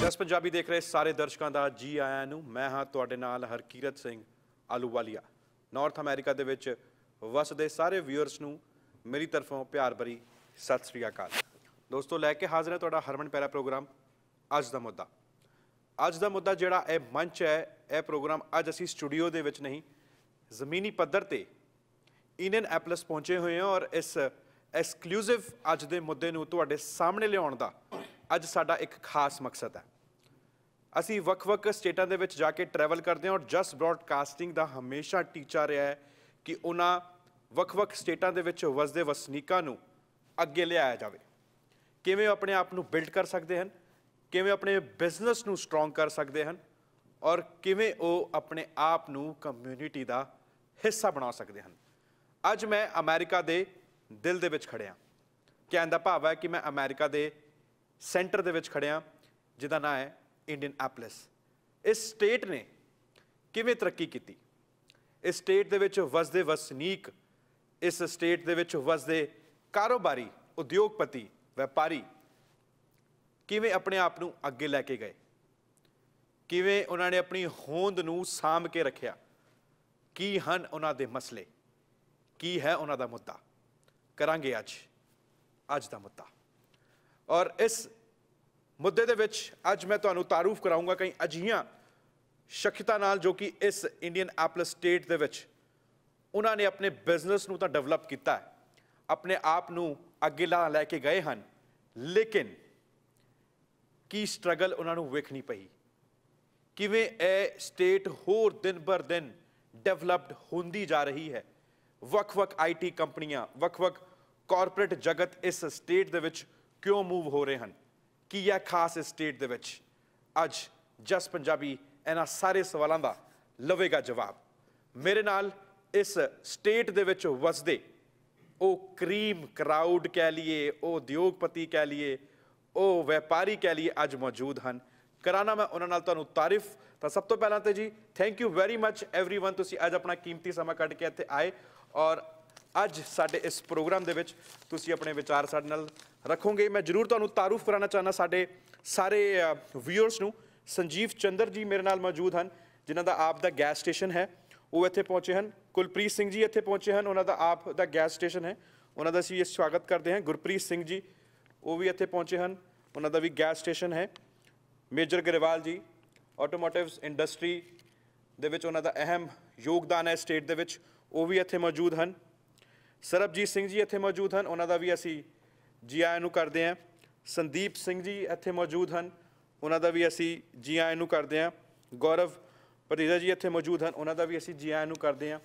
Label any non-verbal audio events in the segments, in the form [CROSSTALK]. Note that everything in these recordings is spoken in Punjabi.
ਜਸ ਪੰਜਾਬੀ ਦੇਖ ਰਹੇ ਸਾਰੇ ਦਰਸ਼ਕਾਂ ਦਾ ਜੀ ਆਇਆਂ ਨੂੰ ਮੈਂ ਹਾਂ ਤੁਹਾਡੇ ਨਾਲ ਹਰਕੀਰਤ ਸਿੰਘ ਆਲੂਵਾਲੀਆ ਨਾਰਥ ਅਮਰੀਕਾ ਦੇ ਵਿੱਚ ਵਸਦੇ ਸਾਰੇ ਵਿਊਅਰਸ ਨੂੰ ਮੇਰੀ ਤਰਫੋਂ ਪਿਆਰ ਭਰੀ ਸਤਿ ਸ੍ਰੀ ਅਕਾਲ ਦੋਸਤੋ ਲੈ ਕੇ ਹਾਜ਼ਰ ਹੈ ਤੁਹਾਡਾ ਹਰਮਨ ਪੈਰਾ ਪ੍ਰੋਗਰਾਮ ਅੱਜ ਦਾ ਮੁੱਦਾ ਅੱਜ ਦਾ ਮੁੱਦਾ ਜਿਹੜਾ ਇਹ ਮੰਚ ਹੈ ਇਹ ਪ੍ਰੋਗਰਾਮ ਅੱਜ ਅਸੀਂ ਸਟੂਡੀਓ ਦੇ ਵਿੱਚ ਨਹੀਂ ਜ਼ਮੀਨੀ ਪੱਧਰ ਤੇ ਇਨਨ ਐਪਲਸ ਪਹੁੰਚੇ ਹੋਏ ਹਾਂ ਔਰ ਇਸ ਐਕਸਕਲੂਸਿਵ ਅੱਜ ਦੇ ਮੁੱਦੇ ਨੂੰ ਤੁਹਾਡੇ ਸਾਹਮਣੇ ਲਿਆਉਣ ਦਾ ਅੱਜ ਸਾਡਾ ਇੱਕ ਖਾਸ ਮਕਸਦ ਹੈ ਅਸੀਂ ਵੱਖ-ਵੱਖ ਸਟੇਟਾਂ ਦੇ ਵਿੱਚ ਜਾ ਕੇ ਟਰੈਵਲ ਕਰਦੇ ਹਾਂ ਔਰ ਜਸ ਬ੍ਰਾਡਕਾਸਟਿੰਗ ਦਾ ਹਮੇਸ਼ਾ ਟੀਚਾ ਰਿਹਾ ਹੈ ਕਿ ਉਹਨਾਂ ਵੱਖ-ਵੱਖ ਸਟੇਟਾਂ ਦੇ ਵਿੱਚ ਵਸਦੇ ਵਸਨੀਕਾਂ ਨੂੰ ਅੱਗੇ ਲਿਆਇਆ ਜਾਵੇ ਕਿਵੇਂ ਆਪਣੇ ਆਪ ਨੂੰ ਬਿਲਡ ਕਰ ਸਕਦੇ ਹਨ ਕਿਵੇਂ ਆਪਣੇ ਬਿਜ਼ਨਸ ਨੂੰ ਸਟਰੋਂਗ ਕਰ ਸਕਦੇ ਹਨ ਔਰ ਕਿਵੇਂ ਉਹ ਆਪਣੇ ਆਪ ਨੂੰ ਕਮਿਊਨਿਟੀ ਦਾ ਹਿੱਸਾ ਬਣਾ ਸਕਦੇ ਹਨ ਅੱਜ ਮੈਂ ਅਮਰੀਕਾ ਦੇ ਦਿਲ ਦੇ ਵਿੱਚ ਖੜਿਆ ਕਹਿੰਦਾ ਭਾਵ ਹੈ ਕਿ ਮੈਂ ਅਮਰੀਕਾ ਦੇ ਸੈਂਟਰ ਦੇ ਵਿੱਚ ਖੜਿਆ ਜਿਹਦਾ ਨਾਮ ਹੈ ਇੰਡੀਅਨ ਐਪਲਸ ਇਸ ਸਟੇਟ ਨੇ ਕਿਵੇਂ ਤਰੱਕੀ ਕੀਤੀ ਇਸ ਸਟੇਟ ਦੇ ਵਿੱਚ ਵਸਦੇ ਵਸਨੀਕ ਇਸ ਸਟੇਟ ਦੇ ਵਿੱਚ ਵਸਦੇ ਕਾਰੋਬਾਰੀ ਉਦਯੋਗਪਤੀ ਵਪਾਰੀ ਕਿਵੇਂ ਆਪਣੇ ਆਪ ਨੂੰ ਅੱਗੇ ਲੈ ਕੇ ਗਏ ਕਿਵੇਂ ਉਹਨਾਂ ਨੇ ਆਪਣੀ ਹੋਂਦ ਨੂੰ ਸਾਮ ਕੇ ਰੱਖਿਆ ਕੀ ਹਨ ਉਹਨਾਂ ਦੇ ਮਸਲੇ ਕੀ ਹੈ ਉਹਨਾਂ ਦਾ ਮੁੱਦਾ ਕਰਾਂਗੇ ਅੱਜ ਅੱਜ ਦਾ ਮੁੱਦਾ ਔਰ ਇਸ ਮੁੱਦੇ ਦੇ ਵਿੱਚ ਅੱਜ ਮੈਂ ਤੁਹਾਨੂੰ ਤਾਰੂਫ ਕਰਾਉਂਗਾ ਕਈ ਅਜੀਆਂ ਸ਼ਖਿਤਾ ਨਾਲ ਜੋ ਕਿ ਇਸ ਇੰਡੀਅਨ ਐਪਲ ਸਟੇਟ ਦੇ ਵਿੱਚ ਉਹਨਾਂ ਨੇ ਆਪਣੇ ਬਿਜ਼ਨਸ ਨੂੰ ਤਾਂ ਡਿਵੈਲਪ ਕੀਤਾ ਹੈ ਆਪਣੇ ਆਪ ਨੂੰ ਅੱਗੇ ਲਾ ਲੈ ਕੇ ਗਏ ਹਨ ਲੇਕਿਨ ਕੀ ਸਟਰਗਲ ਉਹਨਾਂ ਨੂੰ ਵੇਖਣੀ ਪਈ ਕਿਵੇਂ ਇਹ ਸਟੇਟ ਹੋਰ ਦਿਨ ਬਰ ਦਿਨ ਡਿਵੈਲਪਡ ਹੁੰਦੀ ਜਾ ਰਹੀ ਹੈ ਵੱਖ-ਵੱਖ ਆਈਟੀ ਕੰਪਨੀਆਂ ਵੱਖ-ਵੱਖ ਕਾਰਪੋਰੇਟ ਜਗਤ ਇਸ ਸਟੇਟ ਦੇ ਵਿੱਚ ਕਿਉਂ ਮੂਵ ਹੋ ਰਹੇ ਹਨ ਕੀ ਹੈ ਖਾਸ ਸਟੇਟ ਦੇ ਵਿੱਚ ਅੱਜ ਜਸ ਪੰਜਾਬੀ ਇਹਨਾਂ ਸਾਰੇ ਸਵਾਲਾਂ ਦਾ ਲਵੇਗਾ ਜਵਾਬ ਮੇਰੇ ਨਾਲ ਇਸ ਸਟੇਟ ਦੇ ਵਿੱਚ ਵਸਦੇ ਉਹ ਕਰੀਮ ਕਰਾਊਡ ਕਹਿ ਲਈਏ ਉਹ ਉਦਯੋਗਪਤੀ ਕਹਿ ਲਈਏ ਉਹ ਵਪਾਰੀ ਕਹਿ ਲਈਏ ਅੱਜ ਮੌਜੂਦ ਹਨ ਕਰਾਣਾ ਮੈਂ ਉਹਨਾਂ ਨਾਲ ਤੁਹਾਨੂੰ ਤਾਰਿਫ ਤਾਂ ਸਭ ਤੋਂ ਪਹਿਲਾਂ ਤੇ ਜੀ thank you very much everyone ਤੁਸੀਂ ਅੱਜ ਆਪਣਾ ਕੀਮਤੀ ਸਮਾਂ ਕੱਢ ਕੇ ਇੱਥੇ ਆਏ ਔਰ ਅੱਜ ਸਾਡੇ ਇਸ ਪ੍ਰੋਗਰਾਮ ਦੇ ਵਿੱਚ ਤੁਸੀਂ ਆਪਣੇ ਵਿਚਾਰ ਸਾਡੇ ਨਾਲ ਰੱਖੋਗੇ ਮੈਂ ਜਰੂਰ ਤੁਹਾਨੂੰ ਤਾਰੂਫ ਕਰਾਉਣਾ ਚਾਹਨਾ ਸਾਡੇ ਸਾਰੇ ਵਿਊਅਰਸ ਨੂੰ ਸੰਜੀਵ ਚੰਦਰ ਜੀ ਮੇਰੇ ਨਾਲ ਮੌਜੂਦ ਹਨ ਜਿਨ੍ਹਾਂ ਦਾ ਆਪ ਦਾ ਗੈਸ ਸਟੇਸ਼ਨ ਹੈ ਉਹ ਇੱਥੇ ਪਹੁੰਚੇ ਹਨ ਕੁਲਪ੍ਰੀਤ ਸਿੰਘ ਜੀ ਇੱਥੇ ਪਹੁੰਚੇ ਹਨ ਉਹਨਾਂ ਦਾ ਆਪ ਦਾ ਗੈਸ ਸਟੇਸ਼ਨ ਹੈ ਉਹਨਾਂ ਦਾ ਅਸੀਂ ਸਵਾਗਤ ਕਰਦੇ ਹਾਂ ਗੁਰਪ੍ਰੀਤ ਸਿੰਘ ਜੀ ਉਹ ਵੀ ਇੱਥੇ ਪਹੁੰਚੇ ਹਨ ਉਹਨਾਂ ਦਾ ਵੀ ਗੈਸ ਸਟੇਸ਼ਨ ਹੈ major Grewal ji automotives industry ਦੇ ਵਿੱਚ ਉਹਨਾਂ ਦਾ ਅਹਿਮ ਯੋਗਦਾਨ ਹੈ ਸਟੇਟ ਦੇ ਵਿੱਚ ਉਹ ਵੀ ਇੱਥੇ ਮੌਜੂਦ ਹਨ ਸਰਬਜੀਤ ਸਿੰਘ ਜੀ ਇੱਥੇ ਮੌਜੂਦ ਹਨ ਉਹਨਾਂ ਦਾ ਵੀ ਅਸੀਂ ਜੀ ਆਇਆਂ ਨੂੰ ਕਰਦੇ ਆਂ ਸੰਦੀਪ ਸਿੰਘ ਜੀ ਇੱਥੇ ਮੌਜੂਦ ਹਨ ਉਹਨਾਂ ਦਾ ਵੀ ਅਸੀਂ ਜੀ ਆਇਆਂ ਨੂੰ ਕਰਦੇ ਆਂ ਗੌਰਵ ਪਟੇਜਾ ਜੀ ਇੱਥੇ ਮੌਜੂਦ ਹਨ ਉਹਨਾਂ ਦਾ ਵੀ ਅਸੀਂ ਜੀ ਆਇਆਂ ਨੂੰ ਕਰਦੇ ਆਂ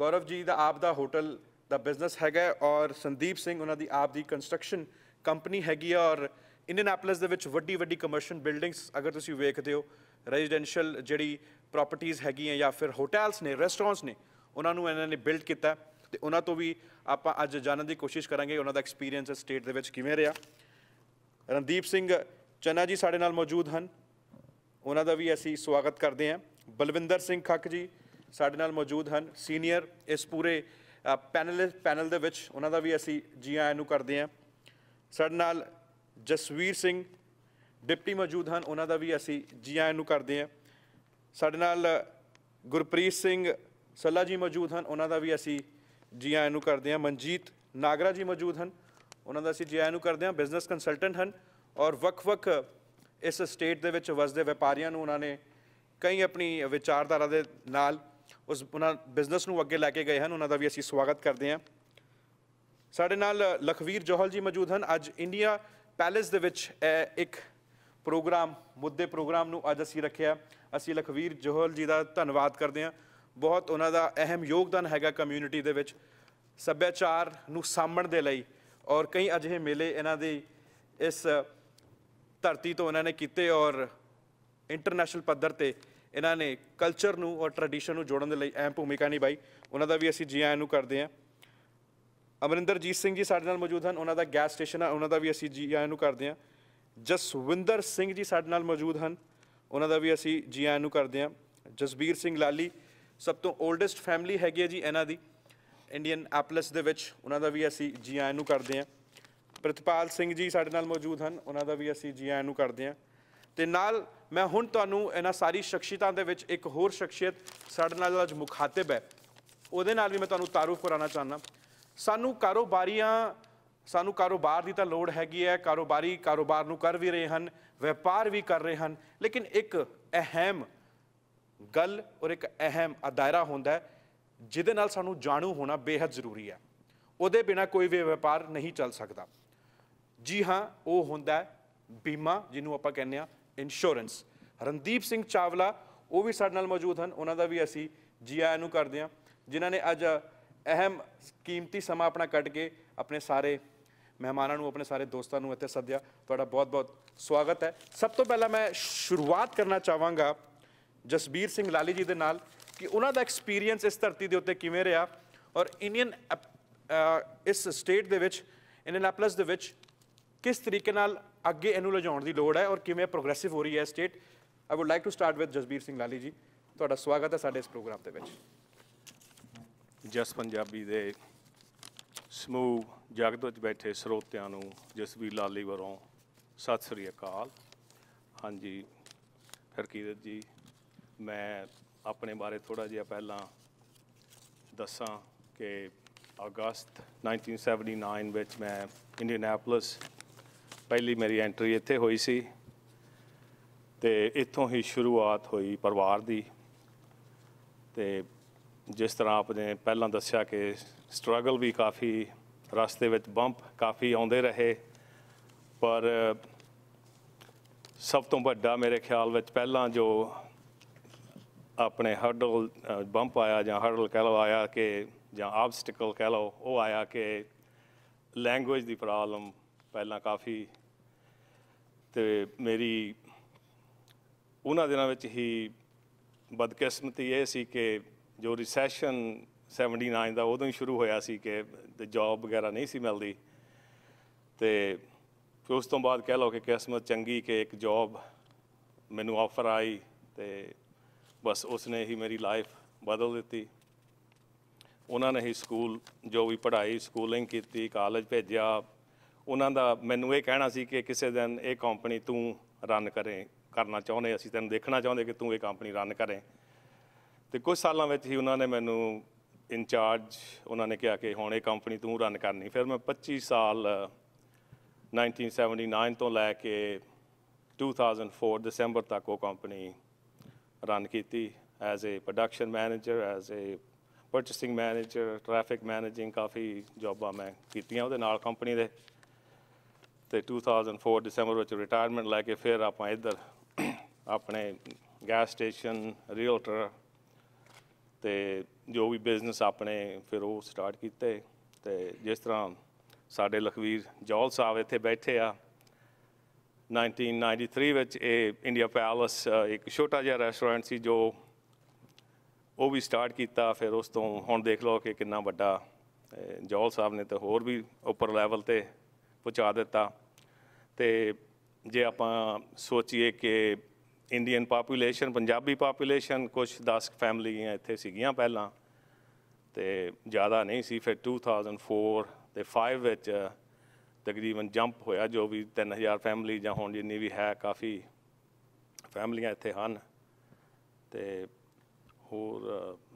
ਗੌਰਵ ਜੀ ਦਾ ਆਪ ਦਾ ਹੋਟਲ ਦਾ ਬਿਜ਼ਨਸ ਹੈਗਾ ਔਰ ਸੰਦੀਪ ਸਿੰਘ ਉਹਨਾਂ ਦੀ ਆਪ ਦੀ ਕੰਸਟਰਕਸ਼ਨ ਕੰਪਨੀ ਹੈਗੀ ਔਰ ਇੰਡੀਅਨਾਪੋਲਿਸ ਦੇ ਵਿੱਚ ਵੱਡੀ ਵੱਡੀ ਕਮਰਸ਼ੀਅਲ ਬਿਲਡਿੰਗਸ ਅਗਰ ਤੁਸੀਂ ਵੇਖਦੇ ਹੋ ਰੈਜ਼ੀਡੈਂਸ਼ੀਅਲ ਜਿਹੜੀ ਪ੍ਰਾਪਰਟੀਆਂ ਹੈਗੀਆਂ ਜਾਂ ਫਿਰ ਹੋਟਲਸ ਨੇ ਰੈਸਟੋਰੈਂਟਸ ਨੇ ਉਹਨਾਂ ਨੂੰ ਇਹਨਾਂ ਨੇ ਬਿਲਡ ਕੀਤਾ ਤੇ ਉਹਨਾਂ ਤੋਂ ਵੀ ਆਪਾਂ ਅੱਜ ਜਾਣਨ ਦੀ ਕੋਸ਼ਿਸ਼ ਕਰਾਂਗੇ ਉਹਨਾਂ ਦਾ ਐਕਸਪੀਰੀਅੰਸ ਸਟੇਟ ਦੇ ਵਿੱਚ ਕਿਵੇਂ ਰਿਹਾ ਰਣਦੀਪ ਸਿੰਘ ਚੰਨਾ ਜੀ ਸਾਡੇ ਨਾਲ ਮੌਜੂਦ ਹਨ ਉਹਨਾਂ ਦਾ ਵੀ ਅਸੀਂ ਸਵਾਗਤ ਕਰਦੇ ਹਾਂ ਬਲਵਿੰਦਰ ਸਿੰਘ ਖੱਕ ਜੀ ਸਾਡੇ ਨਾਲ ਮੌਜੂਦ ਹਨ ਸੀਨੀਅਰ ਇਸ ਪੂਰੇ ਪੈਨਲ ਪੈਨਲ ਦੇ ਵਿੱਚ ਉਹਨਾਂ ਦਾ ਵੀ ਅਸੀਂ ਜੀ ਆਇਆਂ ਨੂੰ ਕਰਦੇ ਹਾਂ ਸਾਡੇ ਨਾਲ ਜਸਵੀਰ ਸਿੰਘ ਡਿਪਟੀ ਮੌਜੂਦ ਹਨ ਉਹਨਾਂ ਦਾ ਵੀ ਅਸੀਂ ਜੀ ਆਇਆਂ ਨੂੰ ਕਰਦੇ ਹਾਂ ਸਾਡੇ ਨਾਲ ਗੁਰਪ੍ਰੀਤ ਸਿੰਘ ਸੱਲਾ ਜੀ ਮੌਜੂਦ ਹਨ ਉਹਨਾਂ ਦਾ ਵੀ ਅਸੀਂ ਜੀ ਆਇਆਂ ਨੂੰ ਕਰਦੇ ਹਾਂ ਮਨਜੀਤ ਨਾਗਰਾ ਜੀ ਮੌਜੂਦ ਹਨ ਉਹਨਾਂ ਦਾ ਅਸੀਂ ਜੀ ਆਇਆਂ ਨੂੰ ਕਰਦੇ ਹਾਂ ਬਿਜ਼ਨਸ ਕੰਸਲਟੈਂਟ ਹਨ ਔਰ ਵਕ-ਵਕ ਇਸ ਸਟੇਟ ਦੇ ਵਿੱਚ ਵਸਦੇ ਵਪਾਰੀਆਂ ਨੂੰ ਉਹਨਾਂ ਨੇ ਕਈ ਆਪਣੀ ਵਿਚਾਰਧਾਰਾ ਦੇ ਨਾਲ ਉਸ ਉਹਨਾਂ ਬਿਜ਼ਨਸ ਨੂੰ ਅੱਗੇ ਲੈ ਕੇ ਗਏ ਹਨ ਉਹਨਾਂ ਦਾ ਵੀ ਅਸੀਂ ਸਵਾਗਤ ਕਰਦੇ ਹਾਂ ਸਾਡੇ ਨਾਲ ਲਖਵੀਰ ਜੋਹਲ ਜੀ ਮੌਜੂਦ ਹਨ ਅੱਜ ਇੰਡੀਆ ਪੈਲੇਸ ਦੇ ਵਿੱਚ ਇੱਕ ਪ੍ਰੋਗਰਾਮ ਮੁੱਦੇ ਪ੍ਰੋਗਰਾਮ ਨੂੰ ਅੱਜ ਅਸੀਂ ਰੱਖਿਆ ਅਸੀਂ ਲਖਵੀਰ ਜੋਹਲ ਜੀ ਦਾ ਧੰਨਵਾਦ ਕਰਦੇ ਹਾਂ ਬਹੁਤ ਉਹਨਾਂ ਦਾ ਅਹਿਮ ਯੋਗਦਾਨ ਹੈਗਾ ਕਮਿਊਨਿਟੀ ਦੇ ਵਿੱਚ ਸੱਭਿਆਚਾਰ ਨੂੰ ਸਾਂਭਣ ਦੇ ਲਈ ਔਰ ਕਈ ਅਜਿਹੇ ਮੇਲੇ ਇਹਨਾਂ ਦੀ ਇਸ ਧਰਤੀ ਤੋਂ ਇਹਨਾਂ ਨੇ ਕੀਤੇ ਔਰ ਇੰਟਰਨੈਸ਼ਨਲ ਪੱਧਰ ਤੇ ਇਹਨਾਂ ਨੇ ਕਲਚਰ ਨੂੰ ਔਰ ਟ੍ਰੈਡੀਸ਼ਨ ਨੂੰ ਜੋੜਨ ਦੇ ਲਈ ਅਹਿਮ ਭੂਮਿਕਾ ਨਿਭਾਈ ਉਹਨਾਂ ਦਾ ਵੀ ਅਸੀਂ ਜੀ ਆਇਆਂ ਨੂੰ ਕਰਦੇ ਆਂ ਅਮਰਿੰਦਰਜੀਤ ਸਿੰਘ ਜੀ ਸਾਡੇ ਨਾਲ ਮੌਜੂਦ ਹਨ ਉਹਨਾਂ ਦਾ ਗੈਸ ਸਟੇਸ਼ਨ ਹੈ ਉਹਨਾਂ ਦਾ ਵੀ ਅਸੀਂ ਜੀ ਆਇਆਂ ਨੂੰ ਕਰਦੇ ਆਂ ਜਸਵਿੰਦਰ ਸਿੰਘ ਜੀ ਸਾਡੇ ਨਾਲ ਮੌਜੂਦ ਹਨ ਉਹਨਾਂ ਦਾ ਵੀ ਅਸੀਂ ਜੀ ਆਇਆਂ ਨੂੰ ਕਰਦੇ ਆਂ ਜਸਬੀਰ ਸਿੰਘ ਲਾਲੀ ਸਭ ਤੋਂ 올ਡੈਸਟ ਫੈਮਿਲੀ ਹੈਗੀ ਹੈ ਜੀ ਇਹਨਾਂ ਦੀ ਇੰਡੀਅਨ ਐਪਲਸ ਦੇ ਵਿੱਚ ਉਹਨਾਂ ਦਾ ਵੀ ਅਸੀਂ ਜੀ ਆਇਆਂ ਨੂੰ ਕਰਦੇ ਆਂ ਪ੍ਰਤਪਾਲ ਸਿੰਘ ਜੀ ਸਾਡੇ ਨਾਲ ਮੌਜੂਦ ਹਨ ਉਹਨਾਂ ਦਾ ਵੀ ਅਸੀਂ ਜੀ ਆਇਆਂ ਨੂੰ ਕਰਦੇ ਆਂ ਤੇ ਨਾਲ ਮੈਂ ਹੁਣ ਤੁਹਾਨੂੰ ਇਹਨਾਂ ਸਾਰੀ ਸ਼ਖਸੀਅਤਾਂ ਦੇ ਵਿੱਚ ਇੱਕ ਹੋਰ ਸ਼ਖਸੀਅਤ ਸਾਡੇ ਨਾਲ ਅੱਜ ਮੁਖਾਤਬ ਹੈ ਉਹਦੇ ਨਾਲ ਵੀ ਮੈਂ ਤੁਹਾਨੂੰ ਤਾਰੂਫ ਕਰਾਉਣਾ ਚਾਹਨਾ ਸਾਨੂੰ ਕਾਰੋਬਾਰੀਆਂ ਸਾਨੂੰ ਕਾਰੋਬਾਰ ਦੀ ਤਾਂ ਲੋੜ ਹੈਗੀ ਹੈ ਕਾਰੋਬਾਰੀ ਕਾਰੋਬਾਰ ਨੂੰ ਕਰ ਵੀ ਰਹੇ ਹਨ ਵਪਾਰ ਵੀ ਕਰ ਰਹੇ ਹਨ ਲੇਕਿਨ ਇੱਕ ਅਹਿਮ ਗੱਲ ਔਰ ਇੱਕ ਅਹਿਮ ਅਦਾਇਰਾ ਹੁੰਦਾ ਹੈ ਜਿਹਦੇ ਨਾਲ ਸਾਨੂੰ ਜਾਣੂ ਹੋਣਾ ਬੇहद ਜ਼ਰੂਰੀ ਹੈ ਉਹਦੇ ਬਿਨਾ ਕੋਈ ਵੀ ਵਪਾਰ ਨਹੀਂ ਚੱਲ ਸਕਦਾ ਜੀ ਹਾਂ ਉਹ ਹੁੰਦਾ ਹੈ ਬੀਮਾ ਜਿਹਨੂੰ ਆਪਾਂ ਕਹਿੰਦੇ ਆ ਇੰਸ਼ੋਰੈਂਸ ਰਣਦੀਪ ਸਿੰਘ ਚਾਵਲਾ ਉਹ ਵੀ ਸਾਡੇ ਨਾਲ ਮੌਜੂਦ ਹਨ ਉਹਨਾਂ ਦਾ ਵੀ ਅਸੀਂ ਜੀ ਆਇਆਂ ਨੂੰ ਕਰਦੇ ਆ ਜਿਨ੍ਹਾਂ ਨੇ ਅੱਜ ਅਹਿਮ ਕੀਮਤੀ ਸਮਾਂ ਆਪਣਾ ਕੱਟ ਕੇ ਆਪਣੇ ਸਾਰੇ ਮਹਿਮਾਨਾਂ ਨੂੰ ਆਪਣੇ ਸਾਰੇ ਦੋਸਤਾਂ ਨੂੰ ਇੱਥੇ ਸੱਦਿਆ ਤੁਹਾਡਾ ਬਹੁਤ-ਬਹੁਤ ਸਵਾਗਤ ਹੈ ਸਭ ਤੋਂ ਪਹਿਲਾਂ ਮੈਂ ਸ਼ੁਰੂਆਤ ਕਰਨਾ ਚਾਹਾਂਗਾ ਜਸਬੀਰ ਸਿੰਘ ਲਾਲੀ ਜੀ ਦੇ ਨਾਲ ਕਿ ਉਹਨਾਂ ਦਾ ਐਕਸਪੀਰੀਅੰਸ ਇਸ ਧਰਤੀ ਦੇ ਉੱਤੇ ਕਿਵੇਂ ਰਿਹਾ ਔਰ ਇੰਡੀਅਨ ਇਸ ਸਟੇਟ ਦੇ ਵਿੱਚ ਐਪਲਸ ਦੇ ਵਿੱਚ ਕਿਸ ਤਰੀਕੇ ਨਾਲ ਅੱਗੇ ਇਹਨੂੰ ਲਿਜਾਉਣ ਦੀ ਲੋੜ ਹੈ ਔਰ ਕਿਵੇਂ ਪ੍ਰੋਗਰੈਸਿਵ ਹੋ ਰਹੀ ਹੈ state I would like to start with Jasbir Singh Lali ji ਤੁਹਾਡਾ ਸਵਾਗਤ ਹੈ ਸਾਡੇ ਇਸ ਪ੍ਰੋਗਰਾਮ ਦੇ ਵਿੱਚ ਜਸ ਪੰਜਾਬੀ ਦੇ ਸਮੂਹ ਜਗਤ ਵਿੱਚ ਬੈਠੇ ਸਰੋਤਿਆਂ ਨੂੰ ਜਸਬੀਰ ਲਾਲੀ ਵੱਲੋਂ ਸਤਿ ਸ੍ਰੀ ਅਕਾਲ ਹਾਂਜੀ ਹਰਕੀਰਤ ਜੀ ਮੈਂ ਆਪਣੇ ਬਾਰੇ ਥੋੜਾ ਜਿਹਾ ਪਹਿਲਾਂ ਦੱਸਾਂ ਕਿ ਅਗਸਤ 1979 ਵਿੱਚ ਮੈਂ ਇੰਡੀਆਨਾਪੋਲਿਸ ਪਹਿਲੀ ਮੇਰੀ ਐਂਟਰੀ ਇੱਥੇ ਹੋਈ ਸੀ ਤੇ ਇੱਥੋਂ ਹੀ ਸ਼ੁਰੂਆਤ ਹੋਈ ਪਰਿਵਾਰ ਦੀ ਤੇ ਜਿਸ ਤਰ੍ਹਾਂ ਆਪਨੇ ਪਹਿਲਾਂ ਦੱਸਿਆ ਕਿ ਸਟਰਗਲ ਵੀ ਕਾਫੀ ਰਸਤੇ ਵਿੱਚ ਬੰਪ ਕਾਫੀ ਆਉਂਦੇ ਰਹੇ ਪਰ ਸਭ ਤੋਂ ਵੱਡਾ ਮੇਰੇ ਖਿਆਲ ਵਿੱਚ ਪਹਿਲਾਂ ਜੋ ਆਪਣੇ ਹਰਡਲ ਬੰਪ ਆਇਆ ਜਾਂ ਹਰਡਲ ਕਹਿ ਲਓ ਆਇਆ ਕਿ ਜਾਂ ਆਬਸਟਿਕਲ ਕਹਿ ਲਓ ਉਹ ਆਇਆ ਕਿ ਲੈਂਗੁਏਜ ਦੀ ਪ੍ਰੋਬਲਮ ਪਹਿਲਾਂ ਕਾਫੀ ਤੇ ਮੇਰੀ ਉਹਨਾਂ ਦਿਨਾਂ ਵਿੱਚ ਹੀ ਬਦਕਿਸਮਤੀ ਇਹ ਸੀ ਕਿ ਜੋ ਰੀਸੈਸ਼ਨ 79 ਦਾ ਉਦੋਂ ਹੀ ਸ਼ੁਰੂ ਹੋਇਆ ਸੀ ਕਿ ਤੇ ਜੌਬ ਵਗੈਰਾ ਨਹੀਂ ਸੀ ਮਿਲਦੀ ਤੇ ਉਸ ਤੋਂ ਬਾਅਦ ਕਹਿ ਲਓ ਕਿ ਕਿਸਮਤ ਚੰਗੀ ਕਿ ਇੱਕ ਜੌਬ ਮੈਨੂੰ ਆਫਰ ਆਈ ਤੇ ਬਸ ਉਸਨੇ ਹੀ ਮੇਰੀ ਲਾਈਫ ਬਦਲ ਦਿੱਤੀ ਉਹਨਾਂ ਨੇ ਹੀ ਸਕੂਲ ਜੋ ਵੀ ਪੜ੍ਹਾਈ ਸਕੂਲਿੰਗ ਕੀਤੀ ਕਾਲਜ ਭੇਜਿਆ ਉਹਨਾਂ ਦਾ ਮੈਨੂੰ ਇਹ ਕਹਿਣਾ ਸੀ ਕਿ ਕਿਸੇ ਦਿਨ ਇਹ ਕੰਪਨੀ ਤੂੰ ਰਨ ਕਰੇ ਕਰਨਾ ਚਾਹੁੰਦੇ ਅਸੀਂ ਤੈਨੂੰ ਦੇਖਣਾ ਚਾਹੁੰਦੇ ਕਿ ਤੂੰ ਇਹ ਕੰਪਨੀ ਰਨ ਕਰੇ ਤੇ ਕੁਝ ਸਾਲਾਂ ਵਿੱਚ ਹੀ ਉਹਨਾਂ ਨੇ ਮੈਨੂੰ ਇਨਚਾਰਜ ਉਹਨਾਂ ਨੇ ਕਿਹਾ ਕਿ ਹੁਣ ਇਹ ਕੰਪਨੀ ਤੂੰ ਰਨ ਕਰਨੀ ਫਿਰ ਮੈਂ 25 ਸਾਲ 1979 ਤੋਂ ਲੈ ਕੇ 2004 ਦਸੰਬਰ ਤੱਕ ਉਹ ਕੰਪਨੀ ਰਨ ਕੀਤੀ as a production manager as a purchasing manager traffic managing ਕਾਫੀ ਜੌਬਾਂ ਮੈਂ ਕੀਤੀਆਂ ਉਹਦੇ ਨਾਲ ਕੰਪਨੀ ਦੇ ਤੇ 2004 ਦਸੰਬਰ ਵਿੱਚ ਰਿਟਾਇਰਮੈਂਟ ਲੈ ਕੇ ਫਿਰ ਆਪਾਂ ਇੱਧਰ ਆਪਣੇ ਗੈਸ ਸਟੇਸ਼ਨ ਰੀਅਲਟਰ ਤੇ ਜੋ ਵੀ ਬਿਜ਼ਨਸ ਆਪਣੇ ਫਿਰ ਉਹ ਸਟਾਰਟ ਕੀਤੇ ਤੇ ਜਿਸ ਤਰ੍ਹਾਂ ਸਾਡੇ ਲਖਵੀਰ ਜੌਲ ਸਾਹਿਬ ਇੱਥੇ ਬੈਠੇ ਆ 1993 ਵਿੱਚ ਇਹ ਇੰਡੀਆ ਪੈਲਸ ਇੱਕ ਛੋਟਾ ਜਿਹਾ ਰੈਸਟੋਰੈਂਟ ਸੀ ਜੋ ਉਹ ਵੀ ਸਟਾਰਟ ਕੀਤਾ ਫਿਰ ਉਸ ਤੋਂ ਹੁਣ ਦੇਖ ਲਓ ਕਿ ਕਿੰਨਾ ਵੱਡਾ ਜੌਲ ਸਾਹਿਬ ਨੇ ਤਾਂ ਹੋਰ ਵੀ ਉੱਪਰ ਲੈਵਲ ਤੇ ਪਹੁੰਚਾ ਦਿੱਤਾ ਤੇ ਜੇ ਆਪਾਂ ਸੋਚੀਏ ਕਿ ਇੰਡੀਅਨ ਪਾਪੂਲੇਸ਼ਨ ਪੰਜਾਬੀ ਪਾਪੂਲੇਸ਼ਨ ਕੁਝ 10 ਫੈਮਲੀਆਂ ਇੱਥੇ ਸੀਗੀਆਂ ਪਹਿਲਾਂ ਤੇ ਜ਼ਿਆਦਾ ਨਹੀਂ ਸੀ ਫਿਰ 2004 ਤੇ 5 ਵਿੱਚ ਤਕਰੀਬਨ ਜੰਪ ਹੋਇਆ ਜੋ ਵੀ 3000 ਫੈਮਿਲੀ ਜਾਂ ਹੁਣ ਜਿੰਨੀ ਵੀ ਹੈ ਕਾਫੀ ਫੈਮਲੀਆਂ ਇੱਥੇ ਹਨ ਤੇ ਹੋਰ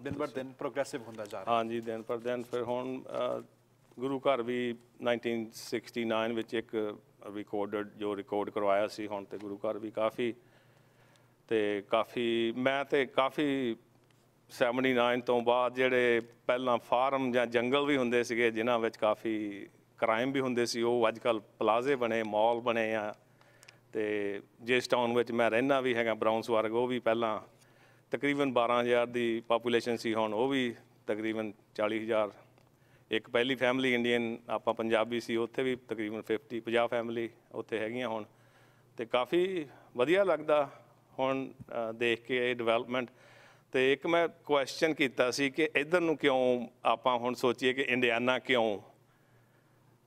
ਦਿਨ ਪਰ ਦਿਨ ਪ੍ਰੋਗਰੈਸਿਵ ਹੁੰਦਾ ਜਾ ਰਿਹਾ ਹਾਂਜੀ ਦਿਨ ਪਰ ਦਿਨ ਫਿਰ ਹੁਣ ਗੁਰੂ ਘਰ ਵੀ 1969 ਵਿੱਚ ਇੱਕ ਰਿਕਾਰਡਡ ਜੋ ਰਿਕਾਰਡ ਕਰਵਾਇਆ ਸੀ ਹੁਣ ਤੇ ਗੁਰੂ ਘਰ ਵੀ ਕਾਫੀ ਤੇ ਕਾਫੀ ਮੈਂ ਤੇ ਕਾਫੀ 79 ਤੋਂ ਬਾਅਦ ਜਿਹੜੇ ਪਹਿਲਾਂ ਫਾਰਮ ਜਾਂ ਜੰਗਲ ਵੀ ਹੁੰਦੇ ਸੀਗੇ ਜਿਨ੍ਹਾਂ ਵਿੱਚ ਕਾਫੀ ਕ੍ਰਾਈਮ ਵੀ ਹੁੰਦੇ ਸੀ ਉਹ ਅੱਜ ਕੱਲ ਪਲਾਜ਼ੇ ਬਣੇ ਮਾਲ ਬਣੇ ਆ ਤੇ ਜਿਸ ਟਾਊਨ ਵਿੱਚ ਮੈਂ ਰਹਿਣਾ ਵੀ ਹੈਗਾ ਬ੍ਰਾਊਨਸ ਵਰਗ ਉਹ ਵੀ ਪਹਿਲਾਂ ਤਕਰੀਬਨ 12000 ਦੀ ਪਾਪੂਲੇਸ਼ਨ ਸੀ ਹੁਣ ਉਹ ਵੀ ਤਕਰੀਬਨ 40000 ਇੱਕ ਪਹਿਲੀ ਫੈਮਿਲੀ ਇੰਡੀਅਨ ਆਪਾਂ ਪੰਜਾਬੀ ਸੀ ਉੱਥੇ ਵੀ ਤਕਰੀਬਨ 50 50 ਫੈਮਿਲੀ ਉੱਥੇ ਹੈਗੀਆਂ ਹੁਣ ਤੇ ਕਾਫੀ ਵਧੀਆ ਲੱਗਦਾ ਹੁਣ ਦੇਖ ਕੇ ਇਹ ਡਿਵੈਲਪਮੈਂਟ ਤੇ ਇੱਕ ਮੈਂ ਕੁਐਸਚਨ ਕੀਤਾ ਸੀ ਕਿ ਇਧਰ ਨੂੰ ਕਿਉਂ ਆਪਾਂ ਹੁਣ ਸੋਚੀਏ ਕਿ ਇੰਡੀਆਨਾ ਕਿਉਂ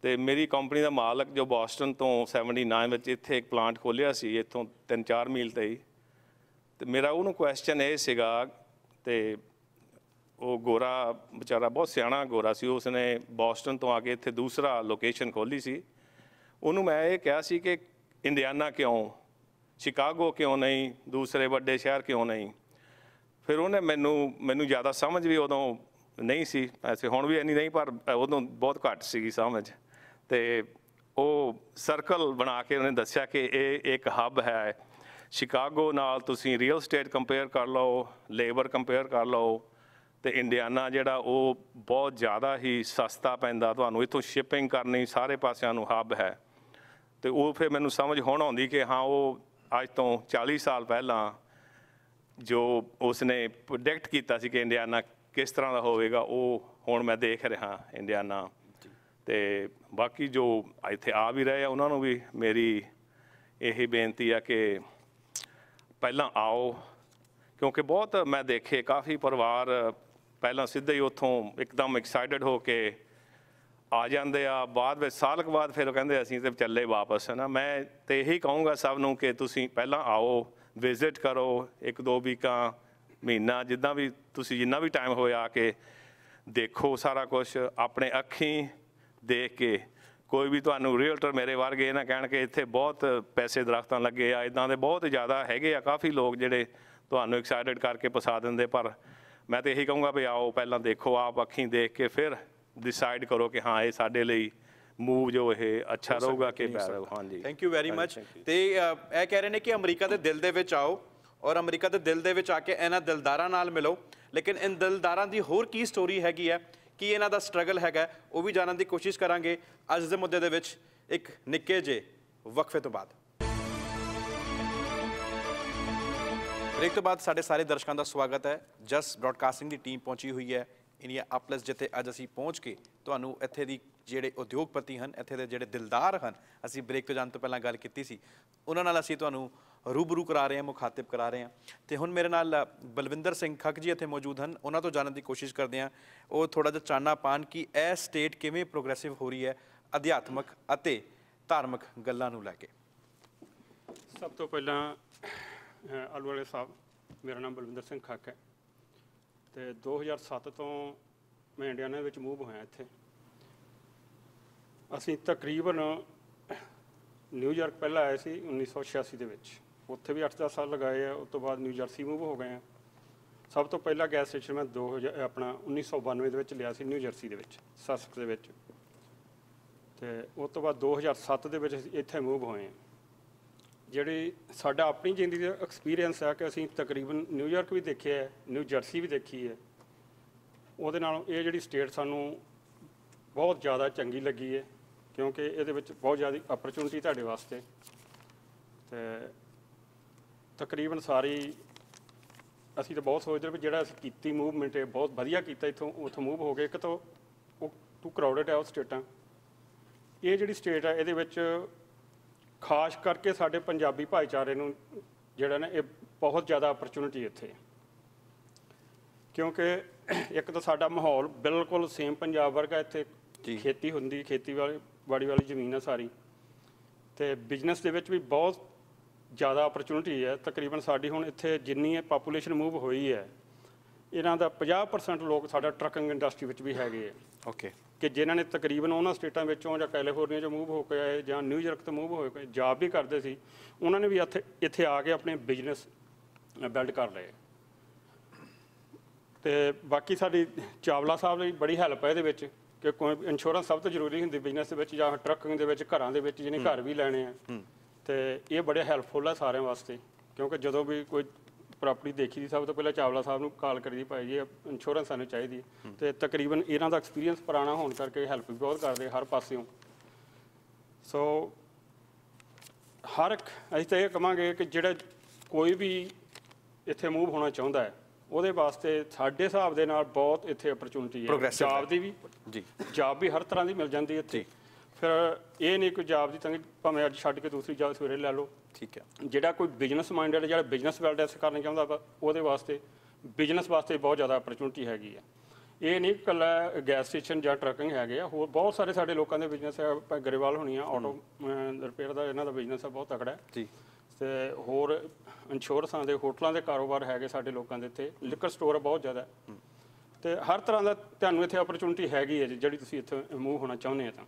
ਤੇ ਮੇਰੀ ਕੰਪਨੀ ਦਾ ਮਾਲਕ ਜੋ ਬੋਸਟਨ ਤੋਂ 79 ਵਿੱਚ ਇੱਥੇ ਇੱਕ ਪਲਾਂਟ ਖੋਲਿਆ ਸੀ ਇੱਥੋਂ 3-4 ਮੀਲ ਤੇ ਹੀ ਤੇ ਮੇਰਾ ਉਹਨੂੰ ਕੁਐਸਚਨ ਇਹ ਸੀਗਾ ਤੇ ਉਹ ਗੋਰਾ ਵਿਚਾਰਾ ਬਹੁਤ ਸਿਆਣਾ ਗੋਰਾ ਸੀ ਉਸਨੇ ਬੋਸਟਨ ਤੋਂ ਆ ਕੇ ਇੱਥੇ ਦੂਸਰਾ ਲੋਕੇਸ਼ਨ ਖੋਲੀ ਸੀ ਉਹਨੂੰ ਮੈਂ ਇਹ ਕਿਹਾ ਸੀ ਕਿ ਇੰਡੀਆਨਾ ਕਿਉਂ ਸ਼ਿਕਾਗੋ ਕਿਉਂ ਨਹੀਂ ਦੂਸਰੇ ਵੱਡੇ ਸ਼ਹਿਰ ਕਿਉਂ ਨਹੀਂ ਫਿਰ ਉਹਨੇ ਮੈਨੂੰ ਮੈਨੂੰ ਜ਼ਿਆਦਾ ਸਮਝ ਵੀ ਉਦੋਂ ਨਹੀਂ ਸੀ ਐਸੇ ਹੁਣ ਵੀ ਇੰਨੀ ਨਹੀਂ ਪਰ ਉਦੋਂ ਬਹੁਤ ਘੱਟ ਸੀਗੀ ਸਮਝ ਤੇ ਉਹ ਸਰਕਲ ਬਣਾ ਕੇ ਉਹਨੇ ਦੱਸਿਆ ਕਿ ਇਹ ਇੱਕ ਹੱਬ ਹੈ ਸ਼ਿਕਾਗੋ ਨਾਲ ਤੁਸੀਂ ਰੀਅਲ ਸਟੇਟ ਕੰਪੇਅਰ ਕਰ ਲਓ ਲੇਬਰ ਕੰਪੇਅਰ ਕਰ ਲਓ ਤੇ ਇੰਡੀਆਨਾ ਜਿਹੜਾ ਉਹ ਬਹੁਤ ਜ਼ਿਆਦਾ ਹੀ ਸਸਤਾ ਪੈਂਦਾ ਤੁਹਾਨੂੰ ਇਥੋਂ ਸ਼ਿਪਿੰਗ ਕਰਨੀ ਸਾਰੇ ਪਾਸਿਆਂ ਨੂੰ ਹੱਬ ਹੈ ਤੇ ਉਹ ਫਿਰ ਮੈਨੂੰ ਸਮਝ ਹੁਣ ਆਉਂਦੀ ਕਿ ਹਾਂ ਉਹ ਅੱਜ ਤੋਂ 40 ਸਾਲ ਪਹਿਲਾਂ ਜੋ ਉਸਨੇ ਪ੍ਰੋਡਕਟ ਕੀਤਾ ਸੀ ਕਿ ਇੰਡੀਆਨਾ ਕਿਸ ਤਰ੍ਹਾਂ ਦਾ ਹੋਵੇਗਾ ਉਹ ਹੁਣ ਮੈਂ ਦੇਖ ਰਿਹਾ ਇੰਡੀਆਨਾ ਤੇ ਬਾਕੀ ਜੋ ਇੱਥੇ ਆ ਵੀ ਰਹੇ ਆ ਉਹਨਾਂ ਨੂੰ ਵੀ ਮੇਰੀ ਇਹ ਬੇਨਤੀ ਆ ਕਿ ਪਹਿਲਾਂ ਆਓ ਕਿਉਂਕਿ ਬਹੁਤ ਮੈਂ ਦੇਖੇ ਕਾਫੀ ਪਰਿਵਾਰ ਪਹਿਲਾਂ ਸਿੱਧੇ ਹੀ ਉੱਥੋਂ ਇੱਕਦਮ ਐਕਸਾਈਟਡ ਹੋ ਕੇ ਆ ਜਾਂਦੇ ਆ ਬਾਅਦ ਵਿੱਚ ਸਾਲ ਕੁ ਬਾਅਦ ਫਿਰ ਉਹ ਕਹਿੰਦੇ ਅਸੀਂ ਤੇ ਚੱਲੇ ਵਾਪਸ ਨਾ ਮੈਂ ਤੇ ਇਹੀ ਕਹੂੰਗਾ ਸਭ ਨੂੰ ਕਿ ਤੁਸੀਂ ਪਹਿਲਾਂ ਆਓ ਵਿਜ਼ਿਟ ਕਰੋ ਇੱਕ ਦੋ ਵੀਕਾਂ ਮਹੀਨਾ ਜਿੱਦਾਂ ਵੀ ਤੁਸੀਂ ਜਿੰਨਾ ਵੀ ਟਾਈਮ ਹੋਇਆ ਆ ਕੇ ਦੇਖੋ ਸਾਰਾ ਕੁਝ ਆਪਣੇ ਅੱਖੀਂ ਦੇਖ ਕੇ ਕੋਈ ਵੀ ਤੁਹਾਨੂੰ ਰੀਅਲਟਰ ਮੇਰੇ ਵਰਗੇ ਨਾ ਕਹਿਣ ਕਿ ਇੱਥੇ ਬਹੁਤ ਪੈਸੇ ਦਰਖਤਾਂ ਲੱਗੇ ਆ ਇਦਾਂ ਦੇ ਬਹੁਤ ਜ਼ਿਆਦਾ ਹੈਗੇ ਆ ਕਾਫੀ ਲੋਕ ਜਿਹੜੇ ਤੁਹਾਨੂੰ ਐਕਸਾਈਟਡ ਕਰਕੇ ਪਸਾ ਦਿੰਦੇ ਪਰ ਮੈਂ ਤੇ ਇਹੀ ਕਹੂੰਗਾ ਵੀ ਆਓ ਪਹਿਲਾਂ ਦੇਖੋ ਆਪ ਅੱਖੀਂ ਦੇਖ ਕੇ ਫਿਰ ਡਿਸਾਈਡ ਕਰੋ ਕਿ ਹਾਂ ਇਹ ਸਾਡੇ ਲਈ ਮੂਵ ਜੋ ਇਹ ਅੱਛਾ ਰਹੂਗਾ ਕਿ ਬੈਡ ਹਾਂਜੀ ਥੈਂਕ ਯੂ ਵੈਰੀ ਮੱਚ ਤੇ ਇਹ ਕਹਿ ਰਹੇ ਨੇ ਕਿ ਅਮਰੀਕਾ ਦੇ ਦਿਲ ਦੇ ਵਿੱਚ ਆਓ ਔਰ ਅਮਰੀਕਾ ਦੇ ਦਿਲ ਦੇ ਵਿੱਚ ਆ ਕੇ ਇਹਨਾਂ ਦਿਲਦਾਰਾਂ ਨਾਲ ਮਿਲੋ ਲੇਕਿਨ ਇਹਨਾਂ ਦਿਲਦਾਰਾਂ ਦੀ ਹੋਰ ਕੀ ਸਟੋਰੀ ਹੈਗੀ ਹੈ ਕੀ ਇਹਨਾਂ ਦਾ ਸਟਰਗਲ ਹੈਗਾ ਉਹ ਵੀ ਜਾਣਨ ਦੀ ਕੋਸ਼ਿਸ਼ ਕਰਾਂਗੇ ਅੱਜ ਦੇ ਮੁੱਦੇ ਦੇ ਵਿੱਚ ਇੱਕ ਨਿੱਕੇ ਜੇ ਵਕਫੇ ਤੋਂ ਬਾਅਦ ਬ੍ਰੇਕ ਤੋਂ ਬਾਅਦ ਸਾਡੇ ਸਾਰੇ ਦਰਸ਼ਕਾਂ ਦਾ ਸਵਾਗਤ ਹੈ ਜਸ ਬ੍ਰਾਡਕਾਸਟਿੰਗ ਦੀ ਟੀਮ ਪਹੁੰਚੀ ਹੋਈ ਹੈ ਇੰਡੀਆ ਅਪਲਸ ਜਿੱਥੇ ਅੱਜ ਅਸੀਂ ਪਹੁੰਚ ਕੇ ਤੁਹਾਨੂੰ ਇੱਥੇ ਦੀ ਜਿਹੜੇ ਉਦਯੋਗਪਤੀ ਹਨ ਇੱਥੇ ਦੇ ਜਿਹੜੇ ਦਿਲਦਾਰ ਹਨ ਅਸੀਂ ਬ੍ਰੇਕ ਤੋਂ ਜਾਣ ਤੋਂ ਪਹਿਲਾਂ ਗੱਲ ਕੀਤੀ ਸੀ ਉਹਨਾਂ ਨਾਲ ਅਸੀਂ ਤੁਹਾਨੂੰ ਰੂਬਰੂ ਕਰਾ ਰਹੇ ਹਾਂ ਮੁਖਾਤਬ ਕਰਾ ਰਹੇ ਹਾਂ ਤੇ ਹੁਣ ਮੇਰੇ ਨਾਲ ਬਲਵਿੰਦਰ ਸਿੰਘ ਖੱਕ ਜੀ ਇੱਥੇ ਮੌਜੂਦ ਹਨ ਉਹਨਾਂ ਤੋਂ ਜਾਣਨ ਦੀ ਕੋਸ਼ਿਸ਼ ਕਰਦੇ ਹਾਂ ਉਹ ਥੋੜਾ ਜਿਹਾ ਚਾਨਣਾ ਪਾਣ ਕਿ ਇਹ ਸਟੇਟ ਕਿਵੇਂ ਪ੍ਰੋਗਰੈਸਿਵ ਹੋ ਰਹੀ ਹੈ ਅਧਿਆਤਮਕ ਅਤੇ ਧਾਰਮਿਕ ਗੱਲਾਂ ਨੂੰ ਲੈ ਕੇ ਸਭ ਤੋਂ ਪਹਿਲਾਂ ਅਲਵਾਲੇ ਸਾਹਿਬ ਮੇਰਾ ਨਾਮ ਬਲਵਿੰਦਰ ਸਿੰਘ ਖੱਕ ਹੈ ਤੇ 2007 ਤੋਂ ਮੈਂ ਇੰਡੀਆਨਾ ਵਿੱਚ ਮੂਵ ਹੋਇਆ ਇੱਥੇ ਅਸੀਂ ਤਕਰੀਬਨ ਨਿਊਯਾਰਕ ਪਹਿਲਾਂ ਆਏ ਸੀ 1986 ਦੇ ਵਿੱਚ ਉੱਥੇ ਵੀ 8-10 ਸਾਲ ਲਗਾਏ ਆ ਉਸ ਤੋਂ ਬਾਅਦ ਨਿਊ ਜਰਸੀ ਮੂਵ ਹੋ ਗਏ ਆ ਸਭ ਤੋਂ ਪਹਿਲਾ ਗੈਸ ਸਟੇਸ਼ਨ ਮੈਂ 2000 ਆਪਣਾ 1992 ਦੇ ਵਿੱਚ ਲਿਆ ਸੀ ਨਿਊ ਜਰਸੀ ਦੇ ਵਿੱਚ ਸਸਕ ਦੇ ਵਿੱਚ ਤੇ ਉਸ ਤੋਂ ਬਾਅਦ 2007 ਦੇ ਵਿੱਚ ਇੱਥੇ ਮੂਵ ਹੋਏ ਆ ਜਿਹੜੀ ਸਾਡਾ ਆਪਣੀ ਜ਼ਿੰਦਗੀ ਦਾ ਐਕਸਪੀਰੀਅੰਸ ਆ ਕਿ ਅਸੀਂ ਤਕਰੀਬਨ ਨਿਊਯਾਰਕ ਵੀ ਦੇਖਿਆ ਹੈ ਨਿਊ ਜਰਸੀ ਵੀ ਦੇਖੀ ਹੈ ਉਹਦੇ ਨਾਲੋਂ ਇਹ ਜਿਹੜੀ ਸਟੇਟ ਸਾਨੂੰ ਬਹੁਤ ਜ਼ਿਆਦਾ ਚੰਗੀ ਲੱਗੀ ਹੈ ਕਿਉਂਕਿ ਇਹਦੇ ਵਿੱਚ ਬਹੁਤ ਜ਼ਿਆਦਾ ਓਪਰਚੁਨਿਟੀ ਤੁਹਾਡੇ ਵਾਸਤੇ ਤੇ ਤਕਰੀਬਨ ਸਾਰੀ ਅਸੀਂ ਤਾਂ ਬਹੁਤ ਸੋਚਦੇ ਵੀ ਜਿਹੜਾ ਅਸੀਂ ਕੀਤੀ ਮੂਵਮੈਂਟ ਇਹ ਬਹੁਤ ਵਧੀਆ ਕੀਤਾ ਇਥੋਂ ਉਥੋਂ ਮੂਵ ਹੋ ਗਏ ਇੱਕ ਤੋਂ ਉਹ ਟੂ ਕਰਾਊਡਡ ਹੈ ਉਹ ਸਟੇਟਾਂ ਇਹ ਜਿਹੜੀ ਸਟੇਟ ਹੈ ਇਹਦੇ ਵਿੱਚ ਖਾਸ ਕਰਕੇ ਸਾਡੇ ਪੰਜਾਬੀ ਭਾਈਚਾਰੇ ਨੂੰ ਜਿਹੜਾ ਨੇ ਇਹ ਬਹੁਤ ਜ਼ਿਆਦਾ ਓਪਰਚੁਨਿਟੀ ਇੱਥੇ ਕਿਉਂਕਿ ਇੱਕ ਤਾਂ ਸਾਡਾ ਮਾਹੌਲ ਬਿਲਕੁਲ ਸੇਮ ਪੰਜਾਬ ਵਰਗਾ ਇੱਥੇ ਖੇਤੀ ਹੁੰਦੀ ਖੇਤੀ ਵਾਲੀ ਬਾੜੀ ਵਾਲੀ ਜ਼ਮੀਨ ਆ ਸਾਰੀ ਤੇ ਬਿਜ਼ਨਸ ਦੇ ਵਿੱਚ ਵੀ ਬਹੁਤ ਜ਼ਿਆਦਾ ਓਪਰਚੁਨਿਟੀ ਹੈ ਤਕਰੀਬਨ ਸਾਡੀ ਹੁਣ ਇੱਥੇ ਜਿੰਨੀ ਹੈ ਪੋਪੂਲੇਸ਼ਨ ਮੂਵ ਹੋਈ ਹੈ ਇਹਨਾਂ ਦਾ 50% ਲੋਕ ਸਾਡਾ ਟਰੱਕਿੰਗ ਇੰਡਸਟਰੀ ਵਿੱਚ ਵੀ ਹੈਗੇ ਆ ਓਕੇ ਕਿ ਜਿਨ੍ਹਾਂ ਨੇ ਤਕਰੀਬਨ ਉਹਨਾਂ ਸਟੇਟਾਂ ਵਿੱਚੋਂ ਜਾਂ ਕੈਲੀਫੋਰਨੀਆ ਚੋਂ ਮੂਵ ਹੋ ਕੇ ਆਏ ਜਾਂ ਨਿਊਯਾਰਕ ਤੋਂ ਮੂਵ ਹੋ ਕੇ ਜੌਬ ਵੀ ਕਰਦੇ ਸੀ ਉਹਨਾਂ ਨੇ ਵੀ ਇੱਥੇ ਇੱਥੇ ਆ ਕੇ ਆਪਣੇ ਬਿਜ਼ਨਸ ਬਿਲਡ ਕਰ ਲਏ ਤੇ ਬਾਕੀ ਸਾਡੀ ਚਾਵਲਾ ਸਾਹਿਬ ਲਈ ਬੜੀ ਹੈਲਪ ਹੈ ਇਹਦੇ ਵਿੱਚ ਕਿ ਕੋਈ ਇੰਸ਼ੋਰੈਂਸ ਸਭ ਤੋਂ ਜ਼ਰੂਰੀ ਹੁੰਦੀ ਬਿਜ਼ਨਸ ਦੇ ਵਿੱਚ ਜਾਂ ਟਰੱਕਿੰਗ ਦੇ ਵਿੱਚ ਘਰਾਂ ਦੇ ਵਿੱਚ ਜਿਹਨੇ ਘਰ ਵੀ ਲੈਣੇ ਆ ਤੇ ਇਹ ਬੜੇ ਹੈਲਪਫੁਲ ਆ ਸਾਰਿਆਂ ਵਾਸਤੇ ਕਿਉਂਕਿ ਜਦੋਂ ਵੀ ਕੋਈ ਪ੍ਰਾਪਰਟੀ ਦੇਖੀ ਦੀ ਸਭ ਤੋਂ ਪਹਿਲਾਂ ਚਾਵਲਾ ਸਾਹਿਬ ਨੂੰ ਕਾਲ ਕਰੀ ਦੀ ਭਾਈ ਜੀ ਇੰਸ਼ੋਰੈਂਸ ਸਾਨੂੰ ਚਾਹੀਦੀ ਤੇ ਤਕਰੀਬਨ ਇਹਨਾਂ ਦਾ ਐਕਸਪੀਰੀਅੰਸ ਪੁਰਾਣਾ ਹੋਣ ਕਰਕੇ ਹੈਲਪ ਵੀ ਬਹੁਤ ਕਰਦੇ ਹਰ ਪਾਸਿਓਂ ਸੋ ਹਰ ਇੱਕ ਅਸੀਂ ਤਾਂ ਇਹ ਕਹਾਂਗੇ ਕਿ ਜਿਹੜਾ ਕੋਈ ਵੀ ਇੱਥੇ ਮੂਵ ਹੋਣਾ ਚਾਹੁੰਦਾ ਹੈ ਉਹਦੇ ਵਾਸਤੇ ਸਾਡੇ ਹਿਸਾਬ ਦੇ ਨਾਲ ਬਹੁਤ ਇੱਥੇ ਓਪਰਚੁਨਿਟੀ ਹੈ ਜੌਬ ਦੀ ਵੀ ਜੀ ਜੌਬ ਵੀ ਹਰ ਤਰ੍ਹਾਂ ਦੀ ਮਿਲ ਜਾਂਦੀ ਹੈ ਇੱਥੇ ਫਿਰ ਇਹ ਨਹੀਂ ਕੋਈ ਜਾਬ ਦੀ ਤੰਗੀ ਭਾਵੇਂ ਅੱਜ ਛੱਡ ਕੇ ਦੂਸਰੀ ਜਾਬ ਸਵੇਰੇ ਲੈ ਲਓ ਠੀਕ ਹੈ ਜਿਹੜਾ ਕੋਈ ਬਿਜ਼ਨਸ ਮਾਈਂਡਡ ਜਿਹੜਾ ਬਿਜ਼ਨਸ ਵੈਲਡੈਸ ਕਰਨਾ ਚਾਹੁੰਦਾ ਵਾ ਉਹਦੇ ਵਾਸਤੇ ਬਿਜ਼ਨਸ ਵਾਸਤੇ ਬਹੁਤ ਜ਼ਿਆਦਾ ਓਪਰਚੁਨਿਟੀ ਹੈਗੀ ਆ ਇਹ ਨਹੀਂ ਕੱਲਾ ਗੈਸ ਸਟੇਸ਼ਨ ਜਾਂ ਟਰਕਿੰਗ ਹੈਗੇ ਆ ਹੋਰ ਬਹੁਤ ਸਾਰੇ ਸਾਡੇ ਲੋਕਾਂ ਦੇ ਬਿਜ਼ਨਸ ਹੈ ਗਰੇਵਾਲ ਹੋਣੀ ਆ ਆਟੋ ਰਿਪੇਅਰ ਦਾ ਇਹਨਾਂ ਦਾ ਬਿਜ਼ਨਸ ਆ ਬਹੁਤ ਤਕੜਾ ਹੈ ਜੀ ਤੇ ਹੋਰ ਇੰਸ਼ੋਰੈਂਸਾਂ ਦੇ ਹੋਟਲਾਂ ਦੇ ਕਾਰੋਬਾਰ ਹੈਗੇ ਸਾਡੇ ਲੋਕਾਂ ਦੇ ਇੱਥੇ ਲਿਕਰ ਸਟੋਰ ਬਹੁਤ ਜ਼ਿਆਦਾ ਤੇ ਹਰ ਤਰ੍ਹਾਂ ਦਾ ਤੁਹਾਨੂੰ ਇੱਥੇ ਓਪਰਚੁਨਿਟੀ ਹੈਗੀ ਹੈ ਜਿਹੜੀ ਤੁਸੀਂ ਇੱਥੇ ਮੂਵ ਹੋਣਾ ਚਾਹੁੰਦੇ ਆ ਤਾਂ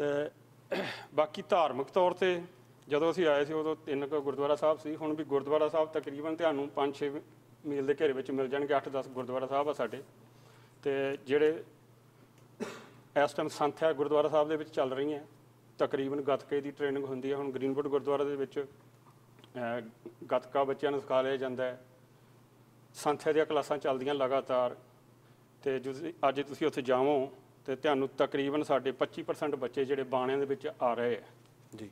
ਤੇ ਬਾਕੀ ਧਾਰਮਿਕ ਤੌਰ ਤੇ ਜਦੋਂ ਅਸੀਂ ਆਏ ਸੀ ਉਦੋਂ ਤਿੰਨ ਕੋ ਗੁਰਦੁਆਰਾ ਸਾਹਿਬ ਸੀ ਹੁਣ ਵੀ ਗੁਰਦੁਆਰਾ ਸਾਹਿਬ ਤਕਰੀਬਨ ਤੁਹਾਨੂੰ 5-6 ਮੀਲ ਦੇ ਘੇਰੇ ਵਿੱਚ ਮਿਲ ਜਾਣਗੇ 8-10 ਗੁਰਦੁਆਰਾ ਸਾਹਿਬ ਆ ਸਾਡੇ ਤੇ ਜਿਹੜੇ ਇਸ ਟਾਈਮ ਸੰਥਿਆ ਗੁਰਦੁਆਰਾ ਸਾਹਿਬ ਦੇ ਵਿੱਚ ਚੱਲ ਰਹੀਆਂ ਤਕਰੀਬਨ ਗੱਤਕੇ ਦੀ ਟ੍ਰੇਨਿੰਗ ਹੁੰਦੀ ਹੈ ਹੁਣ ਗ੍ਰੀਨਵੁੱਡ ਗੁਰਦੁਆਰਾ ਦੇ ਵਿੱਚ ਗੱਤਕਾ ਬੱਚਿਆਂ ਨੂੰ ਸਿਖਾ ਲਿਆ ਜਾਂਦਾ ਹੈ ਸੰਥਿਆ ਦੀਆਂ ਕਲਾਸਾਂ ਚੱਲਦੀਆਂ ਲਗਾਤਾਰ ਤੇ ਅੱਜ ਤੁਸੀਂ ਉੱਥੇ ਜਾਵੋ ਤੇ ਤੁਹਾਨੂੰ ਤਕਰੀਬਨ ਸਾਡੇ 25% ਬੱਚੇ ਜਿਹੜੇ ਬਾਣਿਆਂ ਦੇ ਵਿੱਚ ਆ ਰਹੇ ਆ ਜੀ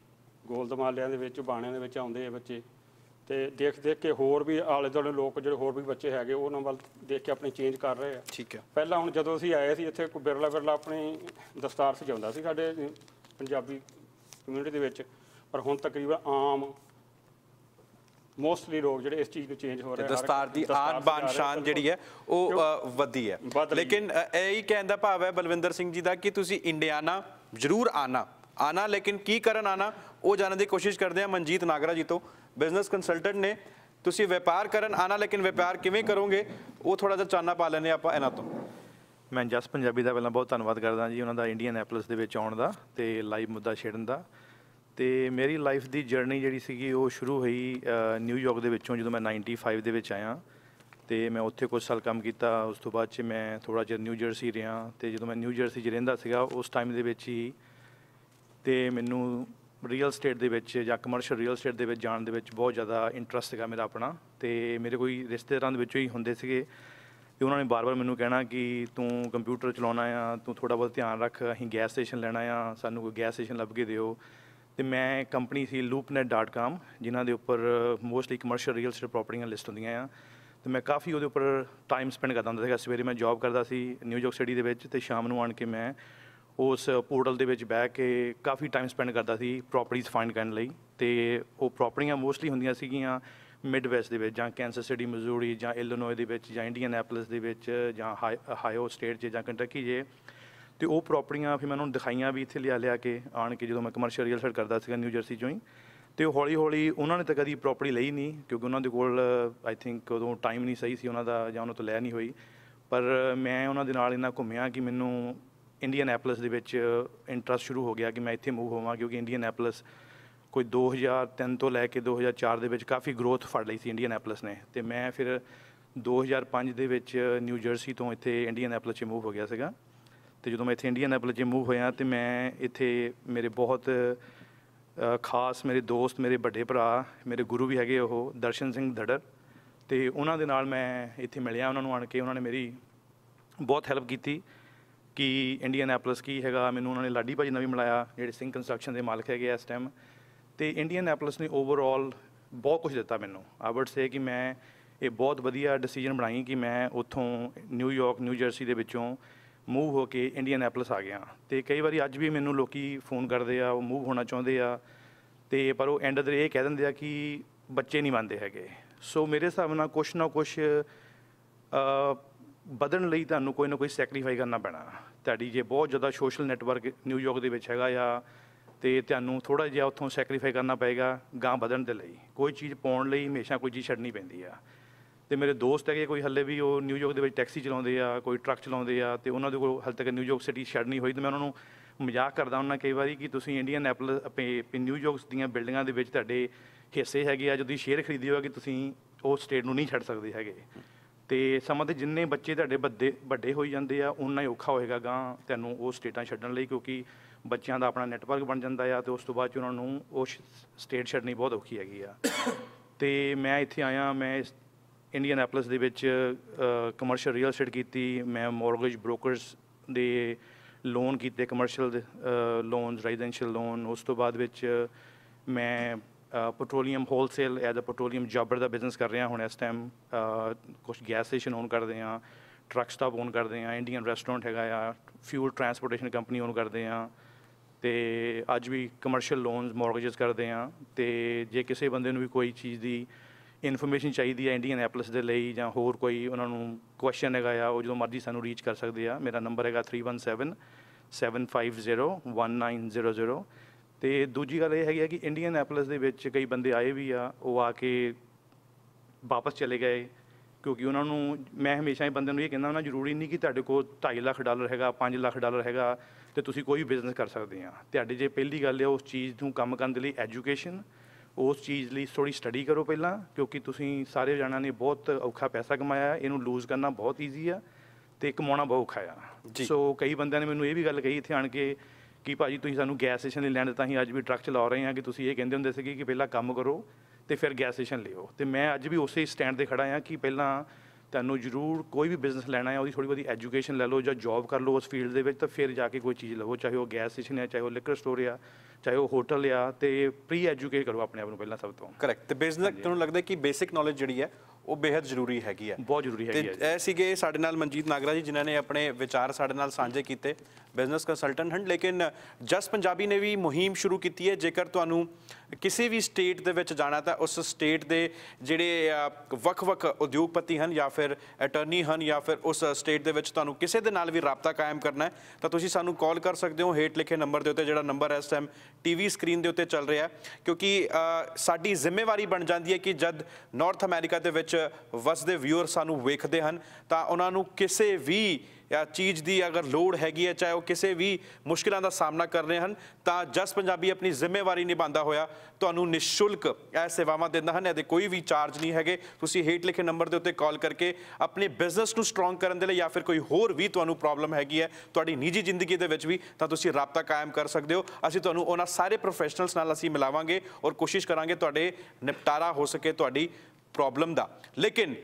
ਗੋਲਦਮਾਲਿਆਂ ਦੇ ਵਿੱਚ ਬਾਣਿਆਂ ਦੇ ਵਿੱਚ ਆਉਂਦੇ ਆ ਬੱਚੇ ਤੇ ਦੇਖ ਦੇਖ ਕੇ ਹੋਰ ਵੀ ਆਲੇ ਦੁਆਲੇ ਲੋਕ ਜਿਹੜੇ ਹੋਰ ਵੀ ਬੱਚੇ ਹੈਗੇ ਉਹਨਾਂ ਵੱਲ ਦੇਖ ਕੇ ਆਪਣੇ ਚੇਂਜ ਕਰ ਰਹੇ ਆ ਠੀਕ ਹੈ ਪਹਿਲਾਂ ਹੁਣ ਜਦੋਂ ਅਸੀਂ ਆਏ ਸੀ ਇੱਥੇ ਕੋ ਬਿਰਲਾ ਬਿਰਲਾ ਆਪਣੀ ਦਸਤਾਰ ਸਜਾਉਂਦਾ ਸੀ ਸਾਡੇ ਪੰਜਾਬੀ ਕਮਿਊਨਿਟੀ ਦੇ ਵਿੱਚ ਪਰ ਹੁਣ ਤਕਰੀਬਨ ਆਮ ਮੋਸਟਲੀ ਲੋਕ ਜਿਹੜੇ ਇਸ ਚੀਜ਼ ਨੂੰ ਚੇਂਜ ਹੋ ਰਹੇ ਹਨ ਦਸਤਾਰ ਦੀ ਆਨ ਬਾਨ ਸ਼ਾਨ ਜਿਹੜੀ ਹੈ ਉਹ ਵਧੀ ਹੈ ਲੇਕਿਨ ਇਹ ਹੀ ਕਹਿੰਦਾ ਭਾਵ ਹੈ ਬਲਵਿੰਦਰ ਸਿੰਘ ਜੀ ਦਾ ਕਿ ਤੁਸੀਂ ਇੰਡੀਆਨਾ ਜ਼ਰੂਰ ਆਣਾ ਆਣਾ ਲੇਕਿਨ ਕੀ ਕਰਨ ਆਣਾ ਉਹ ਜਾਣਨ ਦੀ ਕੋਸ਼ਿਸ਼ ਕਰਦੇ ਆ ਮਨਜੀਤ ਨਾਗਰਾ ਜੀ ਤੋਂ ਬਿਜ਼ਨਸ ਕੰਸਲਟੈਂਟ ਨੇ ਤੁਸੀਂ ਵਪਾਰ ਕਰਨ ਆਣਾ ਲੇਕਿਨ ਵਪਾਰ ਕਿਵੇਂ ਕਰੋਗੇ ਉਹ ਥੋੜਾ ਜਿਹਾ ਚਾਨਣਾ ਪਾ ਲੈਣੇ ਆਪਾਂ ਇਹਨਾਂ ਤੋਂ ਮੈਂ ਜਸ ਪੰਜਾਬੀ ਦਾ ਪਹਿਲਾਂ ਬਹੁਤ ਧੰਨਵਾਦ ਕਰਦਾ ਜੀ ਉਹਨਾਂ ਦਾ ਇੰਡੀਅਨ ਐਪਲਸ ਦੇ ਵਿੱਚ ਆਉਣ ਦਾ ਤੇ ਲਾਈਵ ਮੁੱਦਾ ਛੇੜਨ ਦਾ ਤੇ ਮੇਰੀ ਲਾਈਫ ਦੀ ਜਰਨੀ ਜਿਹੜੀ ਸੀਗੀ ਉਹ ਸ਼ੁਰੂ ਹੋਈ ਨਿਊਯਾਰਕ ਦੇ ਵਿੱਚੋਂ ਜਦੋਂ ਮੈਂ 95 ਦੇ ਵਿੱਚ ਆਇਆ ਤੇ ਮੈਂ ਉੱਥੇ ਕੁਝ ਸਾਲ ਕੰਮ ਕੀਤਾ ਉਸ ਤੋਂ ਬਾਅਦ 'ਚ ਮੈਂ ਥੋੜਾ ਜਿਹਾ ਨਿਊ ਜਰਸੀ ਰਿਹਾ ਤੇ ਜਦੋਂ ਮੈਂ ਨਿਊ ਜਰਸੀ 'ਚ ਰਹਿੰਦਾ ਸੀਗਾ ਉਸ ਟਾਈਮ ਦੇ ਵਿੱਚ ਹੀ ਤੇ ਮੈਨੂੰ ਰੀਅਲ ਸਟੇਟ ਦੇ ਵਿੱਚ ਜਾਂ ਕਮਰਸ਼ੀਅਲ ਰੀਅਲ ਸਟੇਟ ਦੇ ਵਿੱਚ ਜਾਣ ਦੇ ਵਿੱਚ ਬਹੁਤ ਜ਼ਿਆਦਾ ਇੰਟਰਸਟ ਸੀਗਾ ਮੇਰਾ ਆਪਣਾ ਤੇ ਮੇਰੇ ਕੋਈ ਰਿਸ਼ਤੇਦਾਰਾਂ ਦੇ ਵਿੱਚੋਂ ਹੀ ਹੁੰਦੇ ਸੀਗੇ ਤੇ ਉਹਨਾਂ ਨੇ ਬਾਰ-ਬਾਰ ਮੈਨੂੰ ਕਹਿਣਾ ਕਿ ਤੂੰ ਕੰਪਿਊਟਰ ਚਲਾਉਣਾ ਆ ਤੂੰ ਥੋੜਾ ਬਹੁਤ ਧਿਆਨ ਰੱਖ ਅਸੀਂ ਗੈਸ ਸਟੇਸ਼ਨ ਲੈਣਾ ਆ ਸਾਨੂੰ ਕੋਈ ਗੈਸ ਸਟੇਸ਼ਨ ਲੱਭ ਕੇ ਦਿਓ ਤੇ ਮੈਂ ਕੰਪਨੀ ਸੀ loopnet.com ਜਿਨ੍ਹਾਂ ਦੇ ਉੱਪਰ ਮੋਸਟਲੀ ਕਮਰਸ਼ੀਅਲ ਰੀਅਲ ਸਟੇਟ ਪ੍ਰੋਪਰਟੀਆਂ ਲਿਸਟ ਹੁੰਦੀਆਂ ਆ ਤੇ ਮੈਂ ਕਾਫੀ ਉਹਦੇ ਉੱਪਰ ਟਾਈਮ ਸਪੈਂਡ ਕਰਦਾ ਹੁੰਦਾ ਸੀਗਾ ਸਵੇਰੇ ਮੈਂ ਜੌਬ ਕਰਦਾ ਸੀ ਨਿਊਯਾਰਕ ਸਿਟੀ ਦੇ ਵਿੱਚ ਤੇ ਸ਼ਾਮ ਨੂੰ ਆਣ ਕੇ ਮੈਂ ਉਸ ਪੋਰਟਲ ਦੇ ਵਿੱਚ ਬਹਿ ਕੇ ਕਾਫੀ ਟਾਈਮ ਸਪੈਂਡ ਕਰਦਾ ਸੀ ਪ੍ਰਾਪਰਟੀਆਂ ਫਾਈਂਡ ਕਰਨ ਲਈ ਤੇ ਉਹ ਪ੍ਰਾਪਰਟੀਆਂ ਮੋਸਟਲੀ ਹੁੰਦੀਆਂ ਸੀਗੀਆਂ ਮਿਡ ਵੈਸਟ ਦੇ ਵਿੱਚ ਜਾਂ ਕੈਂਸਰ ਸਿਟੀ ਮਿਜ਼ੂਰੀ ਜਾਂ ਇਲਨੋਇ ਦੇ ਵਿੱਚ ਜਾਂ ਇੰਡੀਅਨ ਐਪਲਸ ਦੇ ਵਿੱਚ ਜਾਂ ਹਾਇਓ ਸਟੇਟ 'ਚ ਜਾਂ ਕੰਟਕੀ ਜੇ ਤੇ ਉਹ ਪ੍ਰਾਪਰਟੀਆਂ ਫਿਰ ਮੈਂ ਉਹਨਾਂ ਨੂੰ ਦਿਖਾਈਆਂ ਵੀ ਇੱਥੇ ਲਿਆ ਲਿਆ ਕੇ ਆਣ ਕੇ ਜਦੋਂ ਮੈਂ ਕਮਰਸ਼ੀਅਲ ਰੀਅਲ ਸਟੇਟ ਕਰਦਾ ਸੀਗਾ ਨਿਊ ਜਰਸੀ ਚੋਂ ਹੀ ਤੇ ਹੌਲੀ ਹੌਲੀ ਉਹਨਾਂ ਨੇ ਤਾਂ ਕਦੀ ਪ੍ਰਾਪਰਟੀ ਲਈ ਨਹੀਂ ਕਿਉਂਕਿ ਉਹਨਾਂ ਦੇ ਕੋਲ ਆਈ ਥਿੰਕ ਉਦੋਂ ਟਾਈਮ ਨਹੀਂ ਸਹੀ ਸੀ ਉਹਨਾਂ ਦਾ ਜਾਂ ਉਹਨਾਂ ਤੋਂ ਲੈ ਨਹੀਂ ਹੋਈ ਪਰ ਮੈਂ ਉਹਨਾਂ ਦੇ ਨਾਲ ਇੰਨਾ ਘੁੰਮਿਆ ਕਿ ਮੈਨੂੰ ਇੰਡੀਅਨ ਐਪਲਸ ਦੇ ਵਿੱਚ ਇੰਟਰਸਟ ਸ਼ੁਰੂ ਹੋ ਗਿਆ ਕਿ ਮੈਂ ਇੱਥੇ ਮੂਵ ਹੋਵਾਂ ਕਿਉਂਕਿ ਇੰਡੀਅਨ ਐਪਲਸ ਕੋਈ 2003 ਤੋਂ ਲੈ ਕੇ 2004 ਦੇ ਵਿੱਚ ਕਾਫੀ ਗਰੋਥ ਫੜ ਲਈ ਸੀ ਇੰਡੀਅਨ ਐਪਲਸ ਨੇ ਤੇ ਮੈਂ ਫਿਰ 2005 ਦੇ ਵਿੱਚ ਨਿਊ ਜਰਸੀ ਤੋਂ ਇੱਥੇ ਇੰਡੀਅਨ ਐਪਲਸ 'ਚ ਮੂਵ ਹੋ ਗਿਆ ਸੀਗਾ ਤੇ ਜਦੋਂ ਮੈਂ ਇੱਥੇ ਇੰਡੀਅਨ ਐਪਲ ਜੇ ਮੂਵ ਹੋਇਆ ਤੇ ਮੈਂ ਇੱਥੇ ਮੇਰੇ ਬਹੁਤ ਖਾਸ ਮੇਰੇ ਦੋਸਤ ਮੇਰੇ ਵੱਡੇ ਭਰਾ ਮੇਰੇ ਗੁਰੂ ਵੀ ਹੈਗੇ ਉਹ ਦਰਸ਼ਨ ਸਿੰਘ ਧੜਰ ਤੇ ਉਹਨਾਂ ਦੇ ਨਾਲ ਮੈਂ ਇੱਥੇ ਮਿਲਿਆ ਉਹਨਾਂ ਨੂੰ ਆਣ ਕੇ ਉਹਨਾਂ ਨੇ ਮੇਰੀ ਬਹੁਤ ਹੈਲਪ ਕੀਤੀ ਕਿ ਇੰਡੀਅਨ ਐਪਲਸ ਕੀ ਹੈਗਾ ਮੈਨੂੰ ਉਹਨਾਂ ਨੇ ਲਾਡੀ ਭਾਜੀ ਨਾਲ ਵੀ ਮਿਲਾਇਆ ਜਿਹੜੇ ਸਿੰਘ ਕੰਸਟਰਕਸ਼ਨ ਦੇ ਮਾਲਕ ਹੈਗੇ ਇਸ ਟਾਈਮ ਤੇ ਇੰਡੀਅਨ ਐਪਲਸ ਨੇ ਓਵਰਆਲ ਬਹੁਤ ਕੁਝ ਦਿੱਤਾ ਮੈਨੂੰ ਆਈ ਵੁੱਡ ਸੇ ਕਿ ਮੈਂ ਇਹ ਬਹੁਤ ਵਧੀਆ ਡਿਸੀਜਨ ਬਣਾਈ ਕਿ ਮੈਂ ਉੱਥੋਂ ਨਿਊਯਾਰਕ ਨਿਊ ਜਰਸੀ ਦੇ ਵਿੱਚੋਂ ਮੂਵ ਹੋ ਕੇ ਇੰਡੀਅਨ ਐਪਲਸ ਆ ਗਿਆ ਤੇ ਕਈ ਵਾਰੀ ਅੱਜ ਵੀ ਮੈਨੂੰ ਲੋਕੀ ਫੋਨ ਕਰਦੇ ਆ ਉਹ ਮੂਵ ਹੋਣਾ ਚਾਹੁੰਦੇ ਆ ਤੇ ਪਰ ਉਹ ਐਂਡ ਦੇ ਇਹ ਕਹਿ ਦਿੰਦੇ ਆ ਕਿ ਬੱਚੇ ਨਹੀਂ ਮੰਨਦੇ ਹੈਗੇ ਸੋ ਮੇਰੇ ਹਿਸਾਬ ਨਾਲ ਕੁਛ ਨਾ ਕੁਛ ਅ ਬਦਲਣ ਲਈ ਤੁਹਾਨੂੰ ਕੋਈ ਨਾ ਕੋਈ ਸੈਕਰੀਫਾਈ ਕਰਨਾ ਪੈਣਾ ਤੁਹਾਡੀ ਜੇ ਬਹੁਤ ਜ਼ਿਆਦਾ ਸੋਸ਼ਲ ਨੈਟਵਰਕ ਨਿਊਯਾਰਕ ਦੇ ਵਿੱਚ ਹੈਗਾ ਜਾਂ ਤੇ ਤੁਹਾਨੂੰ ਥੋੜਾ ਜਿਹਾ ਉੱਥੋਂ ਸੈਕਰੀਫਾਈ ਕਰਨਾ ਪਏਗਾ ਗਾਂ ਬਦਲਣ ਦੇ ਲਈ ਕੋਈ ਚੀਜ਼ ਪਾਉਣ ਲਈ ਹਮੇਸ਼ਾ ਕੋਈ ਚੀਜ਼ ਛੱਡਣੀ ਪੈਂਦੀ ਆ ਤੇ ਮੇਰੇ ਦੋਸਤ ਹੈਗੇ ਕੋਈ ਹੱਲੇ ਵੀ ਉਹ ਨਿਊਯਾਰਕ ਦੇ ਵਿੱਚ ਟੈਕਸੀ ਚਲਾਉਂਦੇ ਆ ਕੋਈ ਟਰੱਕ ਚਲਾਉਂਦੇ ਆ ਤੇ ਉਹਨਾਂ ਦੇ ਕੋਲ ਹਾਲ ਤੱਕ ਨਿਊਯਾਰਕ ਸਿਟੀ ਛੱਡ ਨਹੀਂ ਹੋਈ ਤੇ ਮੈਂ ਉਹਨਾਂ ਨੂੰ ਮਜ਼ਾਕ ਕਰਦਾ ਉਹਨਾਂ ਕਈ ਵਾਰੀ ਕਿ ਤੁਸੀਂ ਇੰਡੀਅਨ ਐਪਲ ਆਪੇ ਨਿਊਯਾਰਕਸ ਦੀਆਂ ਬਿਲਡਿੰਗਾਂ ਦੇ ਵਿੱਚ ਤੁਹਾਡੇ ਹਿੱਸੇ ਹੈਗੇ ਆ ਜਦੋਂ ਸ਼ੇਅਰ ਖਰੀਦੀ ਹੋਗੀ ਕਿ ਤੁਸੀਂ ਉਹ ਸਟੇਟ ਨੂੰ ਨਹੀਂ ਛੱਡ ਸਕਦੇ ਹੈਗੇ ਤੇ ਸਮਾਂ ਤੇ ਜਿੰਨੇ ਬੱਚੇ ਤੁਹਾਡੇ ਵੱਡੇ ਵੱਡੇ ਹੋਈ ਜਾਂਦੇ ਆ ਉਹਨਾਂ ਹੀ ਔਖਾ ਹੋਏਗਾ ਗਾਂ ਤੈਨੂੰ ਉਹ ਸਟੇਟਾਂ ਛੱਡਣ ਲਈ ਕਿਉਂਕਿ ਬੱਚਿਆਂ ਦਾ ਆਪਣਾ ਨੈਟਵਰਕ ਬਣ ਜਾਂਦਾ ਆ ਤੇ ਉਸ ਤੋਂ ਬਾਅਦ ਉਹਨਾਂ ਨੂੰ ਉਹ ਸਟੇਟ ਛੱਡਣੀ ਬਹੁਤ ਔਖੀ ਹੈਗੀ ਆ ਤੇ ਮੈਂ ਇੱਥੇ ਆਇਆ ਮੈਂ ਇੰਡੀਅਨ ਐਪਲਸ ਦੇ ਵਿੱਚ ਕਮਰਸ਼ੀਅਲ ਰੀਅਲ ਏਸਟੇਟ ਕੀਤੀ ਮੈਂ ਮਾਰਗੇਜ ਬ੍ਰੋਕਰਸ ਦੇ ਲੋਨ ਕੀਤੇ ਕਮਰਸ਼ੀਅਲ ਲੋਨਸ ਰੈਜ਼ੀਡੈਂਸ਼ੀਅਲ ਲੋਨ ਉਸ ਤੋਂ ਬਾਅਦ ਵਿੱਚ ਮੈਂ petroleum wholesale as a petroleum jobber ਦਾ ਬਿਜ਼ਨਸ ਕਰ ਰਿਹਾ ਹੁਣ ਇਸ ਟਾਈਮ ਕੁਝ ਗੈਸ ਸਟੇਸ਼ਨ ਓਨ ਕਰਦੇ ਆ ਟਰੱਕ ਸਟਾਪ ਓਨ ਕਰਦੇ ਆ ਇੰਡੀਅਨ ਰੈਸਟੋਰੈਂਟ ਹੈਗਾ ਆ ਫਿਊਲ ਟਰਾਂਸਪੋਰਟੇਸ਼ਨ ਕੰਪਨੀ ਓਨ ਕਰਦੇ ਆ ਤੇ ਅੱਜ ਵੀ ਕਮਰਸ਼ੀਅਲ ਲੋਨਸ ਮਾਰਗੇਜਸ ਕਰਦੇ ਆ ਤੇ ਜੇ ਕਿਸੇ ਬੰਦੇ ਨੂੰ ਵੀ ਕੋਈ ਚੀਜ਼ ਦੀ ਇਨਫੋਰਮੇਸ਼ਨ ਚਾਹੀਦੀ ਹੈ ਇੰਡੀਅਨ ਐਪਲਸ ਦੇ ਲਈ ਜਾਂ ਹੋਰ ਕੋਈ ਉਹਨਾਂ ਨੂੰ ਕੁਐਸਚਨ ਹੈਗਾ ਆ ਉਹ ਜਦੋਂ ਮਰਜ਼ੀ ਸਾਨੂੰ ਰੀਚ ਕਰ ਸਕਦੇ ਆ ਮੇਰਾ ਨੰਬਰ ਹੈਗਾ 317 7501900 ਤੇ ਦੂਜੀ ਗੱਲ ਇਹ ਹੈਗੀ ਆ ਕਿ ਇੰਡੀਅਨ ਐਪਲਸ ਦੇ ਵਿੱਚ ਕਈ ਬੰਦੇ ਆਏ ਵੀ ਆ ਉਹ ਆ ਕੇ ਵਾਪਸ ਚਲੇ ਗਏ ਕਿਉਂਕਿ ਉਹਨਾਂ ਨੂੰ ਮੈਂ ਹਮੇਸ਼ਾ ਹੀ ਬੰਦੇ ਨੂੰ ਇਹ ਕਹਿੰਦਾ ਹੁੰਦਾ ਜ਼ਰੂਰੀ ਨਹੀਂ ਕਿ ਤੁਹਾਡੇ ਕੋਲ 2.5 ਲੱਖ ਡਾਲਰ ਹੈਗਾ 5 ਲੱਖ ਡਾਲਰ ਹੈਗਾ ਤੇ ਤੁਸੀਂ ਕੋਈ ਵੀ ਬਿਜ਼ਨਸ ਕਰ ਸਕਦੇ ਆ ਤੁਹਾਡੇ ਜੇ ਪਹਿਲੀ ਗੱਲ ਹੈ ਉਸ ਚੀਜ਼ ਨੂੰ ਕੰਮ ਕਰਨ ਦੇ ਲਈ ਐਜੂਕੇਸ਼ਨ ਉਸ ਚੀਜ਼ ਲਈ ਥੋੜੀ ਸਟੱਡੀ ਕਰੋ ਪਹਿਲਾਂ ਕਿਉਂਕਿ ਤੁਸੀਂ ਸਾਰੇ ਜਣਾਂ ਨੇ ਬਹੁਤ ਔਖਾ ਪੈਸਾ ਕਮਾਇਆ ਇਹਨੂੰ ਲੂਜ਼ ਕਰਨਾ ਬਹੁਤ ਈਜ਼ੀ ਆ ਤੇ ਕਮਾਉਣਾ ਬਹੁਤ ਔਖਾ ਆ ਸੋ ਕਈ ਬੰਦਿਆਂ ਨੇ ਮੈਨੂੰ ਇਹ ਵੀ ਗੱਲ ਕਹੀ ਇੱਥੇ ਆਣ ਕੇ ਕਿ ਭਾਜੀ ਤੁਸੀਂ ਸਾਨੂੰ ਗੈਸ ਸਟੇਸ਼ਨ ਲਈ ਲੈਣ ਦਿੱਤਾ ਸੀ ਅੱਜ ਵੀ ਟਰੱਕ ਚਲਾ ਰਹੇ ਹਾਂ ਕਿ ਤੁਸੀਂ ਇਹ ਕਹਿੰਦੇ ਹੁੰਦੇ ਸੀ ਕਿ ਪਹਿਲਾਂ ਕੰਮ ਕਰੋ ਤੇ ਫਿਰ ਗੈਸ ਸਟੇਸ਼ਨ ਲਿਓ ਤੇ ਮੈਂ ਅੱਜ ਵੀ ਉਸੇ ਸਟੈਂਡ ਤੇ ਖੜਾ ਆ ਕਿ ਪਹਿਲਾਂ ਤੁਹਾਨੂੰ ਜ਼ਰੂਰ ਕੋਈ ਵੀ ਬਿਜ਼ਨਸ ਲੈਣਾ ਹੈ ਉਹਦੀ ਥੋੜੀ ਬਹੁਤੀ ਐਜੂਕੇਸ਼ਨ ਲੈ ਲਓ ਜਾਂ ਜੌਬ ਕਰ ਲਓ ਉਸ ਫੀਲਡ ਦੇ ਵਿੱਚ ਤਾਂ ਫਿਰ ਜਾ ਕੇ ਕੋਈ ਚੀਜ਼ ਲਵੋ ਚਾਹੇ ਉਹ ਗੈਸ ਸਟੇਸ਼ਨ ਹੈ ਚਾਹੇ ਉਹ ਲਿਕਰ ਸਟੋਰ ਹੈ ਚਾਹੇ ਉਹ ਹੋਟਲ ਆ ਤੇ ਪ੍ਰੀ ਐਜੂਕੇਟ ਕਰੋ ਆਪਣੇ ਆਪ ਨੂੰ ਪਹਿਲਾਂ ਸਭ ਤੋਂ ਕਰੈਕਟ ਤੇ ਬਿਜ਼ਨਸ ਤੁਹਾਨੂੰ ਲੱਗਦਾ ਕਿ ਬੇਸਿਕ ਨੌਲੇਜ ਜਿਹੜੀ ਹੈ ਉਹ ਬੇਹਦ ਜ਼ਰੂਰੀ ਹੈਗੀ ਹੈ ਬਹੁਤ ਜ਼ਰੂਰੀ ਹੈਗੀ ਹੈ ਤੇ ਐ ਸੀਗੇ ਸਾਡੇ ਨਾਲ ਮਨਜੀਤ ਨਾਗਰਾ ਜੀ ਜਿਨ੍ਹਾਂ ਨੇ ਆਪਣੇ ਵਿਚਾਰ ਸਾਡੇ ਨਾਲ ਸਾਂਝੇ ਕੀਤੇ ਬਿਜ਼ਨਸ ਕੰਸਲਟੈਂਟ ਹਨ ਲੇਕਿਨ ਜਸ ਪੰਜਾਬੀ ਨੇ ਵੀ ਮੁਹਿੰਮ ਸ਼ੁਰੂ ਕੀਤੀ ਹੈ ਜੇਕਰ ਤੁਹਾਨੂੰ ਕਿਸੇ ਵੀ ਸਟੇਟ ਦੇ ਵਿੱਚ ਜਾਣਾ ਤਾਂ ਉਸ ਸਟੇਟ ਦੇ ਜਿਹੜੇ ਵੱਖ-ਵੱਖ ਉਦਯੋਗਪਤੀ ਹਨ ਜਾਂ ਫਿਰ ਅਟਾਰਨੀ ਹਨ ਜਾਂ ਫਿਰ ਉਸ ਸਟੇਟ ਦੇ ਵਿੱਚ ਤੁਹਾਨੂੰ ਕਿਸੇ ਦੇ ਨਾਲ ਵੀ ਰਾਬਤਾ ਕਾਇਮ ਕਰਨਾ ਹੈ ਤਾਂ ਤੁਸੀਂ ਸਾਨੂੰ ਕਾਲ ਕਰ ਸਕਦੇ ਹੋ ਹੇਠ ਲਿਖੇ ਨੰਬਰ ਦੇ ਉੱਤੇ ਜਿਹੜਾ ਨੰਬਰ ਇਸ ਟਾਈਮ ਟੀਵੀ ਸਕਰੀਨ ਦੇ ਉੱਤੇ ਚੱਲ ਰਿਹਾ ਕਿਉਂਕਿ ਸਾਡੀ ਜ਼ਿੰਮੇਵਾਰੀ ਬਣ ਜਾਂਦੀ ਹੈ ਕਿ ਜਦ ਨਾਰਥ ਅਮਰੀਕਾ ਦੇ ਵਿੱਚ ਵਸਦੇ ਵਿਊਅਰ ਸਾਨੂੰ ਵੇਖਦੇ ਹਨ ਤਾਂ ਉਹਨਾਂ ਨੂੰ ਕਿਸੇ ਵੀ ਜਾਂ ਚੀਜ਼ ਦੀ ਅਗਰ ਲੋੜ ਹੈਗੀ ਹੈ ਚਾਹੇ ਉਹ ਕਿਸੇ ਵੀ ਮੁਸ਼ਕਲਾਂ ਦਾ ਸਾਹਮਣਾ ਕਰ ਰਹੇ ਹਨ ਤਾਂ ਜਸ ਪੰਜਾਬੀ ਆਪਣੀ ਜ਼ਿੰਮੇਵਾਰੀ ਨਿਭਾਉਂਦਾ ਹੋਇਆ ਤੁਹਾਨੂੰ ਨਿਸ਼ੁਲਕ ਇਹ ਸੇਵਾਵਾਂ ਦਿੰਦਾ ਹਨ ਇਹਦੇ ਕੋਈ ਵੀ ਚਾਰਜ ਨਹੀਂ ਹੈਗੇ ਤੁਸੀਂ ਹੇਠ ਲਿਖੇ ਨੰਬਰ ਦੇ ਉੱਤੇ ਕਾਲ ਕਰਕੇ ਆਪਣੇ ਬਿਜ਼ਨਸ ਨੂੰ ਸਟਰੋਂਗ ਕਰਨ ਦੇ ਲਈ ਜਾਂ ਫਿਰ ਕੋਈ ਹੋਰ ਵੀ ਤੁਹਾਨੂੰ ਪ੍ਰੋਬਲਮ ਹੈਗੀ ਹੈ ਤੁਹਾਡੀ ਨਿੱਜੀ ਜ਼ਿੰਦਗੀ ਦੇ ਵਿੱਚ ਵੀ ਤਾਂ ਤੁਸੀਂ ਰਾਬਤਾ ਕਾਇਮ ਕਰ ਸਕਦੇ ਹੋ ਅਸੀਂ ਤੁਹਾਨੂੰ ਉਹਨਾਂ ਸਾਰੇ ਪ੍ਰੋਫੈਸ਼ਨਲਸ ਨਾਲ ਅਸੀਂ ਮਿਲਾਵਾਂਗੇ ਔਰ ਕੋਸ਼ਿਸ਼ ਕਰਾਂਗੇ ਤੁਹਾਡੇ ਨਿਪਟਾਰਾ ਹੋ ਸਕੇ ਤੁਹਾਡੀ ਪ੍ਰੋਬਲਮ ਦਾ ਲੇਕਿਨ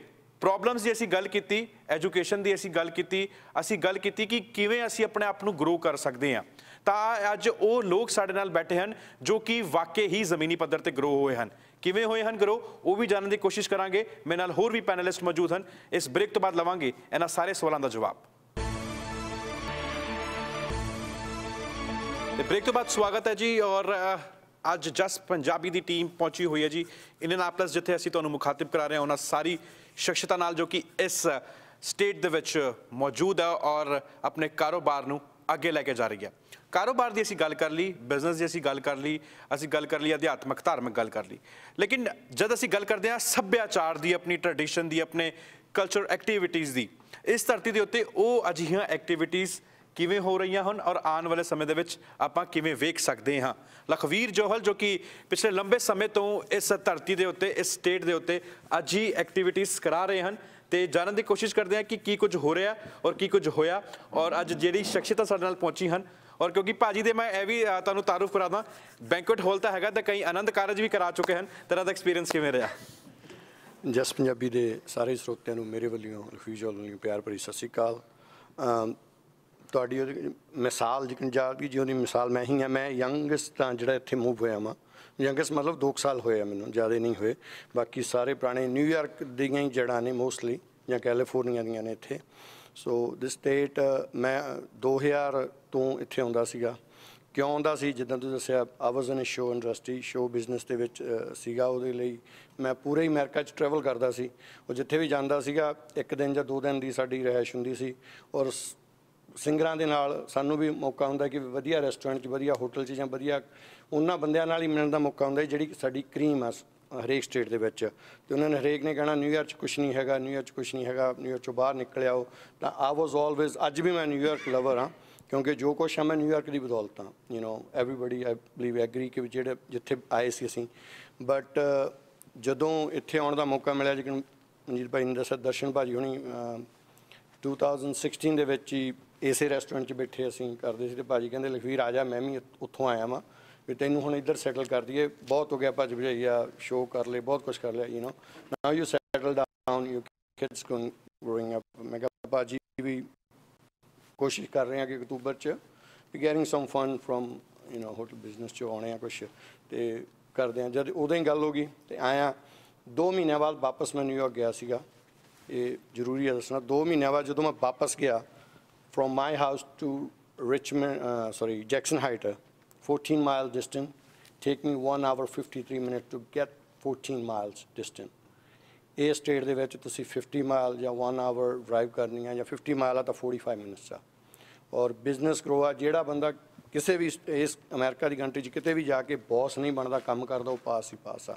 ਪ੍ਰੋਬਲਮਸ ਦੀ ਅਸੀਂ ਗੱਲ ਕੀਤੀ ਐਜੂਕੇਸ਼ਨ ਦੀ ਅਸੀਂ ਗੱਲ ਕੀਤੀ ਅਸੀਂ ਗੱਲ ਕੀਤੀ ਕਿ ਕਿਵੇਂ ਅਸੀਂ ਆਪਣੇ ਆਪ ਨੂੰ ਗਰੋ ਕਰ ਸਕਦੇ ਹਾਂ ਤਾਂ ਅੱਜ ਉਹ ਲੋਕ ਸਾਡੇ ਨਾਲ ਬੈਠੇ ਹਨ ਜੋ ਕਿ ਵਾਕਈ ਹੀ ਜ਼ਮੀਨੀ ਪੱਧਰ ਤੇ ਗਰੋ ਹੋਏ ਹਨ ਕਿਵੇਂ ਹੋਏ ਹਨ ਗਰੋ ਉਹ ਵੀ ਜਾਣਨ ਦੀ ਕੋਸ਼ਿਸ਼ ਕਰਾਂਗੇ ਮੇਰੇ ਨਾਲ ਹੋਰ ਵੀ ਪੈਨਲਿਸਟ ਮੌਜੂਦ ਹਨ ਇਸ ਬ੍ਰੇਕ ਤੋਂ ਬਾਅਦ ਲਵਾਂਗੇ ਇਹਨਾਂ ਸਾਰੇ ਸਵਾਲਾਂ ਦਾ ਜਵਾਬ ਤੇ ਬ੍ਰੇਕ ਤੋਂ ਬਾਅਦ ਸਵਾਗਤ ਹੈ ਜੀ ਔਰ ਅੱਜ ਜਸ ਪੰਜਾਬੀ ਦੀ ਟੀਮ ਪਹੁੰਚੀ ਹੋਈ ਹੈ ਜੀ ਨਾਲ ਪਲੱਸ ਜਿੱਥੇ ਅਸੀਂ ਤੁਹਾਨੂੰ ਮੁਖਾਤਿਬ ਕਰਾ ਰਹੇ ਹਾਂ ਉਹਨਾਂ ਸਾਰੀ ਸ਼ਖਸ਼ਤਾ ਨਾਲ ਜੋ ਕਿ ਇਸ ਸਟੇਟ ਦੇ ਵਿੱਚ ਮੌਜੂਦ ਹੈ ਔਰ ਆਪਣੇ ਕਾਰੋਬਾਰ ਨੂੰ ਅੱਗੇ ਲੈ ਕੇ ਜਾ ਰਹੀ ਹੈ ਕਾਰੋਬਾਰ ਦੀ ਅਸੀਂ ਗੱਲ ਕਰ ਲਈ ਬਿਜ਼ਨਸ ਦੀ ਅਸੀਂ ਗੱਲ ਕਰ ਲਈ ਅਸੀਂ ਗੱਲ ਕਰ ਲਈ ਅਧਿਆਤਮਕ ਧਾਰਮਿਕ ਗੱਲ ਕਰ ਲਈ ਲੇਕਿਨ ਜਦ ਅਸੀਂ ਗੱਲ ਕਰਦੇ ਹਾਂ ਸੱਭਿਆਚਾਰ ਦੀ ਆਪਣੀ ਟ੍ਰੈਡੀਸ਼ਨ ਦੀ ਆਪਣੇ ਕਲਚਰ ਐਕਟੀਵਿਟੀਆਂ ਦੀ ਇਸ ਧਰਤੀ ਦੇ ਉੱਤੇ ਉਹ ਅਜਿਹੀਆਂ ਐਕਟੀਵਿਟੀਆਂ ਕਿਵੇਂ ਹੋ ਰਹੀਆਂ ਹਨ ਔਰ ਆਉਣ ਵਾਲੇ ਸਮੇਂ ਦੇ ਵਿੱਚ ਆਪਾਂ ਕਿਵੇਂ ਵੇਖ ਸਕਦੇ ਹਾਂ ਲਖਵੀਰ ਜੋਹਲ ਜੋ ਕਿ ਪਿਛਲੇ ਲੰਬੇ ਸਮੇਂ ਤੋਂ ਇਸ ਧਰਤੀ ਦੇ ਉੱਤੇ ਇਸ ਸਟੇਟ ਦੇ ਉੱਤੇ ਅਜੀ ਐਕਟੀਵਿਟੀਜ਼ ਕਰਾ ਰਹੇ ਹਨ ਤੇ ਜਾਣਨ ਦੀ ਕੋਸ਼ਿਸ਼ ਕਰਦੇ ਹਾਂ ਕਿ ਕੀ ਕੁਝ ਹੋ ਰਿਹਾ ਔਰ ਕੀ ਕੁਝ ਹੋਇਆ ਔਰ ਅੱਜ ਜਿਹੜੀ ਸ਼ਖਸੀਅਤ ਸਾਡੇ ਨਾਲ ਪਹੁੰਚੀ ਹਨ ਔਰ ਕਿਉਂਕਿ ਭਾਜੀ ਦੇ ਮੈਂ ਇਹ ਵੀ ਤੁਹਾਨੂੰ ਤਾਰੂਫ ਕਰਾਦਾ ਬੈਂਕਟ ਹਾਲ ਤਾਂ ਹੈਗਾ ਤੇ ਕਈ ਆਨੰਦ ਕਾਰਜ ਵੀ ਕਰਾ ਚੁੱਕੇ ਹਨ ਤੇਰਾ ਦਾ ਐਕਸਪੀਰੀਅੰਸ ਕਿਵੇਂ ਰਿਹਾ ਜਸ ਪੰਜਾਬੀ ਦੇ ਸਾਰੇ ਸਰੋਤਿਆਂ ਨੂੰ ਮੇਰੇ ਵੱਲੋਂ ਲਖਵੀਰ ਜੋਲ ਵੱਲੋਂ ਪਿਆਰ ਭਰੀ ਸਤਿ ਸ੍ਰੀ ਅਕਾਲ ਤੁਹਾਡੀ ਉਹ ਮਿਸਾਲ ਜਿਕਨ ਜਾਪੀ ਜੀ ਉਹਦੀ ਮਿਸਾਲ ਮੈਂ ਹੀ ਆ ਮੈਂ ਯੰਗਸਟ ਤਾਂ ਜਿਹੜਾ ਇੱਥੇ ਮੂਵ ਹੋਇਆ ਮਾ ਯੰਗਸਟ ਮਤਲਬ 2 ਸਾਲ ਹੋਏ ਆ ਮੈਨੂੰ ਜ਼ਿਆਦਾ ਨਹੀਂ ਹੋਏ ਬਾਕੀ ਸਾਰੇ ਪੁਰਾਣੇ ਨਿਊਯਾਰਕ ਦੀਆਂ ਹੀ ਜੜਾਂ ਨੇ ਮੋਸਟਲੀ ਜਾਂ ਕੈਲੀਫੋਰਨੀਆ ਦੀਆਂ ਨੇ ਇੱਥੇ ਸੋ ਦਿਸ ਸਟੇਟ ਮੈਂ 2000 ਤੋਂ ਇੱਥੇ ਆਉਂਦਾ ਸੀਗਾ ਕਿਉਂ ਆਉਂਦਾ ਸੀ ਜਿੱਦਾਂ ਤੁਸੀਂ ਦੱਸਿਆ ਆ in show industry show business ਦੇ ਵਿੱਚ ਸੀਗਾ ਉਹਦੇ ਲਈ ਮੈਂ ਪੂਰੇ ਅਮਰੀਕਾ 'ਚ ਟਰੈਵਲ ਕਰਦਾ ਸੀ ਉਹ ਜਿੱਥੇ ਵੀ ਜਾਂਦਾ ਸੀਗਾ ਇੱਕ ਦਿਨ ਜਾਂ ਦੋ ਦਿਨ ਦੀ ਸਾਡੀ ਰਹਿائش ਹੁੰਦੀ ਸੀ ਔਰ ਸਿੰਗਰਾਂ ਦੇ ਨਾਲ ਸਾਨੂੰ ਵੀ ਮੌਕਾ ਹੁੰਦਾ ਕਿ ਵਧੀਆ ਰੈਸਟੋਰੈਂਟ 'ਚ ਵਧੀਆ ਹੋਟਲ 'ਚ ਜਾਂ ਵਧੀਆ ਉਹਨਾਂ ਬੰਦਿਆਂ ਨਾਲ ਹੀ ਮਿਲਣ ਦਾ ਮੌਕਾ ਹੁੰਦਾ ਜਿਹੜੀ ਸਾਡੀ ਕਰੀਮ ਆ ਹਰੇਕ ਸਟੇਟ ਦੇ ਵਿੱਚ ਤੇ ਉਹਨਾਂ ਨੇ ਹਰੇਕ ਨੇ ਕਹਿਣਾ ਨਿਊਯਾਰਕ 'ਚ ਕੁਝ ਨਹੀਂ ਹੈਗਾ ਨਿਊਯਾਰਕ 'ਚ ਕੁਝ ਨਹੀਂ ਹੈਗਾ ਨਿਊਯਾਰਕ 'ਚੋਂ ਬਾਹਰ ਨਿਕਲ ਆਓ ਤਾਂ ਆ ਵਾਸ ਆਲਵੇਜ਼ ਅੱਜ ਵੀ ਮੈਂ ਨਿਊਯਾਰਕ ਲਵਰ ਹਾਂ ਕਿਉਂਕਿ ਜੋ ਕੁਝ ਆ ਮੈਂ ਨਿਊਯਾਰਕ ਦੀ ਬਦੌਲਤ ਆ you know everybody I believe agree ਕਿ ਜਿਹੜੇ ਜਿੱਥੇ ਆਏ ਸੀ ਅਸੀਂ ਬਟ ਜਦੋਂ ਇੱਥੇ ਆਉਣ ਦਾ ਮੌਕਾ ਮਿਲਿਆ ਜਿਕਨ ਮਨਜੀਤ ਭਾਈ ਨੇ ਦੱਸਿਆ ਦਰਸ਼ਨ ਭਾਜੀ ਹੁਣੀ 2016 ਦੇ ਵਿੱਚ ਹੀ ਇਸੇ ਰੈਸਟੋਰੈਂਟ 'ਚ ਬੈਠੇ ਅਸੀਂ ਕਰਦੇ ਸੀ ਤੇ ਭਾਜੀ ਕਹਿੰਦੇ ਲਖਵੀਰ ਆ ਜਾ ਮੈਂ ਵੀ ਉੱਥੋਂ ਆਇਆ ਵਾਂ ਵੀ ਤੈਨੂੰ ਹੁਣ ਇੱਧਰ ਸੈਟਲ ਕਰ ਦਈਏ ਬਹੁਤ ਹੋ ਗਿਆ ਭੱਜ ਭਜਾਈਆ ਸ਼ੋਅ ਕਰ ਲੈ ਬਹੁਤ ਕੁਝ ਕਰ ਲਿਆ you know now you settle down you kids growing up ਮੈਂ ਕਿਹਾ ਭਾਜੀ ਵੀ ਕੋਸ਼ਿਸ਼ ਕਰ ਰਹੇ ਆ ਕਿ ਅਕਤੂਬਰ 'ਚ ਵੀ getting some fun from you know hotel business 'ਚ ਆਉਣੇ ਆ ਕੁਝ ਤੇ ਕਰਦੇ ਆ ਜਦ ਉਦੋਂ ਹੀ ਗੱਲ ਹੋ ਗਈ ਤੇ ਆਇਆ 2 ਮਹੀਨਿਆਂ ਬਾਅਦ ਵਾਪਸ ਮੈਂ ਨਿਊਯਾਰਕ ਗਿਆ ਸੀਗਾ ਇਹ ਜ਼ਰੂਰੀ ਹੈ ਦੱਸਣਾ 2 ਮਹੀਨਿਆਂ ਬਾਅਦ ਜਦੋਂ ਮੈਂ ਵਾਪਸ ਗਿਆ from my house to Richmond, uh, sorry, Jackson Heights, 14 miles distant, take me 1 hour 53 minute to get 14 miles distance ਇਹ ਸਟੇਟ ਦੇ ਵਿੱਚ ਤੁਸੀਂ 50 ਮਾਈਲ ਜਾਂ 1 ਆਵਰ ਡਰਾਈਵ ਕਰਨੀ ਹੈ ਜਾਂ 50 ਮਾਈਲ ਆ ਤਾਂ 45 ਮਿੰਟਸ ਆ ਔਰ ਬਿਜ਼ਨਸ ਗਰੋ ਆ ਜਿਹੜਾ ਬੰਦਾ ਕਿਸੇ ਵੀ ਇਸ ਅਮਰੀਕਾ ਦੀ ਕੰਟਰੀ 'ਚ ਕਿਤੇ ਵੀ ਜਾ ਕੇ ਬੌਸ ਨਹੀਂ ਬਣਦਾ ਕੰਮ ਕਰਦਾ ਉਹ ਪਾਸ ਹੀ ਪਾਸ ਆ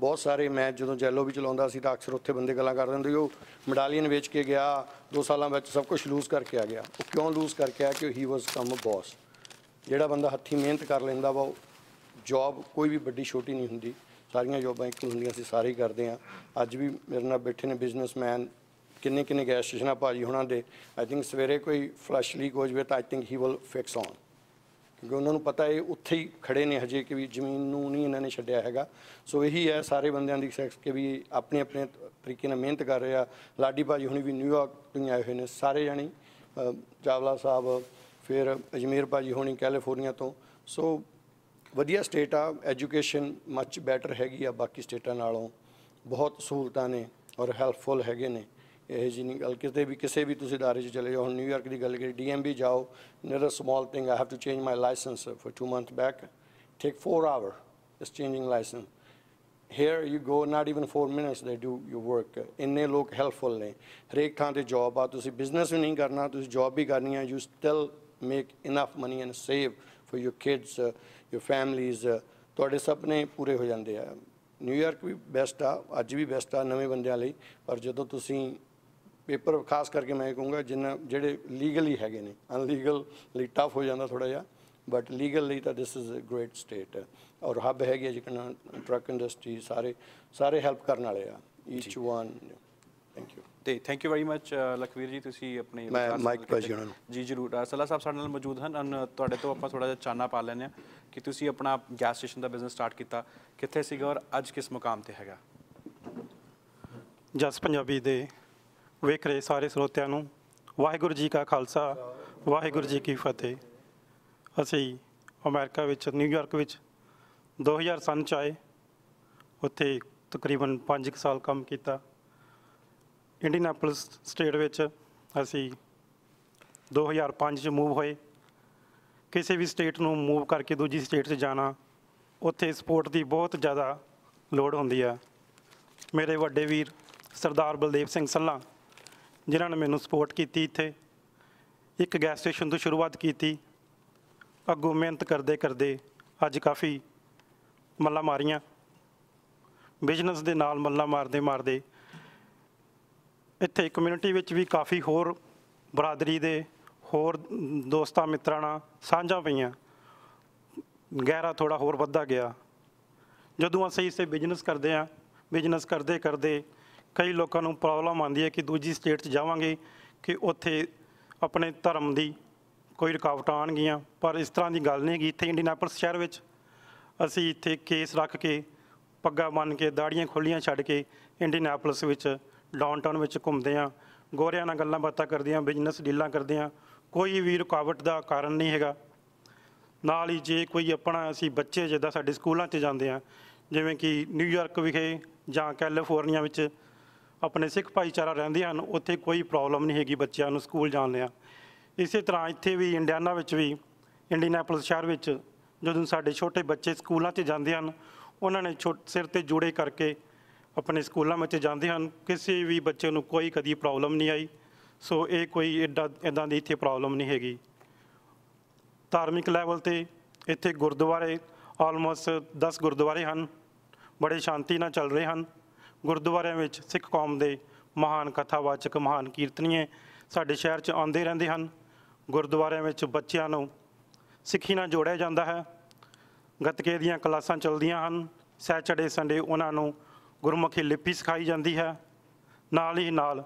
ਬਹੁਤ ਸਾਰੇ ਮੈਂ ਜਦੋਂ ਜੈਲੋ ਵੀ ਚਲਾਉਂਦਾ ਸੀ ਤਾਂ ਅਕਸਰ ਉੱਥੇ ਬੰਦੇ ਗੱਲਾਂ ਕਰਦੇ ਹੁੰਦੇ ਉਹ ਮਡਾਲੀਅਨ ਵੇਚ ਕੇ ਗਿਆ 2 ਸਾਲਾਂ ਵਿੱਚ ਸਭ ਕੁਝ ਲੂਜ਼ ਕਰਕੇ ਆ ਗਿਆ ਉਹ ਕਿਉਂ ਲੂਜ਼ ਕਰਕੇ ਆ ਕਿ ਹੀ ਵਾਸ ਕਮ ਬੌਸ ਜਿਹੜਾ ਬੰਦਾ ਹੱਥੀ ਮਿਹਨਤ ਕਰ ਲੈਂਦਾ ਵਾ ਉਹ ਜੌਬ ਕੋਈ ਵੀ ਵੱਡੀ ਛੋਟੀ ਨਹੀਂ ਹੁੰਦੀ ਸਾਰੀਆਂ ਜੌਬਾਂ ਇੱਕ ਹੁੰਦੀਆਂ ਸੀ ਸਾਰੇ ਹੀ ਕਰਦੇ ਆ ਅੱਜ ਵੀ ਮੇਰੇ ਨਾਲ ਬੈਠੇ ਨੇ ਬਿਜ਼ਨਸਮੈਨ ਕਿੰਨੇ ਕਿੰਨੇ ਗੈਸ ਸਟੇਸ਼ਨਾਂ ਭਾਜੀ ਹੁਣਾਂ ਦੇ ਆਈ ਥਿੰਕ ਸਵੇਰੇ ਕੋਈ ਫਲਸ਼ ਲੀਕ ਹੋ ਜਵੇ ਤਾਂ I think he will fix on ਕਿਉਂਕਿ ਉਹਨਾਂ ਨੂੰ ਪਤਾ ਹੈ ਉੱਥੇ ਹੀ ਖੜੇ ਨੇ ਹਜੇ ਕਿ ਵੀ ਜ਼ਮੀਨ ਨੂੰ ਨਹੀਂ ਇਹਨਾਂ ਨੇ ਛੱਡਿਆ ਹੈਗਾ ਸੋ ਇਹੀ ਹੈ ਸਾਰੇ ਬੰਦਿਆਂ ਦੀ ਸੈਕਸ ਕਿ ਵੀ ਆਪਣੇ ਆਪਣੇ ਤਰੀਕੇ ਨਾਲ ਮਿਹਨਤ ਕਰ ਰਹੇ ਆ ਲਾਡੀ ਭਾਜੀ ਹੁਣੀ ਵੀ ਨਿਊਯਾਰਕ ਤੋਂ ਆਏ ਹੋਏ ਨੇ ਸਾਰੇ ਜਾਨੀ ਚਾਵਲਾ ਸਾਹਿਬ ਫਿਰ ਅਜਮੇਰ ਭਾਜੀ ਹੋਣੀ ਕੈਲੀਫੋਰਨੀਆ ਤੋਂ ਸੋ ਵਧੀਆ ਸਟੇਟ ਆ ਐਜੂਕੇਸ਼ਨ ਮੱਚ ਬੈਟਰ ਹੈਗੀ ਆ ਬਾਕੀ ਸਟੇਟਾਂ ਨਾਲੋਂ ਬਹੁਤ ਸਹੂਲਤਾਂ ਨੇ ਔਰ ਹੈਲਪਫੁਲ ਹੈਗੇ ਨੇ ਇਹ ਜੀ ਨਹੀਂ ਗੱਲ ਕਿਤੇ ਵੀ ਕਿਸੇ ਵੀ ਤੁਸੀਂ ਦਾਰੇ 'ਚ ਚਲੇ ਜਾਓ ਹੁਣ ਨਿਊਯਾਰਕ ਦੀ ਗੱਲ ਕਰੀ ਡੀਐਮਬੀ ਜਾਓ near a small thing I have to change my licence for 2 month back take 4 hour is changing licence here you go not even 4 minutes they do you work ਇੰਨੇ ਲੋਕ ਹੈਲਪਫੁਲ ਨੇ ਹਰੇਕ ਥਾਂ ਤੇ ਜੌਬ ਆ ਤੁਸੀਂ ਬਿਜ਼ਨਸ ਵੀ ਨਹੀਂ ਕਰਨਾ ਤੁਸੀਂ ਜੌਬ ਵੀ ਕਰਨੀ ਆ you still make enough money and save for your kids your families ਤੁਹਾਡੇ ਸੁਪਨੇ ਪੂਰੇ ਹੋ ਜਾਂਦੇ ਆ ਨਿਊਯਾਰਕ ਵੀ ਬੈਸਟ ਆ ਅੱਜ ਵੀ ਬੈਸਟ ਆ ਨਵੇਂ ਬੰਦਿਆਂ ਲਈ ਪਰ ਜਦੋਂ ਤੁਸੀਂ ਪੇਪਰ ਖਾਸ ਕਰਕੇ ਮੈਂ ਕਹੂੰਗਾ ਜਿੰਨਾ ਜਿਹੜੇ ਲੀਗਲੀ ਹੈਗੇ ਨੇ ਅਨਲੀਗਲ ਲਈ ਟਫ ਹੋ ਜਾਂਦਾ ਥੋੜਾ ਜਿਹਾ ਬਟ ਲੀਗਲ ਲਈ ਤਾਂ this is a great state or hub ਹੈਗੇ ਜਿਕਨ ਟਰੱਕ ਇੰਡਸਟਰੀ ਸਾਰੇ ਸਾਰੇ ਹੈਲਪ ਕਰਨ ਵਾਲੇ ਆ ਈਚ ਵਨ ਥੈਂਕ ਯੂ ਤੇ thank you very much Lakhvir ji ਤੁਸੀਂ ਆਪਣੇ ਮੈਂ ਮਾਈਕ ਪਾਜੀ ਉਹਨਾਂ ਨੂੰ ਜੀ ਜਰੂਰ ਸਲਾਹ ਸਾਹਿਬ ਸਾਡੇ ਨਾਲ ਮੌਜੂਦ ਹਨ ਅਨ ਤੁਹਾਡੇ ਤੋਂ ਆਪਾਂ ਥੋੜਾ ਜਿਹਾ ਚਾਨਾ ਪਾ ਲੈਨੇ ਆ ਕਿ ਤੁਸੀਂ ਆਪਣਾ ਗੈਸ ਸਟੇਸ਼ਨ ਦਾ ਬਿਜ਼ਨਸ ਸਟਾਰਟ ਕੀਤਾ ਕਿੱਥੇ ਸੀਗਾ ਔਰ ਅੱਜ ਕਿਸ ਮੁਕਾਮ ਤੇ ਹੈਗਾ ਜਸ ਪੰਜਾਬੀ ਦੇ ਵੇਖ ਰਹੇ ਸਾਰੇ ਸਰੋਤਿਆਂ ਨੂੰ ਵਾਹਿਗੁਰੂ ਜੀ ਕਾ ਖਾਲਸਾ ਵਾਹਿਗੁਰੂ ਜੀ ਕੀ ਫਤਿਹ ਅਸੀਂ ਅਮਰੀਕਾ ਵਿੱਚ ਨਿਊਯਾਰਕ ਵਿੱਚ 2000 ਸਨ ਚ ਆਏ ਉੱਥੇ ਤਕਰੀਬਨ 5 ਸਾਲ ਕੰਮ ਕੀਤਾ ਇੰਡੀਨਾਪੋਲਿਸ ਸਟੇਟ ਵਿੱਚ ਅਸੀਂ 2005 ਚ ਮੂਵ ਹੋਏ ਕਿਸੇ ਵੀ ਸਟੇਟ ਨੂੰ ਮੂਵ ਕਰਕੇ ਦੂਜੀ ਸਟੇਟ 'ਚ ਜਾਣਾ ਉੱਥੇ ਸਪੋਰਟ ਦੀ ਬਹੁਤ ਜ਼ਿਆਦਾ ਲੋੜ ਹੁੰਦੀ ਆ ਮੇਰੇ ਵੱਡੇ ਵੀਰ ਸਰਦਾਰ ਬਲਦੇਵ ਸਿੰਘ ਸੱਲਾ ਜਿਨ੍ਹਾਂ ਨੇ ਮੈਨੂੰ ਸਪੋਰਟ ਕੀਤੀ ਇੱਥੇ ਇੱਕ ਗੈਸ ਸਟੇਸ਼ਨ ਤੋਂ ਸ਼ੁਰੂਆਤ ਕੀਤੀ ਅੱਗੋਂ ਮਿਹਨਤ ਕਰਦੇ ਕਰਦੇ ਅੱਜ ਕਾਫੀ ਮੱਲਾ ਮਾਰੀਆਂ ਬਿਜ਼ਨਸ ਦੇ ਨਾਲ ਮੱਲਾ ਮਾਰਦੇ ਮਾਰਦੇ ਇੱਥੇ ਕਮਿਊਨਿਟੀ ਵਿੱਚ ਵੀ ਕਾਫੀ ਹੋਰ ਬਰਾਦਰੀ ਦੇ ਹੋਰ ਦੋਸਤਾਂ ਮਿੱਤਰਾਂ ਨਾਲ ਸਾਂਝਾ ਪਈਆਂ ਗਹਿਰਾ ਥੋੜਾ ਹੋਰ ਵੱਧਾ ਗਿਆ ਜਦੋਂ ਅਸੀਂ ਇਸੇ ਬਿਜ਼ਨਸ ਕਰਦੇ ਆ ਬਿਜ਼ਨਸ ਕਰਦੇ ਕਰਦੇ ਕਈ ਲੋਕਾਂ ਨੂੰ ਪ੍ਰੋਬਲਮ ਆਉਂਦੀ ਹੈ ਕਿ ਦੂਜੀ ਸਟੇਟ 'ਚ ਜਾਵਾਂਗੇ ਕਿ ਉੱਥੇ ਆਪਣੇ ਧਰਮ ਦੀ ਕੋਈ ਰੁਕਾਵਟਾਂ ਆਣਗੀਆਂ ਪਰ ਇਸ ਤਰ੍ਹਾਂ ਦੀ ਗੱਲ ਨਹੀਂ ਹੈਗੀ ਇੱਥੇ ਇੰਡੀਨਾਪੋਲਿਸ ਸ਼ਹਿਰ ਵਿੱਚ ਅਸੀਂ ਇੱਥੇ ਕੇਸ ਰੱਖ ਕੇ ਪੱਗਾ ਬੰਨ ਕੇ ਦਾੜੀਆਂ ਖੋਲੀਆਂ ਛੱਡ ਕੇ ਇੰਡੀਨਾਪੋਲਿਸ ਵਿੱਚ ਡਾਊਨਟਾਊਨ ਵਿੱਚ ਘੁੰਮਦੇ ਆਂ ਗੋਰਿਆਂ ਨਾਲ ਗੱਲਾਂ ਬਾਤਾਂ ਕਰਦੇ ਆਂ ਬਿਜ਼ਨਸ ਡੀਲਾਂ ਕਰਦੇ ਆਂ ਕੋਈ ਵੀ ਰੁਕਾਵਟ ਦਾ ਕਾਰਨ ਨਹੀਂ ਹੈਗਾ ਨਾਲ ਹੀ ਜੇ ਕੋਈ ਆਪਣਾ ਅਸੀਂ ਬੱਚੇ ਜਿੱਦਾਂ ਸਾਡੇ ਸਕੂਲਾਂ 'ਚ ਜਾਂਦੇ ਆਂ ਜਿਵੇਂ ਕਿ ਨਿਊਯਾਰਕ ਵਿਖੇ ਜਾਂ ਕੈਲੀਫੋਰਨੀਆ ਵਿੱਚ ਆਪਣੇ ਸਿੱਖ ਭਾਈਚਾਰਾ ਰਹਿੰਦੇ ਹਨ ਉੱਥੇ ਕੋਈ ਪ੍ਰੋਬਲਮ ਨਹੀਂ ਹੈਗੀ ਬੱਚਿਆਂ ਨੂੰ ਸਕੂਲ ਜਾਣ ਲਿਆ ਇਸੇ ਤਰ੍ਹਾਂ ਇੱਥੇ ਵੀ ਇੰਡੀਆਨਾ ਵਿੱਚ ਵੀ ਇੰਡੀਆਨਾਪੋਲਿਸ ਸ਼ਹਿਰ ਵਿੱਚ ਜਦੋਂ ਸਾਡੇ ਛੋਟੇ ਬੱਚੇ ਸਕੂਲਾਂ 'ਚ ਜਾਂਦੇ ਹਨ ਉਹਨਾਂ ਨੇ ਸਿਰ ਤੇ ਜੂੜੇ ਕਰਕੇ ਆਪਣੇ ਸਕੂਲਾਂ ਵਿੱਚ ਜਾਂਦੇ ਹਨ ਕਿਸੇ ਵੀ ਬੱਚੇ ਨੂੰ ਕੋਈ ਕਦੀ ਪ੍ਰੋਬਲਮ ਨਹੀਂ ਆਈ ਸੋ ਇਹ ਕੋਈ ਐਡਾ ਇਦਾਂ ਦੀ ਇੱਥੇ ਪ੍ਰੋਬਲਮ ਨਹੀਂ ਹੈਗੀ ਧਾਰਮਿਕ ਲੈਵਲ ਤੇ ਇੱਥੇ ਗੁਰਦੁਆਰੇ ਆਲਮੋਸਟ 10 ਗੁਰਦੁਆਰੇ ਹਨ ਬੜੇ ਸ਼ਾਂਤੀ ਨਾਲ ਚੱਲ ਰਹੇ ਹਨ ਗੁਰਦੁਆਰਿਆਂ ਵਿੱਚ ਸਿੱਖ ਕੌਮ ਦੇ ਮਹਾਨ ਕਥਾਵਾਚਕ ਮਹਾਨ ਕੀਰਤਨੀਏ ਸਾਡੇ ਸ਼ਹਿਰ 'ਚ ਆਉਂਦੇ ਰਹਿੰਦੇ ਹਨ ਗੁਰਦੁਆਰਿਆਂ ਵਿੱਚ ਬੱਚਿਆਂ ਨੂੰ ਸਿੱਖੀ ਨਾਲ ਜੋੜਿਆ ਜਾਂਦਾ ਹੈ ਗਤਕੇ ਦੀਆਂ ਕਲਾਸਾਂ ਚੱਲਦੀਆਂ ਹਨ ਸੈਚਰਡੇ ਸੰਡੇ ਉਹਨਾਂ ਨੂੰ ਗੁਰਮੁਖੀ ਲਿਪੀ ਸਿਖਾਈ ਜਾਂਦੀ ਹੈ ਨਾਲ ਹੀ ਨਾਲ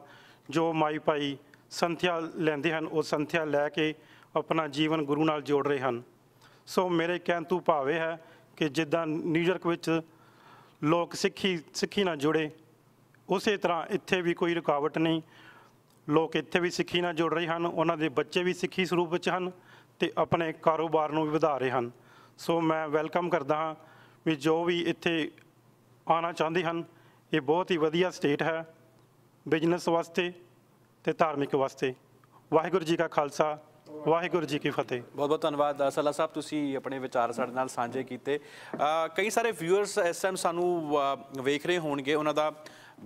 ਜੋ ਮਾਈ ਭਾਈ ਸੰਥਿਆ ਲੈਂਦੇ ਹਨ ਉਹ ਸੰਥਿਆ ਲੈ ਕੇ ਆਪਣਾ ਜੀਵਨ ਗੁਰੂ ਨਾਲ ਜੋੜ ਰਹੇ ਹਨ ਸੋ ਮੇਰੇ ਕਹਿਣ ਤੋਂ ਭਾਵੇਂ ਹੈ ਕਿ ਜਿੱਦਾਂ ਨਿਊਯਾਰਕ ਵਿੱਚ ਲੋਕ ਸਿੱਖੀ ਸਿੱਖੀ ਨਾਲ ਜੁੜੇ ਉਸੇ ਤਰ੍ਹਾਂ ਇੱਥੇ ਵੀ ਕੋਈ ਰੁਕਾਵਟ ਨਹੀਂ ਲੋਕ ਇੱਥੇ ਵੀ ਸਿੱਖੀ ਨਾਲ ਜੁੜ ਰਹੇ ਹਨ ਉਹਨਾਂ ਦੇ ਬੱਚੇ ਵੀ ਸਿੱਖੀ ਸਰੂਪ ਵਿੱਚ ਹਨ ਤੇ ਆਪਣੇ ਕਾਰੋਬਾਰ ਨੂੰ ਵੀ ਵਧਾ ਰਹੇ ਹਨ ਸੋ ਮੈਂ ਵੈਲਕਮ ਕਰਦਾ ਹਾਂ ਵੀ ਜੋ ਵੀ ਇੱਥੇ ਆਉਣਾ ਚਾਹੁੰਦੇ ਹਨ ਇਹ ਬਹੁਤ ਹੀ ਵਧੀਆ ਸਟੇਟ ਹੈ ਬਿਜ਼ਨਸ ਵਾਸਤੇ ਤੇ ਧਾਰਮਿਕ ਵਾਸਤੇ ਵਾਹਿਗੁਰੂ ਜੀ ਕਾ ਖਾਲਸਾ ਵਾਹਿਗੁਰੂ ਜੀ ਕੀ ਫਤਿਹ ਬਹੁਤ ਬਹੁਤ ਧੰਨਵਾਦ ਅਸਲਾ ਸਾਹਿਬ ਤੁਸੀਂ ਆਪਣੇ ਵਿਚਾਰ ਸਾਡੇ ਨਾਲ ਸਾਂਝੇ ਕੀਤੇ ਕਈ ਸਾਰੇ ਵਿਊਅਰਸ ਇਸ ਟਾਈਮ ਸਾਨੂੰ ਵੇਖ ਰਹੇ ਹੋਣਗੇ ਉਹਨਾਂ ਦਾ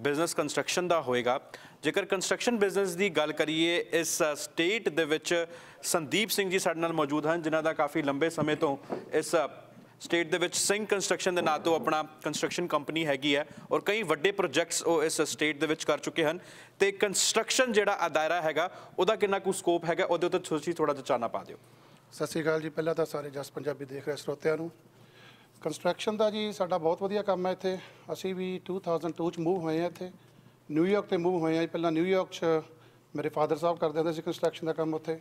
ਬਿਜ਼ਨਸ ਕੰਸਟਰਕਸ਼ਨ ਦਾ ਹੋਏਗਾ ਜੇਕਰ ਕੰਸਟਰਕਸ਼ਨ ਬਿਜ਼ਨਸ ਦੀ ਗੱਲ ਕਰੀਏ ਇਸ ਸਟੇਟ ਦੇ ਵਿੱਚ ਸੰਦੀਪ ਸਿੰਘ ਜੀ ਸਾਡੇ ਨਾਲ ਮੌਜੂਦ ਹਨ ਜਿਨ੍ਹਾਂ ਦਾ ਕਾਫੀ ਲੰਬੇ ਸਮੇਂ ਤੋਂ ਇਸ ਸਟੇਟ ਦੇ ਵਿੱਚ ਸਿੰਘ ਕੰਸਟਰਕਸ਼ਨ ਦੇ ਨਾਂ ਤੋਂ ਆਪਣਾ ਕੰਸਟਰਕਸ਼ਨ ਕੰਪਨੀ ਹੈਗੀ ਹੈ ਔਰ ਕਈ ਵੱਡੇ ਪ੍ਰੋਜੈਕਟਸ ਉਹ ਇਸ ਸਟੇਟ ਦੇ ਵਿੱਚ ਕਰ ਚੁੱਕੇ ਹਨ ਤੇ ਕੰਸਟਰਕਸ਼ਨ ਜਿਹੜਾ ਅਦਾਇਰਾ ਹੈਗਾ ਉਹਦਾ ਕਿੰਨਾ ਕੁ ਸਕੋਪ ਹੈਗਾ ਉਹਦੇ ਉੱਤੇ ਤੁਸੀਂ ਥੋੜਾ ਜਿਹਾ ਚਾਨਣਾ ਪਾ ਦਿਓ ਸਤਿ ਸ੍ਰੀ ਅਕਾਲ ਜੀ ਪਹਿਲਾਂ ਤਾਂ ਸਾਰੇ ਜਸ ਪੰਜਾਬੀ ਦੇਖ ਰਹੇ ਸਰੋਤਿਆਂ ਨੂੰ ਕੰਸਟਰਕਸ਼ਨ ਦਾ ਜੀ ਸਾਡਾ ਬਹੁਤ ਵਧੀਆ ਕੰਮ ਹੈ ਇੱਥੇ ਅਸੀਂ ਵੀ 2002 ਚ ਮੂਵ ਹੋਏ ਆ ਇੱਥੇ ਨਿਊਯਾਰਕ ਤੇ ਮੂਵ ਹੋਏ ਆ ਪਹਿਲਾਂ ਨਿਊਯਾਰਕ ਚ ਮੇਰੇ ਫਾਦਰ ਸਾਹਿਬ ਕਰਦੇ ਹੁੰਦੇ ਸੀ ਕੰਸਟਰਕਸ਼ਨ ਦਾ ਕੰਮ ਉੱਥੇ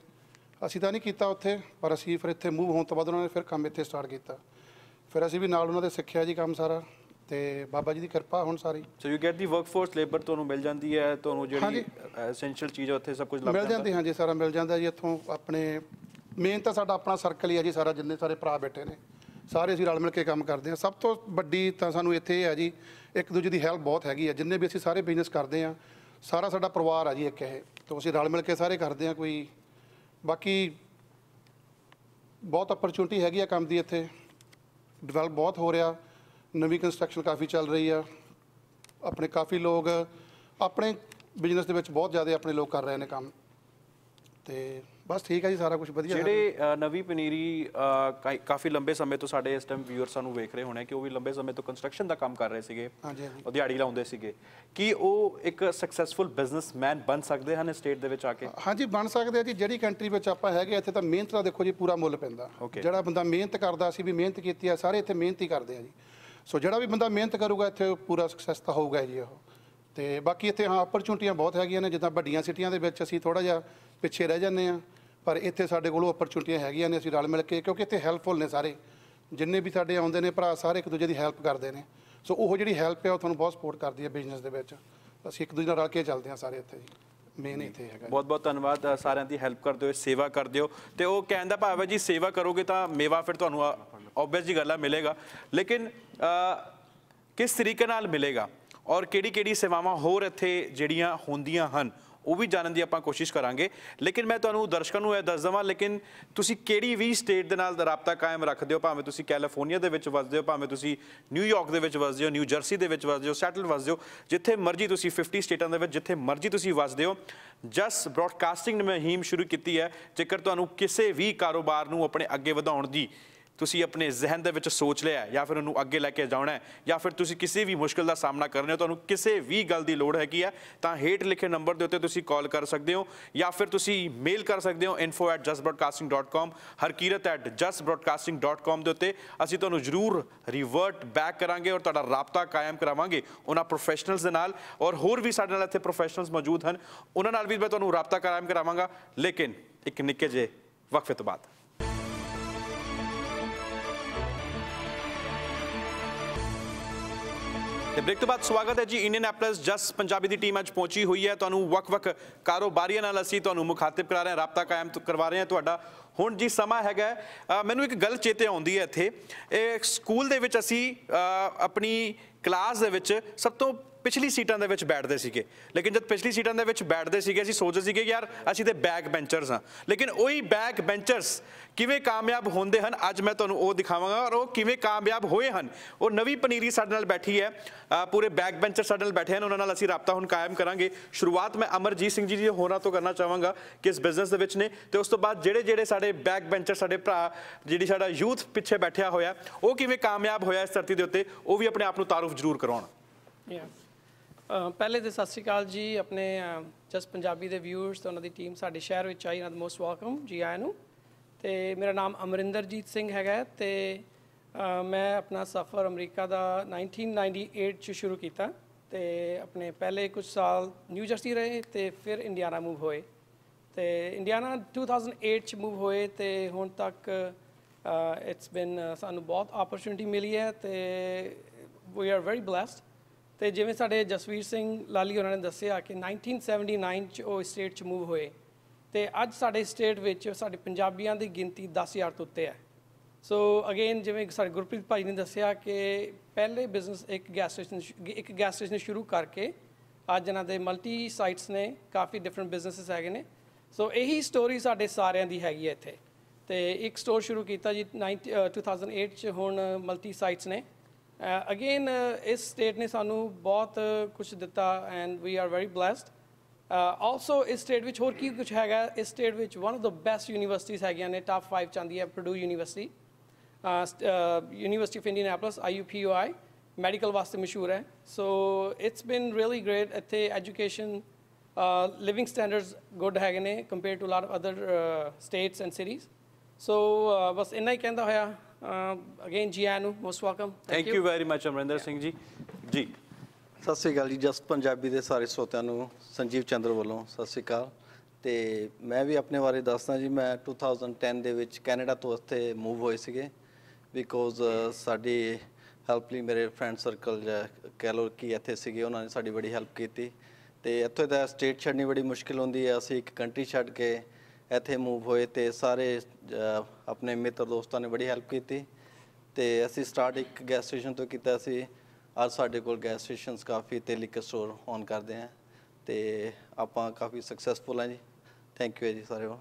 ਅਸੀਂ ਤਾਂ ਨਹੀਂ ਕੀਤਾ ਉੱਥੇ ਪਰ ਅਸੀਂ ਫਿਰ ਇੱਥੇ ਮੂਵ ਹੋਣ ਤੋਂ ਬਾਅਦ ਉਹਨਾਂ ਨੇ ਫਿਰ ਕੰਮ ਇੱਥੇ ਸਟਾਰਟ ਕੀਤਾ ਫਿਰ ਅਸੀਂ ਵੀ ਨਾਲ ਉਹਨਾਂ ਦੇ ਸਿੱਖਿਆ ਜੀ ਕੰਮ ਸਾਰਾ ਤੇ ਬਾਬਾ ਜੀ ਦੀ ਕਿਰਪਾ ਹੁਣ ਸਾਰੀ so you get the workforce labour ਤੁਹਾਨੂੰ ਮਿਲ ਜਾਂਦੀ ਹੈ ਤੁਹਾਨੂੰ ਜਿਹੜੀ ਐਸੈਂਸ਼ੀਅਲ ਚੀਜ਼ ਉੱਥੇ ਸਭ ਕੁਝ ਲੱਭ ਜਾਂਦਾ ਮਿਲ ਜਾਂਦੀ ਹਾਂ ਜੀ ਸਾਰਾ ਮਿਲ ਜਾਂਦਾ ਜੀ ਇੱਥੋਂ ਆਪਣੇ ਮੇਨ ਤਾਂ ਸਾਡਾ ਆਪਣਾ ਸਰਕਲ ਹੀ ਹੈ ਜੀ ਸਾਰਾ ਜਿੰਨੇ ਸਾਰੇ ਭਰਾ ਬੈਠੇ ਨੇ ਸਾਰੇ ਅਸੀਂ ਰਲ ਮਿਲ ਕੇ ਕੰਮ ਕਰਦੇ ਹਾਂ ਸਭ ਤੋਂ ਵੱਡੀ ਤਾਂ ਸਾਨੂੰ ਇੱਥੇ ਇਹ ਹੈ ਜੀ ਇੱਕ ਦੂਜੇ ਦੀ ਹੈਲਪ ਬਹੁਤ ਹੈਗੀ ਹੈ ਜਿੰਨੇ ਵੀ ਅਸੀਂ ਸਾਰੇ ਬਿਜ਼ਨਸ ਕਰਦੇ ਹਾਂ ਸਾਰਾ ਸਾਡਾ ਪਰਿਵਾਰ ਆ ਜੀ ਇੱਕ ਇਹ ਤੋਂ ਅਸੀਂ ਰਲ ਮਿਲ ਕੇ ਸਾਰੇ ਕਰਦੇ ਹਾਂ ਕੋਈ ਬਾਕੀ ਬਹੁਤ ਅਪਰਚੂਨਿਟੀ ਹੈਗੀ ਹੈ ਕੰਮ ਦੀ ਇੱਥੇ ਡਿਵੈਲਪ ਬਹੁਤ ਹੋ ਰਿਹਾ ਨਵੀਂ ਕੰਸਟਰਕਸ਼ਨ ਕਾਫੀ ਚੱਲ ਰਹੀ ਆ ਆਪਣੇ ਕਾਫੀ ਲੋਕ ਆਪਣੇ ਬਿਜ਼ਨਸ ਦੇ ਵਿੱਚ ਬਹੁਤ ਜ਼ਿਆਦਾ ਆਪਣੇ ਲੋਕ ਕਰ ਰਹੇ ਨੇ ਕੰਮ ਤੇ ਬਸ ਠੀਕ ਹੈ ਜੀ ਸਾਰਾ ਕੁਝ ਵਧੀਆ ਜਿਹੜੇ ਨਵੀ ਪਨੀਰੀ ਕਾਫੀ ਲੰਬੇ ਸਮੇਂ ਤੋਂ ਸਾਡੇ ਇਸ ਟਾਈਮ ਵਿਊਅਰ ਸਾਨੂੰ ਵੇਖ ਰਹੇ ਹੋਣੇ ਕਿ ਉਹ ਵੀ ਲੰਬੇ ਸਮੇਂ ਤੋਂ ਕੰਸਟਰਕਸ਼ਨ ਦਾ ਕੰਮ ਕਰ ਰਹੇ ਸੀਗੇ ਉਹ ਦਿਹਾੜੀ ਲਾਉਂਦੇ ਸੀਗੇ ਕੀ ਉਹ ਇੱਕ ਸਕਸੈਸਫੁਲ ਬਿਜ਼ਨਸਮੈਨ ਬਣ ਸਕਦੇ ਹਨ ਸਟੇਟ ਦੇ ਵਿੱਚ ਆ ਕੇ ਹਾਂਜੀ ਬਣ ਸਕਦੇ ਆ ਜੀ ਜਿਹੜੀ ਕੰਟਰੀ ਵਿੱਚ ਆਪਾਂ ਹੈਗੇ ਇੱਥੇ ਤਾਂ ਮਿਹਨਤ ਦਾ ਦੇਖੋ ਜੀ ਪੂਰਾ ਮੁੱਲ ਪੈਂਦਾ ਜਿਹੜਾ ਬੰਦਾ ਮਿਹਨਤ ਕਰਦਾ ਸੀ ਵੀ ਮਿਹਨਤ ਕੀਤੀ ਆ ਸਾਰੇ ਇੱਥੇ ਮਿਹਨਤ ਹੀ ਕਰਦੇ ਆ ਜੀ ਸੋ ਜਿਹੜਾ ਵੀ ਬੰਦਾ ਮਿਹਨਤ ਕਰੂਗਾ ਇੱਥੇ ਪੂਰਾ ਸਕਸੈਸ ਤਾਂ ਹੋਊਗਾ ਜੀ ਉਹ ਤੇ ਬਾਕੀ ਇੱਥੇ ਹਾਂ ਓਪਰਚੁਨਿਟੀਆਂ ਬਹੁਤ ਹੈਗੀਆਂ ਨੇ ਜਿੱਦਾਂ ਵੱਡੀਆਂ ਸਿਟੀਆਂ ਦੇ ਵਿੱਚ ਅਸੀਂ ਥੋੜਾ ਜਿਹਾ ਪਿੱਛੇ ਰਹਿ ਜਾਂਦੇ ਆ ਪਰ ਇੱਥੇ ਸਾਡੇ ਕੋਲ ਓਪਰਚੁਨਿਟੀਆਂ ਹੈਗੀਆਂ ਨੇ ਅਸੀਂ ਰਲ ਮਿਲ ਕੇ ਕਿਉਂਕਿ ਇੱਥੇ ਹੈਲਪਫੁਲ ਨੇ ਸਾਰੇ ਜਿੰਨੇ ਵੀ ਸਾਡੇ ਆਉਂਦੇ ਨੇ ਭਰਾ ਸਾਰੇ ਇੱਕ ਦੂਜੇ ਦੀ ਹੈਲਪ ਕਰਦੇ ਨੇ ਸੋ ਉਹ ਜਿਹੜੀ ਹੈਲਪ ਹੈ ਉਹ ਤੁਹਾਨੂੰ ਬਹੁਤ ਸਪੋਰਟ ਕਰਦੀ ਹੈ ਬਿਜ਼ਨਸ ਦੇ ਵਿੱਚ ਅਸੀਂ ਇੱਕ ਦੂਜੇ ਨਾਲ ਰਲ ਕੇ ਚੱਲਦੇ ਹਾਂ ਸਾਰੇ ਇੱਥੇ ਜੀ ਮੇਨ ਇੱਥੇ ਹੈਗਾ ਬਹੁਤ ਬਹੁਤ ਧੰਨਵਾਦ ਸਾਰਿਆਂ ਦੀ ਹੈਲਪ ਕਰਦੇ ਹੋ ਸੇਵਾ ਕਰਦੇ ਹੋ ਤੇ ਉਹ ਕਹਿਣ ਦਾ ਭਾਵ ਹੈ ਜੀ ਸੇਵਾ ਕਰੋਗੇ ਤਾਂ ਮੇਵਾ ਫਿਰ ਤੁਹਾਨੂੰ ਆਬਵੀਅਸ ਜੀ ਗੱਲ ਆ ਮਿਲੇਗਾ ਲੇਕਿਨ ਕਿਸ ਤਰੀਕੇ ਨਾਲ ਮਿਲੇਗਾ ਔਰ ਕਿਹੜੀ ਕਿਹੜੀ ਸੇਵਾਵਾਂ ਹੋਰ ਇੱਥੇ ਜਿਹੜੀਆਂ ਹੁੰਦੀਆਂ ਹਨ ਉਹ ਵੀ ਜਾਣਨ ਦੀ ਆਪਾਂ ਕੋਸ਼ਿਸ਼ ਕਰਾਂਗੇ ਲੇਕਿਨ ਮੈਂ ਤੁਹਾਨੂੰ ਦਰਸ਼ਕਾਂ ਨੂੰ ਇਹ ਦੱਸ ਦਵਾਂ ਲੇਕਿਨ ਤੁਸੀਂ ਕਿਹੜੀ ਵੀ ਸਟੇਟ ਦੇ ਨਾਲ ਰابطਾ ਕਾਇਮ ਰੱਖਦੇ ਹੋ ਭਾਵੇਂ ਤੁਸੀਂ ਕੈਲੀਫੋਰਨੀਆ ਦੇ ਵਿੱਚ ਵਸਦੇ ਹੋ ਭਾਵੇਂ ਤੁਸੀਂ ਨਿਊਯਾਰਕ ਦੇ ਵਿੱਚ ਵਸਦੇ ਹੋ ਨਿਊ ਜਰਸੀ ਦੇ ਵਿੱਚ ਵਸਦੇ ਹੋ ਸੈਟਲ ਵਸਦੇ ਹੋ ਜਿੱਥੇ ਮਰਜ਼ੀ ਤੁਸੀਂ 50 ਸਟੇਟਾਂ ਦੇ ਵਿੱਚ ਜਿੱਥੇ ਮਰਜ਼ੀ ਤੁਸੀਂ ਵਸਦੇ ਹੋ ਜਸ ਬ੍ਰੌਡਕਾਸਟਿੰਗ ਨੇ ਮਹੀਮ ਸ਼ੁਰੂ ਕੀਤੀ ਹੈ ਜੇਕਰ ਤੁਹਾਨੂੰ ਕਿਸੇ ਵੀ ਕਾਰੋਬਾਰ ਨੂੰ ਆਪਣੇ ਅੱਗੇ ਵਧਾਉਣ ਦੀ ਤੁਸੀਂ ਆਪਣੇ ਜ਼ਿਹਨ ਦੇ ਵਿੱਚ ਸੋਚ ਲਿਆ ਜਾਂ ਫਿਰ ਉਹਨੂੰ ਅੱਗੇ ਲੈ ਕੇ ਜਾਣਾ ਜਾਂ ਫਿਰ ਤੁਸੀਂ ਕਿਸੇ ਵੀ ਮੁਸ਼ਕਲ ਦਾ ਸਾਹਮਣਾ ਕਰ ਰਹੇ ਹੋ ਤੁਹਾਨੂੰ ਕਿਸੇ ਵੀ ਗੱਲ ਦੀ ਲੋੜ ਹੈਗੀ ਆ ਤਾਂ ਹੇਠ ਲਿਖੇ ਨੰਬਰ ਦੇ ਉੱਤੇ ਤੁਸੀਂ ਕਾਲ ਕਰ ਸਕਦੇ ਹੋ ਜਾਂ ਫਿਰ ਤੁਸੀਂ ਮੇਲ ਕਰ ਸਕਦੇ ਹੋ info@justbroadcasting.com harkirat@justbroadcasting.com ਦੇ ਉੱਤੇ ਅਸੀਂ ਤੁਹਾਨੂੰ ਜ਼ਰੂਰ ਰਿਵਰਟ ਬੈਕ ਕਰਾਂਗੇ ਔਰ ਤੁਹਾਡਾ ਰابطਾ ਕਾਇਮ ਕਰਾਵਾਂਗੇ ਉਹਨਾਂ ਪ੍ਰੋਫੈਸ਼ਨਲਸ ਦੇ ਨਾਲ ਔਰ ਹੋਰ ਵੀ ਸਾਡੇ ਨਾਲ ਇੱਥੇ ਪ੍ਰੋਫੈਸ਼ਨਲਸ ਮੌਜੂਦ ਹਨ ਉਹਨਾਂ ਨਾਲ ਵੀ ਮੈਂ ਤੁਹਾਨੂੰ ਰابطਾ ਕਾਇਮ ਕਰਾਵਾਂਗਾ ਲੇਕਿਨ ਇੱਕ ਨਿੱਕੇ ਜੇ ਵਕਫੇ ਤੋਂ ਬਾਅਦ ਤੇ ਬ੍ਰੇਕ ਤੋਂ ਬਾਅਦ ਸਵਾਗਤ ਹੈ ਜੀ ਇੰਡੀਅਨ ਐਪਲਸ ਜਸ ਪੰਜਾਬੀ ਦੀ ਟੀਮ ਅੱਜ ਪਹੁੰਚੀ ਹੋਈ ਹੈ ਤੁਹਾਨੂੰ ਵਕ-ਵਕ ਕਾਰੋਬਾਰੀਆਂ ਨਾਲ ਅਸੀਂ ਤੁਹਾਨੂੰ ਮੁਖਾਤਬ ਕਰਾ ਰਹੇ ਹਾਂ ਰابطਾ ਕਾਇਮ ਕਰਵਾ ਰਹੇ ਹਾਂ ਤੁਹਾਡਾ ਹੁਣ ਜੀ ਸਮਾਂ ਹੈਗਾ ਮੈਨੂੰ ਇੱਕ ਗੱਲ ਚੇਤੇ ਆਉਂਦੀ ਹੈ ਇੱਥੇ ਇਹ ਸਕੂਲ ਦੇ ਵਿੱਚ ਅਸੀਂ ਆਪਣੀ ਕਲਾਸ ਦੇ ਵਿੱਚ ਸਭ ਤੋਂ ਪਿਛਲੀ ਸੀਟਾਂ ਦੇ ਵਿੱਚ ਬੈਠਦੇ ਸੀਗੇ ਲੇਕਿਨ ਜਦ ਪਿਛਲੀ ਸੀਟਾਂ ਦੇ ਵਿੱਚ ਬੈਠਦੇ ਸੀਗੇ ਅਸੀਂ ਸੋਚਦੇ ਸੀਗੇ ਯਾਰ ਅਸੀਂ ਤੇ ਬੈਕ ਬੈਂਚਰਸ ਹਾਂ ਲੇਕਿਨ ਉਹੀ ਬੈਕ ਬੈਂਚਰਸ ਕਿਵੇਂ ਕਾਮਯਾਬ ਹੁੰਦੇ ਹਨ ਅੱਜ ਮੈਂ ਤੁਹਾਨੂੰ ਉਹ ਦਿਖਾਵਾਂਗਾ ਔਰ ਉਹ ਕਿਵੇਂ ਕਾਮਯਾਬ ਹੋਏ ਹਨ ਉਹ ਨਵੀਂ ਪਨੀਰੀ ਸਾਡੇ ਨਾਲ ਬੈਠੀ ਹੈ ਪੂਰੇ ਬੈਕ ਬੈਂਚਰ ਸਾਡੇ ਨਾਲ ਬੈਠੇ ਹਨ ਉਹਨਾਂ ਨਾਲ ਅਸੀਂ ਰابطਾ ਹੁਣ ਕਾਇਮ ਕਰਾਂਗੇ ਸ਼ੁਰੂਆਤ ਮੈਂ ਅਮਰਜੀਤ ਸਿੰਘ ਜੀ ਦੀ ਹੋਰਾਂ ਤੋਂ ਕਰਨਾ ਚਾਹਾਂਗਾ ਕਿ ਇਸ ਬਿਜ਼ਨਸ ਦੇ ਵਿੱਚ ਨੇ ਤੇ ਉਸ ਤੋਂ ਬਾਅਦ ਜਿਹੜੇ ਜਿਹੜੇ ਸਾਡੇ ਬੈਕ ਬੈਂਚਰ ਸਾਡੇ ਭਰਾ ਜਿਹੜੀ ਸਾਡਾ ਯੂਥ ਪਿੱਛੇ ਬੈਠਿਆ ਹੋਇਆ ਉਹ ਕਿਵੇਂ ਕਾਮਯਾਬ ਹੋਇਆ ਇਸ ਧਰਤੀ ਦੇ ਉੱਤੇ ਉਹ ਵੀ ਆਪਣੇ ਆਪ ਨੂੰ ਤਾਰੂਫ ਜ਼ਰੂਰ ਕਰਾਉਣ ਪਹਿਲੇ ਤੇ ਸਤਿ ਸ਼੍ਰੀ ਅਕਾਲ ਜੀ ਆਪਣੇ ਜਸ ਪੰਜਾਬੀ ਦੇ ਵਿਊਅਰਸ ਤੇ ਉਹਨਾਂ ਦੀ ਟੀਮ ਸਾਡੇ ਸ਼ਹਿਰ ਵਿੱਚ ਆਈ ਨਾ ਮੋਸਟ ਵੈਲਕਮ ਜੀ ਆਇਆਂ ਨੂੰ ਤੇ ਮੇਰਾ ਨਾਮ ਅਮਰਿੰਦਰਜੀਤ ਸਿੰਘ ਹੈਗਾ ਤੇ ਮੈਂ ਆਪਣਾ ਸਫ਼ਰ ਅਮਰੀਕਾ ਦਾ 1998 ਚ ਸ਼ੁਰੂ ਕੀਤਾ ਤੇ ਆਪਣੇ ਪਹਿਲੇ ਕੁਝ ਸਾਲ ਨਿਊ ਜਰਸੀ ਰਹੇ ਤੇ ਫਿਰ ਇੰਡੀਆਨਾ ਮੂਵ ਹੋਏ ਤੇ ਇੰਡੀਆਨਾ 2008 ਚ ਮੂਵ ਹੋਏ ਤੇ ਹੁਣ ਤੱਕ ਇਟਸ ਬੀਨ ਸਾਨੂੰ ਬਹੁਤ ਓਪਰਚ्युनिटी ਮਿਲੀ ਹੈ ਤੇ ਵੀ ਆਰ ਵੈਰੀ ਬlesed ਤੇ ਜਿਵੇਂ ਸਾਡੇ ਜਸਵੀਰ ਸਿੰਘ ਲਾਲੀ ਉਹਨਾਂ ਨੇ ਦੱਸਿਆ ਕਿ 1979 ਚ ਉਹ ਸਟੇਟ ਚ ਮੂਵ ਹੋਏ ਤੇ ਅੱਜ ਸਾਡੇ ਸਟੇਟ ਵਿੱਚ ਸਾਡੇ ਪੰਜਾਬੀਆਂ ਦੀ ਗਿਣਤੀ 10000 ਤੋਂ ਉੱਤੇ ਹੈ ਸੋ ਅਗੇਨ ਜਿਵੇਂ ਸਾਡੇ ਗੁਰਪ੍ਰੀਤ ਭਾਈ ਨੇ ਦੱਸਿਆ ਕਿ ਪਹਿਲੇ ਬਿਜ਼ਨਸ ਇੱਕ ਗੈਸ ਸਟੇਸ਼ਨ ਇੱਕ ਗੈਸ ਸਟੇਸ਼ਨ ਸ਼ੁਰੂ ਕਰਕੇ ਅੱਜ ਇਹਨਾਂ ਦੇ ਮਲਟੀ ਸਾਈਟਸ ਨੇ ਕਾਫੀ ਡਿਫਰੈਂਟ ਬਿਜ਼ਨੈਸਸ ਹੈਗੇ ਨੇ ਸੋ ਇਹੀ ਸਟੋਰੀ ਸਾਡੇ ਸਾਰਿਆਂ ਦੀ ਹੈਗੀ ਹੈ ਇੱਥੇ ਤੇ ਇੱਕ ਸਟੋਰ ਸ਼ੁਰੂ ਕੀਤਾ ਜੀ 2008 ਚ ਹੁਣ ਮਲਟੀ ਸਾਈਟਸ ਨੇ ਅਗੇਨ ਇਸ ਸਟੇਟ ਨੇ ਸਾਨੂੰ ਬਹੁਤ ਕੁਝ ਦਿੱਤਾ and we are very blessed also ਇਸ ਸਟੇਟ ਵਿੱਚ ਹੋਰ ਕੀ ਕੁਝ ਹੈਗਾ ਇਸ ਸਟੇਟ ਵਿੱਚ ਵਨ ਆਫ ਦਾ ਬੈਸਟ ਯੂਨੀਵਰਸਿਟੀਆਂ ਹੈਗੀਆਂ ਨੇ ਟਾਪ 5 ਚ ਆਂਦੀ ਹੈ Purdue university university of Indianapolis IUPUI medical ਵਾਸਤੇ ਮਸ਼ਹੂਰ ਹੈ so it's been really great ਇੱਥੇ ਐਜੂਕੇਸ਼ਨ ਲਿਵਿੰਗ ਸਟੈਂਡਰਡਸ ਗੁੱਡ ਹੈਗੇ ਨੇ compare to lot of other states and cities so ਬਸ ਇੰਨਾ ਹੀ ਕਹਿੰਦਾ ਹੋਇਆ ਅਗੇਨ ਜੀ ਆਨੂ most welcome thank you very much Amrinder Singh ji ਜੀ ਸਤਿ ਸ੍ਰੀ ਅਕਾਲ ਜੀ ਜਸ ਪੰਜਾਬੀ ਦੇ ਸਾਰੇ ਸੋਤਿਆਂ ਨੂੰ ਸੰਜੀਵ ਚੰਦਰ ਵੱਲੋਂ ਸਤਿ ਸ੍ਰੀ ਅਕਾਲ ਤੇ ਮੈਂ ਵੀ ਆਪਣੇ ਬਾਰੇ ਦੱਸਦਾ ਜੀ ਮੈਂ 2010 ਦੇ ਵਿੱਚ ਕੈਨੇਡਾ ਤੋਂ ਉੱਥੇ ਮੂਵ ਹੋਏ ਸੀਗੇ ਬਿਕੋਜ਼ ਸਾਡੀ ਹੈਲਪਲੀ ਮੇਰੇ ਫਰੈਂਡ ਸਰਕਲ ਜੈ ਲੋ ਇੱਥੇ ਸੀਗੇ ਉਹਨਾਂ ਨੇ ਸਾਡੀ ਬੜੀ ਹੈਲਪ ਕੀਤੀ ਤੇ ਇੱਥੇ ਦਾ ਸਟੇਟ ਛੱਡਣੀ ਬੜੀ ਮੁਸ਼ਕਿਲ ਹੁੰਦੀ ਹੈ ਅਸੀਂ ਇੱਕ ਕੰਟਰੀ ਛੱਡ ਕੇ ਇੱਥੇ ਮੂਵ ਹੋਏ ਤੇ ਸਾਰੇ ਆਪਣੇ ਮਿੱਤਰ ਦੋਸਤਾਂ ਨੇ ਬੜੀ ਹੈਲਪ ਕੀਤੀ ਤੇ ਅਸੀਂ ਸਟਾਰਟ ਇੱਕ ਗੈਸ ਸਟੇਸ਼ਨ ਤੋਂ ਕੀਤਾ ਸੀ ਅੱਜ ਸਾਡੇ ਕੋਲ ਗੈਸ ਸਟੇਸ਼ਨਸ ਕਾਫੀ ਤੇ ਲਿਕਰ ਸਟੋਰ ਔਨ ਕਰਦੇ ਆ ਤੇ ਆਪਾਂ ਕਾਫੀ ਸਕਸੈਸਫੁਲ ਆ ਜੀ ਥੈਂਕ ਯੂ ਜੀ ਸਾਰੇ ਨੂੰ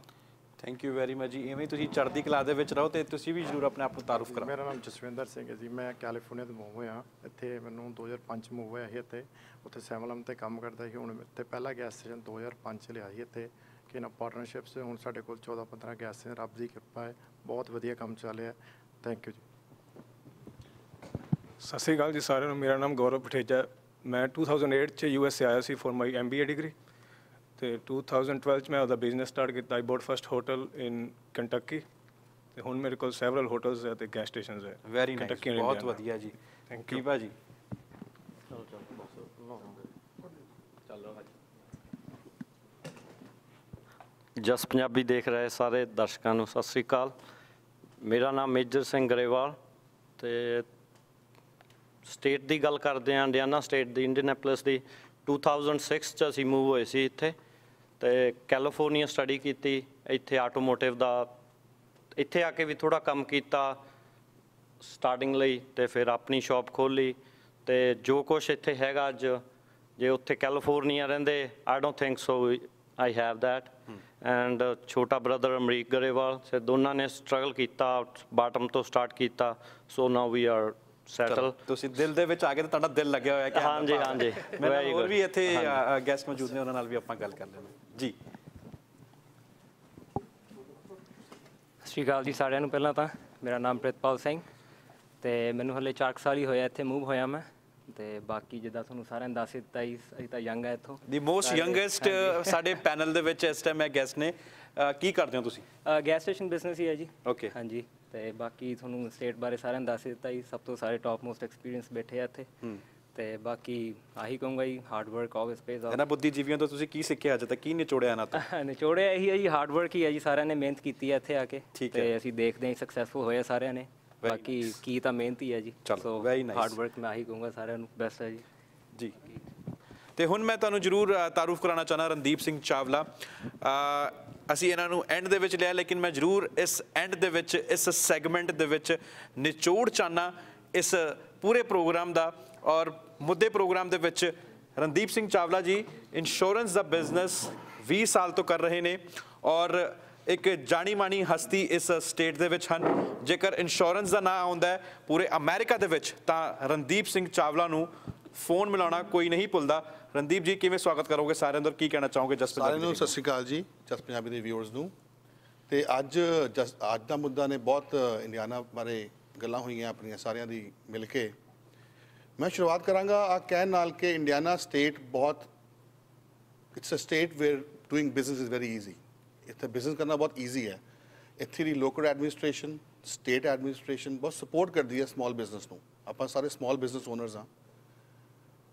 ਥੈਂਕ ਯੂ ਵੈਰੀ ਮਚ ਜੀ ਐਵੇਂ ਤੁਸੀਂ ਚੜ੍ਹਦੀ ਕਲਾ ਦੇ ਵਿੱਚ ਰਹੋ ਤੇ ਤੁਸੀਂ ਵੀ ਜਰੂਰ ਆਪਣੇ ਆਪ ਨੂੰ ਤਾਰੂਫ ਕਰਾਓ ਮੇਰਾ ਨਾਮ ਜਸਵਿੰਦਰ ਸਿੰਘ ਹੈ ਜੀ ਮੈਂ ਕੈਲੀਫੋਰਨੀਆ ਤੋਂ ਮੂਵ ਹੋਇਆ ਇੱਥੇ ਮੈਨੂੰ 2005 ਚ ਮੂਵ ਹੋਇਆ ਸੀ ਇੱਥੇ ਉੱਥੇ ਸੈਵਲਮ ਤੇ ਕੰਮ ਕਰਦਾ ਸੀ ਹੁਣ ਇੱਥੇ ਪਹਿਲਾ ਗੈਸ ਸਟੇਸ਼ਨ 2005 ਚ ਲਿਆ ਸੀ ਇੱਥੇ ਕਿ ਨਾ ਪਾਰਟਨਰਸ਼ਿਪਸ ਹੁਣ ਸਾਡੇ ਕੋਲ 14 15 ਗੈਸ ਸਟੇਸ਼ਨ ਰੱਬ ਦੀ ਕਿਰਪਾ ਹੈ ਬਹੁਤ ਵਧੀਆ ਕੰਮ ਚੱਲ ਰਿਹਾ ਥੈਂਕ ਯੂ ਜੀ ਸਤਿ ਸ੍ਰੀ ਅਕਾਲ ਜੀ ਸਾਰਿਆਂ ਨੂੰ ਮੇਰਾ ਨਾਮ ਗੌਰਵ ਪਠੇਜਾ ਮੈਂ 2008 ਚ ਯੂ ਐਸ ਆਇਆ ਸੀ for my M A degree ਤੇ 2012 ਚ ਮੈਂ ਉਹਦਾ ਬਿਜ਼ਨਸ ਸਟਾਰਟ ਕੀਤਾ I bought first hotel in Kentucky ਤੇ ਹੁਣ ਮੇਰੇ ਕੋਲ ਸੈਵਰਲ ਹੋਟਲਸ ਹੈ ਤੇ ਗੈਸ ਸਟੇਸ਼ਨਸ ਹੈ ਵੈਰੀ ਨਾਈਸ ਬਹੁਤ ਵਧੀਆ ਜੀ ਥੈਂਕ ਯੂ ਭਾਜੀ ਚਲੋ ਚਲੋ ਜਸ ਪੰਜਾਬੀ ਦੇਖ ਰਹੇ ਸਾਰੇ ਦਰਸ਼ਕਾਂ ਨੂੰ ਸਤਿ ਸ੍ਰੀ ਅਕਾਲ ਮੇਰਾ ਨਾਮ ਮੇਜਰ ਸਿੰਘ ਗਰੇਵਾਲ ਤੇ ਸਟੇਟ ਦੀ ਗੱਲ ਕਰਦੇ ਆਂ ਇੰਡੀਆਨਾ ਸਟੇਟ ਦੀ ਇੰਡੀਅਨਪਲਸ ਦੀ 2006 ਚ ਅਸੀਂ ਮੂਵ ਹੋਏ ਸੀ ਇੱਥੇ ਤੇ ਕੈਲੀਫੋਰਨੀਆ ਸਟੱਡੀ ਕੀਤੀ ਇੱਥੇ ਆਟੋਮੋਟਿਵ ਦਾ ਇੱਥੇ ਆ ਕੇ ਵੀ ਥੋੜਾ ਕੰਮ ਕੀਤਾ ਸਟਾਰਟਿੰਗ ਲਈ ਤੇ ਫਿਰ ਆਪਣੀ ਸ਼ਾਪ ਖੋਲੀ ਤੇ ਜੋ ਕੁਝ ਇੱਥੇ ਹੈਗਾ ਅੱਜ ਜੇ ਉੱਥੇ ਕੈਲੀਫੋਰਨੀਆ ਰਹਿੰਦੇ I don't think so I have that and ਛੋਟਾ ਬ੍ਰਦਰ ਅਮਰੀਕ ਗਰੇਵਾਲ ਸੇ ਦੋਨਾਂ ਨੇ ਸਟਰਗਲ ਕੀਤਾ ਬਾਟਮ ਤੋਂ ਸਟਾਰਟ ਕੀਤਾ ਸੋ ਨਾਓ ਵੀ ਆਰ ਸੈਟਲ ਤੁਸੀਂ ਦਿਲ ਦੇ ਵਿੱਚ ਆ ਕੇ ਤੁਹਾਡਾ ਦਿਲ ਲੱਗਿਆ ਹੋਇਆ ਕਿ ਹਾਂਜੀ ਹਾਂਜੀ ਮੈਂ ਹੋਰ ਵੀ ਇੱਥੇ ਗੈਸਟ ਮੌਜੂਦ ਨੇ ਉਹਨਾਂ ਨਾਲ ਵੀ ਆਪਾਂ ਗੱਲ ਕਰ ਲੈਂਦੇ ਜੀ ਸ੍ਰੀ ਅਕਾਲ ਜੀ ਸਾਰਿਆਂ ਨੂੰ ਪਹਿਲਾਂ ਤਾਂ ਮੇਰਾ ਨਾਮ ਪ੍ਰਿਤਪਾਲ ਸਿੰਘ ਤੇ ਮੈਨੂੰ ਹਲੇ 4 ਸਾਲ ਹੀ ਹੋਇਆ ਇੱਥੇ ਮੂਵ ਹੋਇਆ ਮੈਂ ਤੇ ਬਾਕੀ ਜਿੱਦਾਂ ਤੁਹਾਨੂੰ ਸਾਰਿਆਂ ਦੱਸ ਦਿੱਤਾ ਹੀ ਅਸੀਂ ਤਾਂ ਯੰਗ ਹੈ ਇੱਥੋਂ ਦੀ ਮੋਸਟ ਯੰਗੇਸਟ ਸਾਡੇ ਪੈਨਲ ਦੇ ਵਿੱਚ ਇਸ ਟਾਈਮ ਹੈ ਗੈਸਟ ਨੇ ਕੀ ਕਰਦੇ ਹੋ ਤੁਸੀਂ ਗੈਸ ਸਟੇਸ਼ਨ ਬਿਜ਼ਨਸ ਹੀ ਹੈ ਜੀ ਓਕੇ ਹਾਂਜੀ ਤੇ ਬਾਕੀ ਤੁਹਾਨੂੰ ਸਟੇਟ ਬਾਰੇ ਸਾਰਿਆਂ ਦੱਸ ਦਿੱਤਾ ਜੀ ਸਭ ਤੋਂ ਸਾਰੇ ਟਾਪ ਮੋਸਟ ਐਕਸਪੀਰੀਅੰਸ ਬੈਠੇ ਆ ਇੱਥੇ ਤੇ ਬਾਕੀ ਆਹੀ ਕਹੂੰਗਾ ਜੀ hard work always pays off ਇਹਨਾਂ ਬੁੱਧੀਜੀਵੀਆਂ ਤੋਂ ਤੁਸੀਂ ਕੀ ਸਿੱਖਿਆ ਅੱਜ ਤੱਕ ਕੀ ਨਿਚੋੜਿਆ ਨਾ ਤਾਂ [LAUGHS] ਨਿਚੋੜਿਆ ਇਹੀ ਹੈ ਜੀ ਹਾਰਡ ਵਰਕ ਹੀ ਹੈ ਜੀ ਸਾਰਿਆਂ ਨੇ ਮਿਹਨਤ ਕੀਤੀ ਹੈ ਇੱਥੇ ਆ ਕੇ ਤੇ ਅਸੀਂ ਦੇਖਦੇ ਹਾਂ ਸਕਸੈਸਫੁਲ ਹੋਏ ਸਾਰਿਆਂ ਨੇ ਬਾਕੀ ਕੀ ਤਾਂ ਮਿਹਨਤ ਹੀ ਹੈ ਜੀ ਸੋ ਹਾਰਡ ਵਰਕ ਮੈਂ ਆਹੀ ਕਹੂੰਗਾ ਸਾਰਿਆਂ ਨੂੰ ਬੈਸਟ ਹੈ ਜੀ ਜੀ ਤੇ ਹੁਣ ਮੈਂ ਤੁਹਾਨੂੰ ਜਰੂਰ ਤਾਰੂਫ ਕਰਾਉਣਾ ਚਾਹਨਾ ਰਣਦੀਪ ਸਿੰਘ ਚਾਵਲਾ ਅਸੀਂ ਇਹਨਾਂ ਨੂੰ ਐਂਡ ਦੇ ਵਿੱਚ ਲਿਆ ਲੇਕਿਨ ਮੈਂ ਜ਼ਰੂਰ ਇਸ ਐਂਡ ਦੇ ਵਿੱਚ ਇਸ ਸੈਗਮੈਂਟ ਦੇ ਵਿੱਚ ਨਿਚੋੜ ਚਾਹਨਾ ਇਸ ਪੂਰੇ ਪ੍ਰੋਗਰਾਮ ਦਾ ਔਰ ਮੁੱਦੇ ਪ੍ਰੋਗਰਾਮ ਦੇ ਵਿੱਚ ਰਣਦੀਪ ਸਿੰਘ ਚਾਵਲਾ ਜੀ ਇੰਸ਼ੋਰੈਂਸ ਦਾ ਬਿਜ਼ਨਸ 20 ਸਾਲ ਤੋਂ ਕਰ ਰਹੇ ਨੇ ਔਰ ਇੱਕ ਜਾਣੀ ਮਾਣੀ ਹਸਤੀ ਇਸ ਸਟੇਟ ਦੇ ਵਿੱਚ ਹਨ ਜੇਕਰ ਇੰਸ਼ੋਰੈਂਸ ਦਾ ਨਾਮ ਆਉਂਦਾ ਹੈ ਪੂਰੇ ਅਮਰੀਕਾ ਦੇ ਵਿੱਚ ਤਾਂ ਰਣਦੀਪ ਸਿੰਘ ਚਾਵਲਾ ਨੂੰ ਫੋਨ ਮਿਲਾਉਣਾ ਕੋਈ ਨਹੀਂ ਭੁੱਲਦਾ ਰਣਦੀਪ ਜੀ ਕਿਵੇਂ ਸਵਾਗਤ ਕਰੋਗੇ ਸਾਰਿਆਂ ਦਾ ਕੀ ਕਹਿਣਾ ਚਾਹੋਗੇ ਜਸਪ੍ਰੀਤ ਸਾਰਿਆਂ ਨੂੰ ਸਤਿ ਸ਼੍ਰੀ ਅਕਾਲ ਜੀ ਦਿਲਚਸਪ ਪੰਜਾਬੀ ਦੇ ਵਿਊਅਰਸ ਨੂੰ ਤੇ ਅੱਜ ਅੱਜ ਦਾ ਮੁੱਦਾ ਨੇ ਬਹੁਤ ਇੰਡੀਆਨਾ ਬਾਰੇ ਗੱਲਾਂ ਹੋਈਆਂ ਆਪਣੀਆਂ ਸਾਰਿਆਂ ਦੀ ਮਿਲ ਕੇ ਮੈਂ ਸ਼ੁਰੂਆਤ ਕਰਾਂਗਾ ਆ ਕਹਿਣ ਨਾਲ ਕਿ ਇੰਡੀਆਨਾ ਸਟੇਟ ਬਹੁਤ it's a state where doing business is very easy ਇੱਥੇ ਬਿਜ਼ਨਸ ਕਰਨਾ ਬਹੁਤ ਈਜ਼ੀ ਹੈ ਇੱਥੇ ਦੀ ਲੋਕਲ ਐਡਮਿਨਿਸਟ੍ਰੇਸ਼ਨ ਸਟੇਟ ਐਡਮਿਨਿਸਟ੍ਰੇਸ਼ਨ ਬਹੁਤ ਸਪੋਰਟ ਕਰਦੀ ਹੈ ਸਮਾਲ ਬਿਜ਼ਨਸ ਨੂੰ ਆਪਾਂ ਸਾਰੇ ਸਮਾਲ ਬਿਜ਼ਨਸ ਓਨਰਸ ਆ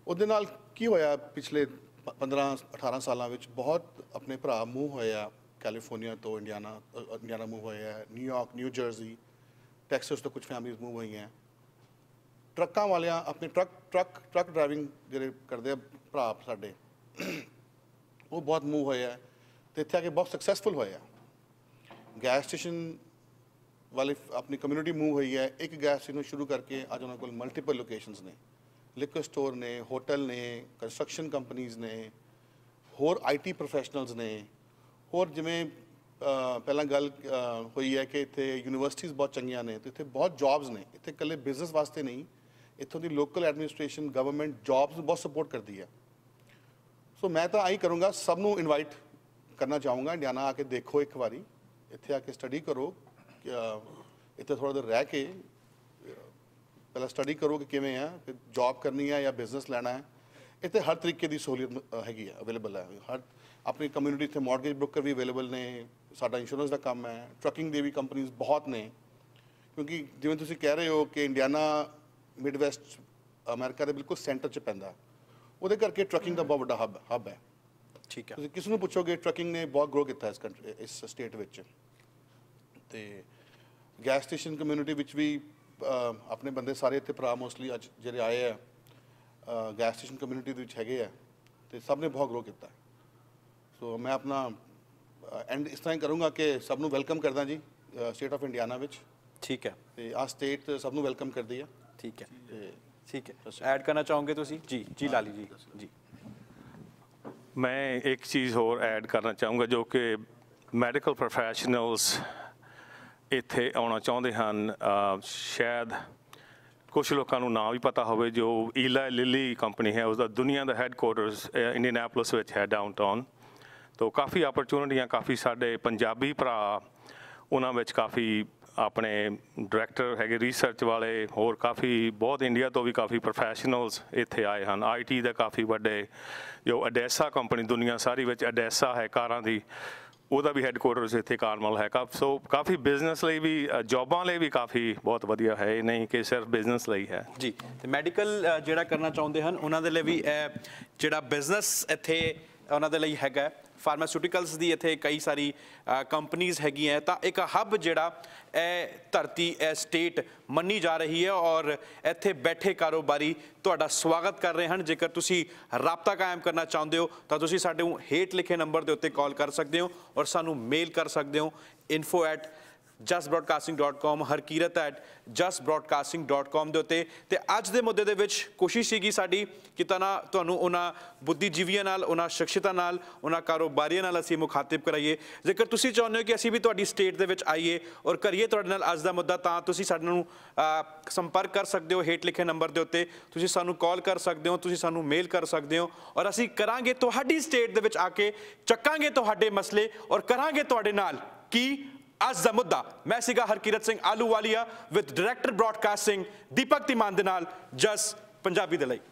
ਉਹਦੇ ਨਾਲ ਕੀ ਹੋਇਆ ਪਿਛਲੇ 15 18 ਸਾਲਾਂ ਵਿੱਚ ਬਹੁਤ ਆਪਣੇ ਭਰਾ ਮੂਵ ਹੋਏ ਆ ਕੈਲੀਫੋਰਨੀਆ ਤੋਂ ਇੰਡੀਆਨਾ ਇੰਡੀਆਨਾ ਮੂਵ ਹੋਏ ਆ ਨਿਊਯਾਰਕ ਨਿਊ ਜਰਸੀ ਟੈਕਸਸ ਤੋਂ ਕੁਝ ਫੈਮਿਲੀਆਂ ਮੂਵ ਹੋਈਆਂ ਟਰੱਕਾਂ ਵਾਲਿਆਂ ਆਪਣੇ ਟਰੱਕ ਟਰੱਕ ਟਰੱਕ ਡਰਾਈਵਿੰਗ ਜਿਹੜੇ ਕਰਦੇ ਆ ਭਰਾ ਸਾਡੇ ਉਹ ਬਹੁਤ ਮੂਵ ਹੋਏ ਆ ਤੇ ਇੱਥੇ ਆ ਕੇ ਬਹੁਤ ਸਕਸੈਸਫੁਲ ਹੋਏ ਆ ਗੈਸ ਸਟੇਸ਼ਨ ਵਾਲੇ ਆਪਣੀ ਕਮਿਊਨਿਟੀ ਮੂਵ ਹੋਈ ਹੈ ਇੱਕ ਗੈਸ ਸਟੇਸ਼ਨ ਨੂੰ ਸ਼ੁਰੂ ਕਰਕੇ ਅੱਜ ਉਹਨਾਂ ਕੋਲ ਮਲਟੀਪਲ ਲੋਕੇਸ਼ਨਸ ਨੇ ਲਿਕਰ ਸਟੋਰ ਨੇ ਹੋਟਲ ਨੇ ਕੰਸਟਰਕਸ਼ਨ ਕੰਪਨੀਆਂ ਨੇ ਹੋਰ ਆਈਟੀ ਪ੍ਰੋਫੈਸ਼ਨਲਸ ਨੇ ਹੋਰ ਜਿਵੇਂ ਪਹਿਲਾਂ ਗੱਲ ਹੋਈ ਹੈ ਕਿ ਇੱਥੇ ਯੂਨੀਵਰਸਿਟੀਆਂ ਬਹੁਤ ਚੰਗੀਆਂ ਨੇ ਤੇ ਇੱਥੇ ਬਹੁਤ ਜੌਬਸ ਨੇ ਇੱਥੇ ਕੱਲੇ ਬਿਜ਼ਨਸ ਵਾਸਤੇ ਨਹੀਂ ਇੱਥੋਂ ਦੀ ਲੋਕਲ ਐਡਮਿਨਿਸਟ੍ਰੇਸ਼ਨ ਗਵਰਨਮੈਂਟ ਜੌਬਸ ਬਹੁਤ ਸਪੋਰਟ ਕਰਦੀ ਹੈ ਸੋ ਮੈਂ ਤਾਂ ਆਈ ਕਰੂੰਗਾ ਸਭ ਨੂੰ ਇਨਵਾਈਟ ਕਰਨਾ ਚਾਹੂੰਗਾ ਇੰਡੀਆਨਾ ਆ ਕੇ ਦੇਖੋ ਇੱਕ ਵਾਰੀ ਇੱਥੇ ਆ ਕੇ ਸਟੱਡੀ ਕਰੋ ਇੱਥੇ ਥੋੜਾ ਦੇਰ ਰਹਿ ਕੇ ਪਹਿਲਾਂ ਸਟੱਡੀ ਕਰੋ ਕਿ ਕਿਵੇਂ ਆ ਫਿਰ ਜੌਬ ਕਰਨੀ ਆ ਜਾਂ ਬਿਜ਼ਨਸ ਲੈਣਾ ਹੈ ਇੱਥੇ ਹਰ ਤਰੀਕੇ ਦੀ ਸਹੂਲਤ ਹੈਗੀ ਆ ਅਵੇਲੇਬਲ ਹੈ ਹਰ ਆਪਣੀ ਕਮਿਊਨਿਟੀ ਤੇ ਮਾਰਗੇਜ ਬ੍ਰੋਕਰ ਵੀ ਅਵੇਲੇਬਲ ਨੇ ਸਾਡਾ ਇੰਸ਼ੋਰੈਂਸ ਦਾ ਕੰਮ ਹੈ ਟਰੱਕਿੰਗ ਦੇ ਵੀ ਕੰਪਨੀਆਂ ਬਹੁਤ ਨੇ ਕਿਉਂਕਿ ਜਿਵੇਂ ਤੁਸੀਂ ਕਹਿ ਰਹੇ ਹੋ ਕਿ ਇੰਡੀਆਨਾ ਮਿਡਵੈਸਟ ਅਮਰੀਕਾ ਦੇ ਬਿਲਕੁਲ ਸੈਂਟਰ 'ਚ ਪੈਂਦਾ ਉਹਦੇ ਕਰਕੇ ਟਰੱਕਿੰਗ ਦਾ ਬਹੁਤ ਵੱਡਾ ਹੱਬ ਹੱਬ ਹੈ ਠੀਕ ਹੈ ਤੁਸੀਂ ਕਿਸ ਨੂੰ ਪੁੱਛੋਗੇ ਟਰੱਕਿੰਗ ਨੇ ਬਹੁਤ ਗਰੋ ਕੀਤਾ ਇਸ ਕੰਟਰੀ ਇਸ ਸਟੇਟ ਵਿੱਚ ਤੇ ਗੈਸ ਸਟੇਸ਼ਨ ਕਮਿਊਨਿਟੀ ਵਿੱਚ ਵੀ ਆਪਣੇ ਬੰਦੇ ਸਾਰੇ ਇੱਥੇ ਪ੍ਰਾ ਮੋਸਟਲੀ ਅੱਜ ਜਿਹੜੇ ਆਏ ਆ ਗੈਸ ਸਟੇਸ਼ਨ ਕਮਿਊਨਿਟੀ ਦੇ ਵਿੱਚ ਹੈਗੇ ਆ ਤੇ ਸਭ ਨੇ ਬਹੁਤ ਗਰੋ ਕੀਤਾ ਸੋ ਮੈਂ ਆਪਣਾ ਐਂਡ ਇਸ ਤਰ੍ਹਾਂ ਹੀ ਕਰੂੰਗਾ ਕਿ ਸਭ ਨੂੰ ਵੈਲਕਮ ਕਰਦਾ ਜੀ ਸਟੇਟ ਆਫ ਇੰਡੀਆਨਾ ਵਿੱਚ ਠੀਕ ਹੈ ਤੇ ਆ ਸਟੇਟ ਸਭ ਨੂੰ ਵੈਲਕਮ ਕਰਦੀ ਆ ਠੀਕ ਹੈ ਠੀਕ ਹੈ ਐਡ ਕਰਨਾ ਚਾਹੋਗੇ ਤੁਸੀਂ ਜੀ ਜੀ ਲਾਲੀ ਜੀ ਜੀ ਮੈਂ ਇੱਕ ਚੀਜ਼ ਹੋਰ ਐਡ ਕਰਨਾ ਚਾਹੂੰਗਾ ਜੋ ਕਿ ਮੈਡੀਕਲ ਪ੍ਰੋਫੈਸ਼ਨਲਸ ਇੱਥੇ ਆਉਣਾ ਚਾਹੁੰਦੇ ਹਨ ਸ਼ਾਇਦ ਕੁਝ ਲੋਕਾਂ ਨੂੰ ਨਾਂ ਵੀ ਪਤਾ ਹੋਵੇ ਜੋ ਈਲਾ ਲਿਲੀ ਕੰਪਨੀ ਹੈ ਉਸ ਦਾ ਦੁਨੀਆ ਦਾ ਹੈੱਡਕੁਆਰਟਰਸ ਇੰਡੀਅਨਾਪੋਲਿਸ ਵਿੱਚ ਹੈ ਡਾਊਨਟਾਊਨ ਤੋਂ ਕਾਫੀ ਆਪਰਚੂਨਿਟੀਆਂ ਕਾਫੀ ਸਾਡੇ ਪੰਜਾਬੀ ਭਰਾ ਉਹਨਾਂ ਵਿੱਚ ਕਾਫੀ ਆਪਣੇ ਡਾਇਰੈਕਟਰ ਹੈਗੇ ਰਿਸਰਚ ਵਾਲੇ ਹੋਰ ਕਾਫੀ ਬਹੁਤ ਇੰਡੀਆ ਤੋਂ ਵੀ ਕਾਫੀ ਪ੍ਰੋਫੈਸ਼ਨਲਸ ਇੱਥੇ ਆਏ ਹਨ ਆਈਟੀ ਦਾ ਕਾਫੀ ਵੱਡੇ ਜੋ ਅਡੈਸਾ ਕੰਪਨੀ ਦੁਨੀਆ ਸਾਰੀ ਵਿੱਚ ਅਡੈਸਾ ਹੈ ਕਾਰਾਂ ਦੀ ਉਹਦਾ ਵੀ ਹੈੱਡਕੁਆਰਟਰਸ ਇੱਥੇ ਕਾਰਮਲ ਹੈ ਕਾ ਸੋ ਕਾਫੀ ਬਿਜ਼ਨਸ ਲਈ ਵੀ ਜੌਬਾਂ ਲਈ ਵੀ ਕਾਫੀ ਬਹੁਤ ਵਧੀਆ ਹੈ ਇਹ ਨਹੀਂ ਕਿ ਸਿਰਫ ਬਿਜ਼ਨਸ ਲਈ ਹੈ ਜੀ ਤੇ ਮੈਡੀਕਲ ਜਿਹੜਾ ਕਰਨਾ ਚਾਹੁੰਦੇ ਹਨ ਉਹਨਾਂ ਦੇ ਲਈ ਵੀ ਜਿਹੜਾ ਬਿਜ਼ਨਸ ਇੱਥੇ ਉਹਨਾਂ ਦੇ ਲਈ ਹੈਗਾ ਫਾਰਮਾਸਿਊਟੀਕਲਸ ਦੀ ਇੱਥੇ ਕਈ ਸਾਰੀ ਕੰਪਨੀਆਂ ਹੈਗੀਆਂ ਤਾਂ ਇੱਕ ਹੱਬ ਜਿਹੜਾ ਇਹ ਧਰਤੀ ਇਹ ਸਟੇਟ ਮੰਨੀ ਜਾ ਰਹੀ ਹੈ ਔਰ ਇੱਥੇ ਬੈਠੇ ਕਾਰੋਬਾਰੀ ਤੁਹਾਡਾ ਸਵਾਗਤ ਕਰ ਰਹੇ ਹਨ ਜੇਕਰ ਤੁਸੀਂ ਰਾਬਤਾ ਕਾਇਮ ਕਰਨਾ ਚਾਹੁੰਦੇ ਹੋ ਤਾਂ ਤੁਸੀਂ ਸਾਡੇ ਹੇਠ ਲਿਖੇ ਨੰਬਰ ਦੇ ਉੱਤੇ ਕਾਲ ਕਰ ਸਕਦੇ ਹੋ ਔਰ ਸਾਨੂੰ ਮੇਲ ਕਰ ਸਕਦੇ ਹੋ info@ justbroadcasting.com harkirat@justbroadcasting.com ਦੇ ਉੱਤੇ ਤੇ ਅੱਜ ਦੇ ਮੁੱਦੇ ਦੇ ਵਿੱਚ ਕੋਸ਼ਿਸ਼ ਸੀਗੀ ਸਾਡੀ ਕਿ ਤਨਾ ਤੁਹਾਨੂੰ ਉਹਨਾਂ ਬੁੱਧੀਜੀਵੀਆਂ ਨਾਲ ਉਹਨਾਂ ਸ਼ਖਸੀਤਾ ਨਾਲ ਉਹਨਾਂ ਕਾਰੋਬਾਰੀਆਂ ਨਾਲ ਅਸੀਂ ਮੁਖਾਤਿਬ ਕਰਾਈਏ ਜੇਕਰ ਤੁਸੀਂ ਚਾਹੁੰਦੇ ਹੋ ਕਿ ਅਸੀਂ ਵੀ ਤੁਹਾਡੀ ਸਟੇਟ ਦੇ ਵਿੱਚ ਆਈਏ ਔਰ ਕਰੀਏ ਤੁਹਾਡੇ ਨਾਲ ਅੱਜ ਦਾ ਮੁੱਦਾ ਤਾਂ ਤੁਸੀਂ ਸਾਡੇ ਨੂੰ ਸੰਪਰਕ ਕਰ ਸਕਦੇ ਹੋ ਹੇਠ ਲਿਖੇ ਨੰਬਰ ਦੇ ਉੱਤੇ ਤੁਸੀਂ ਸਾਨੂੰ ਕਾਲ ਕਰ ਸਕਦੇ ਹੋ ਤੁਸੀਂ ਸਾਨੂੰ ਮੇਲ ਕਰ ਸਕਦੇ ਹੋ ਔਰ ਅਸੀਂ ਕਰਾਂਗੇ ਤੁਹਾਡੀ ਸਟੇਟ ਦੇ ਵਿੱਚ ਆ ਕੇ ਚੱਕਾਂਗੇ ਤੁਹਾਡੇ ਮਸਲੇ ਔਰ ਕਰਾਂਗੇ ਤੁਹਾਡੇ ਨਾਲ ਕੀ ਅੱਜ ਦਾ ਮੁੱਦਾ ਮੈਂ ਸੀਗਾ Harkirat Singh Ahluwalia with director broadcasting Deepak Timan ਦੇ ਨਾਲ ਜਸ ਪੰਜਾਬੀ ਦੇ ਲਈ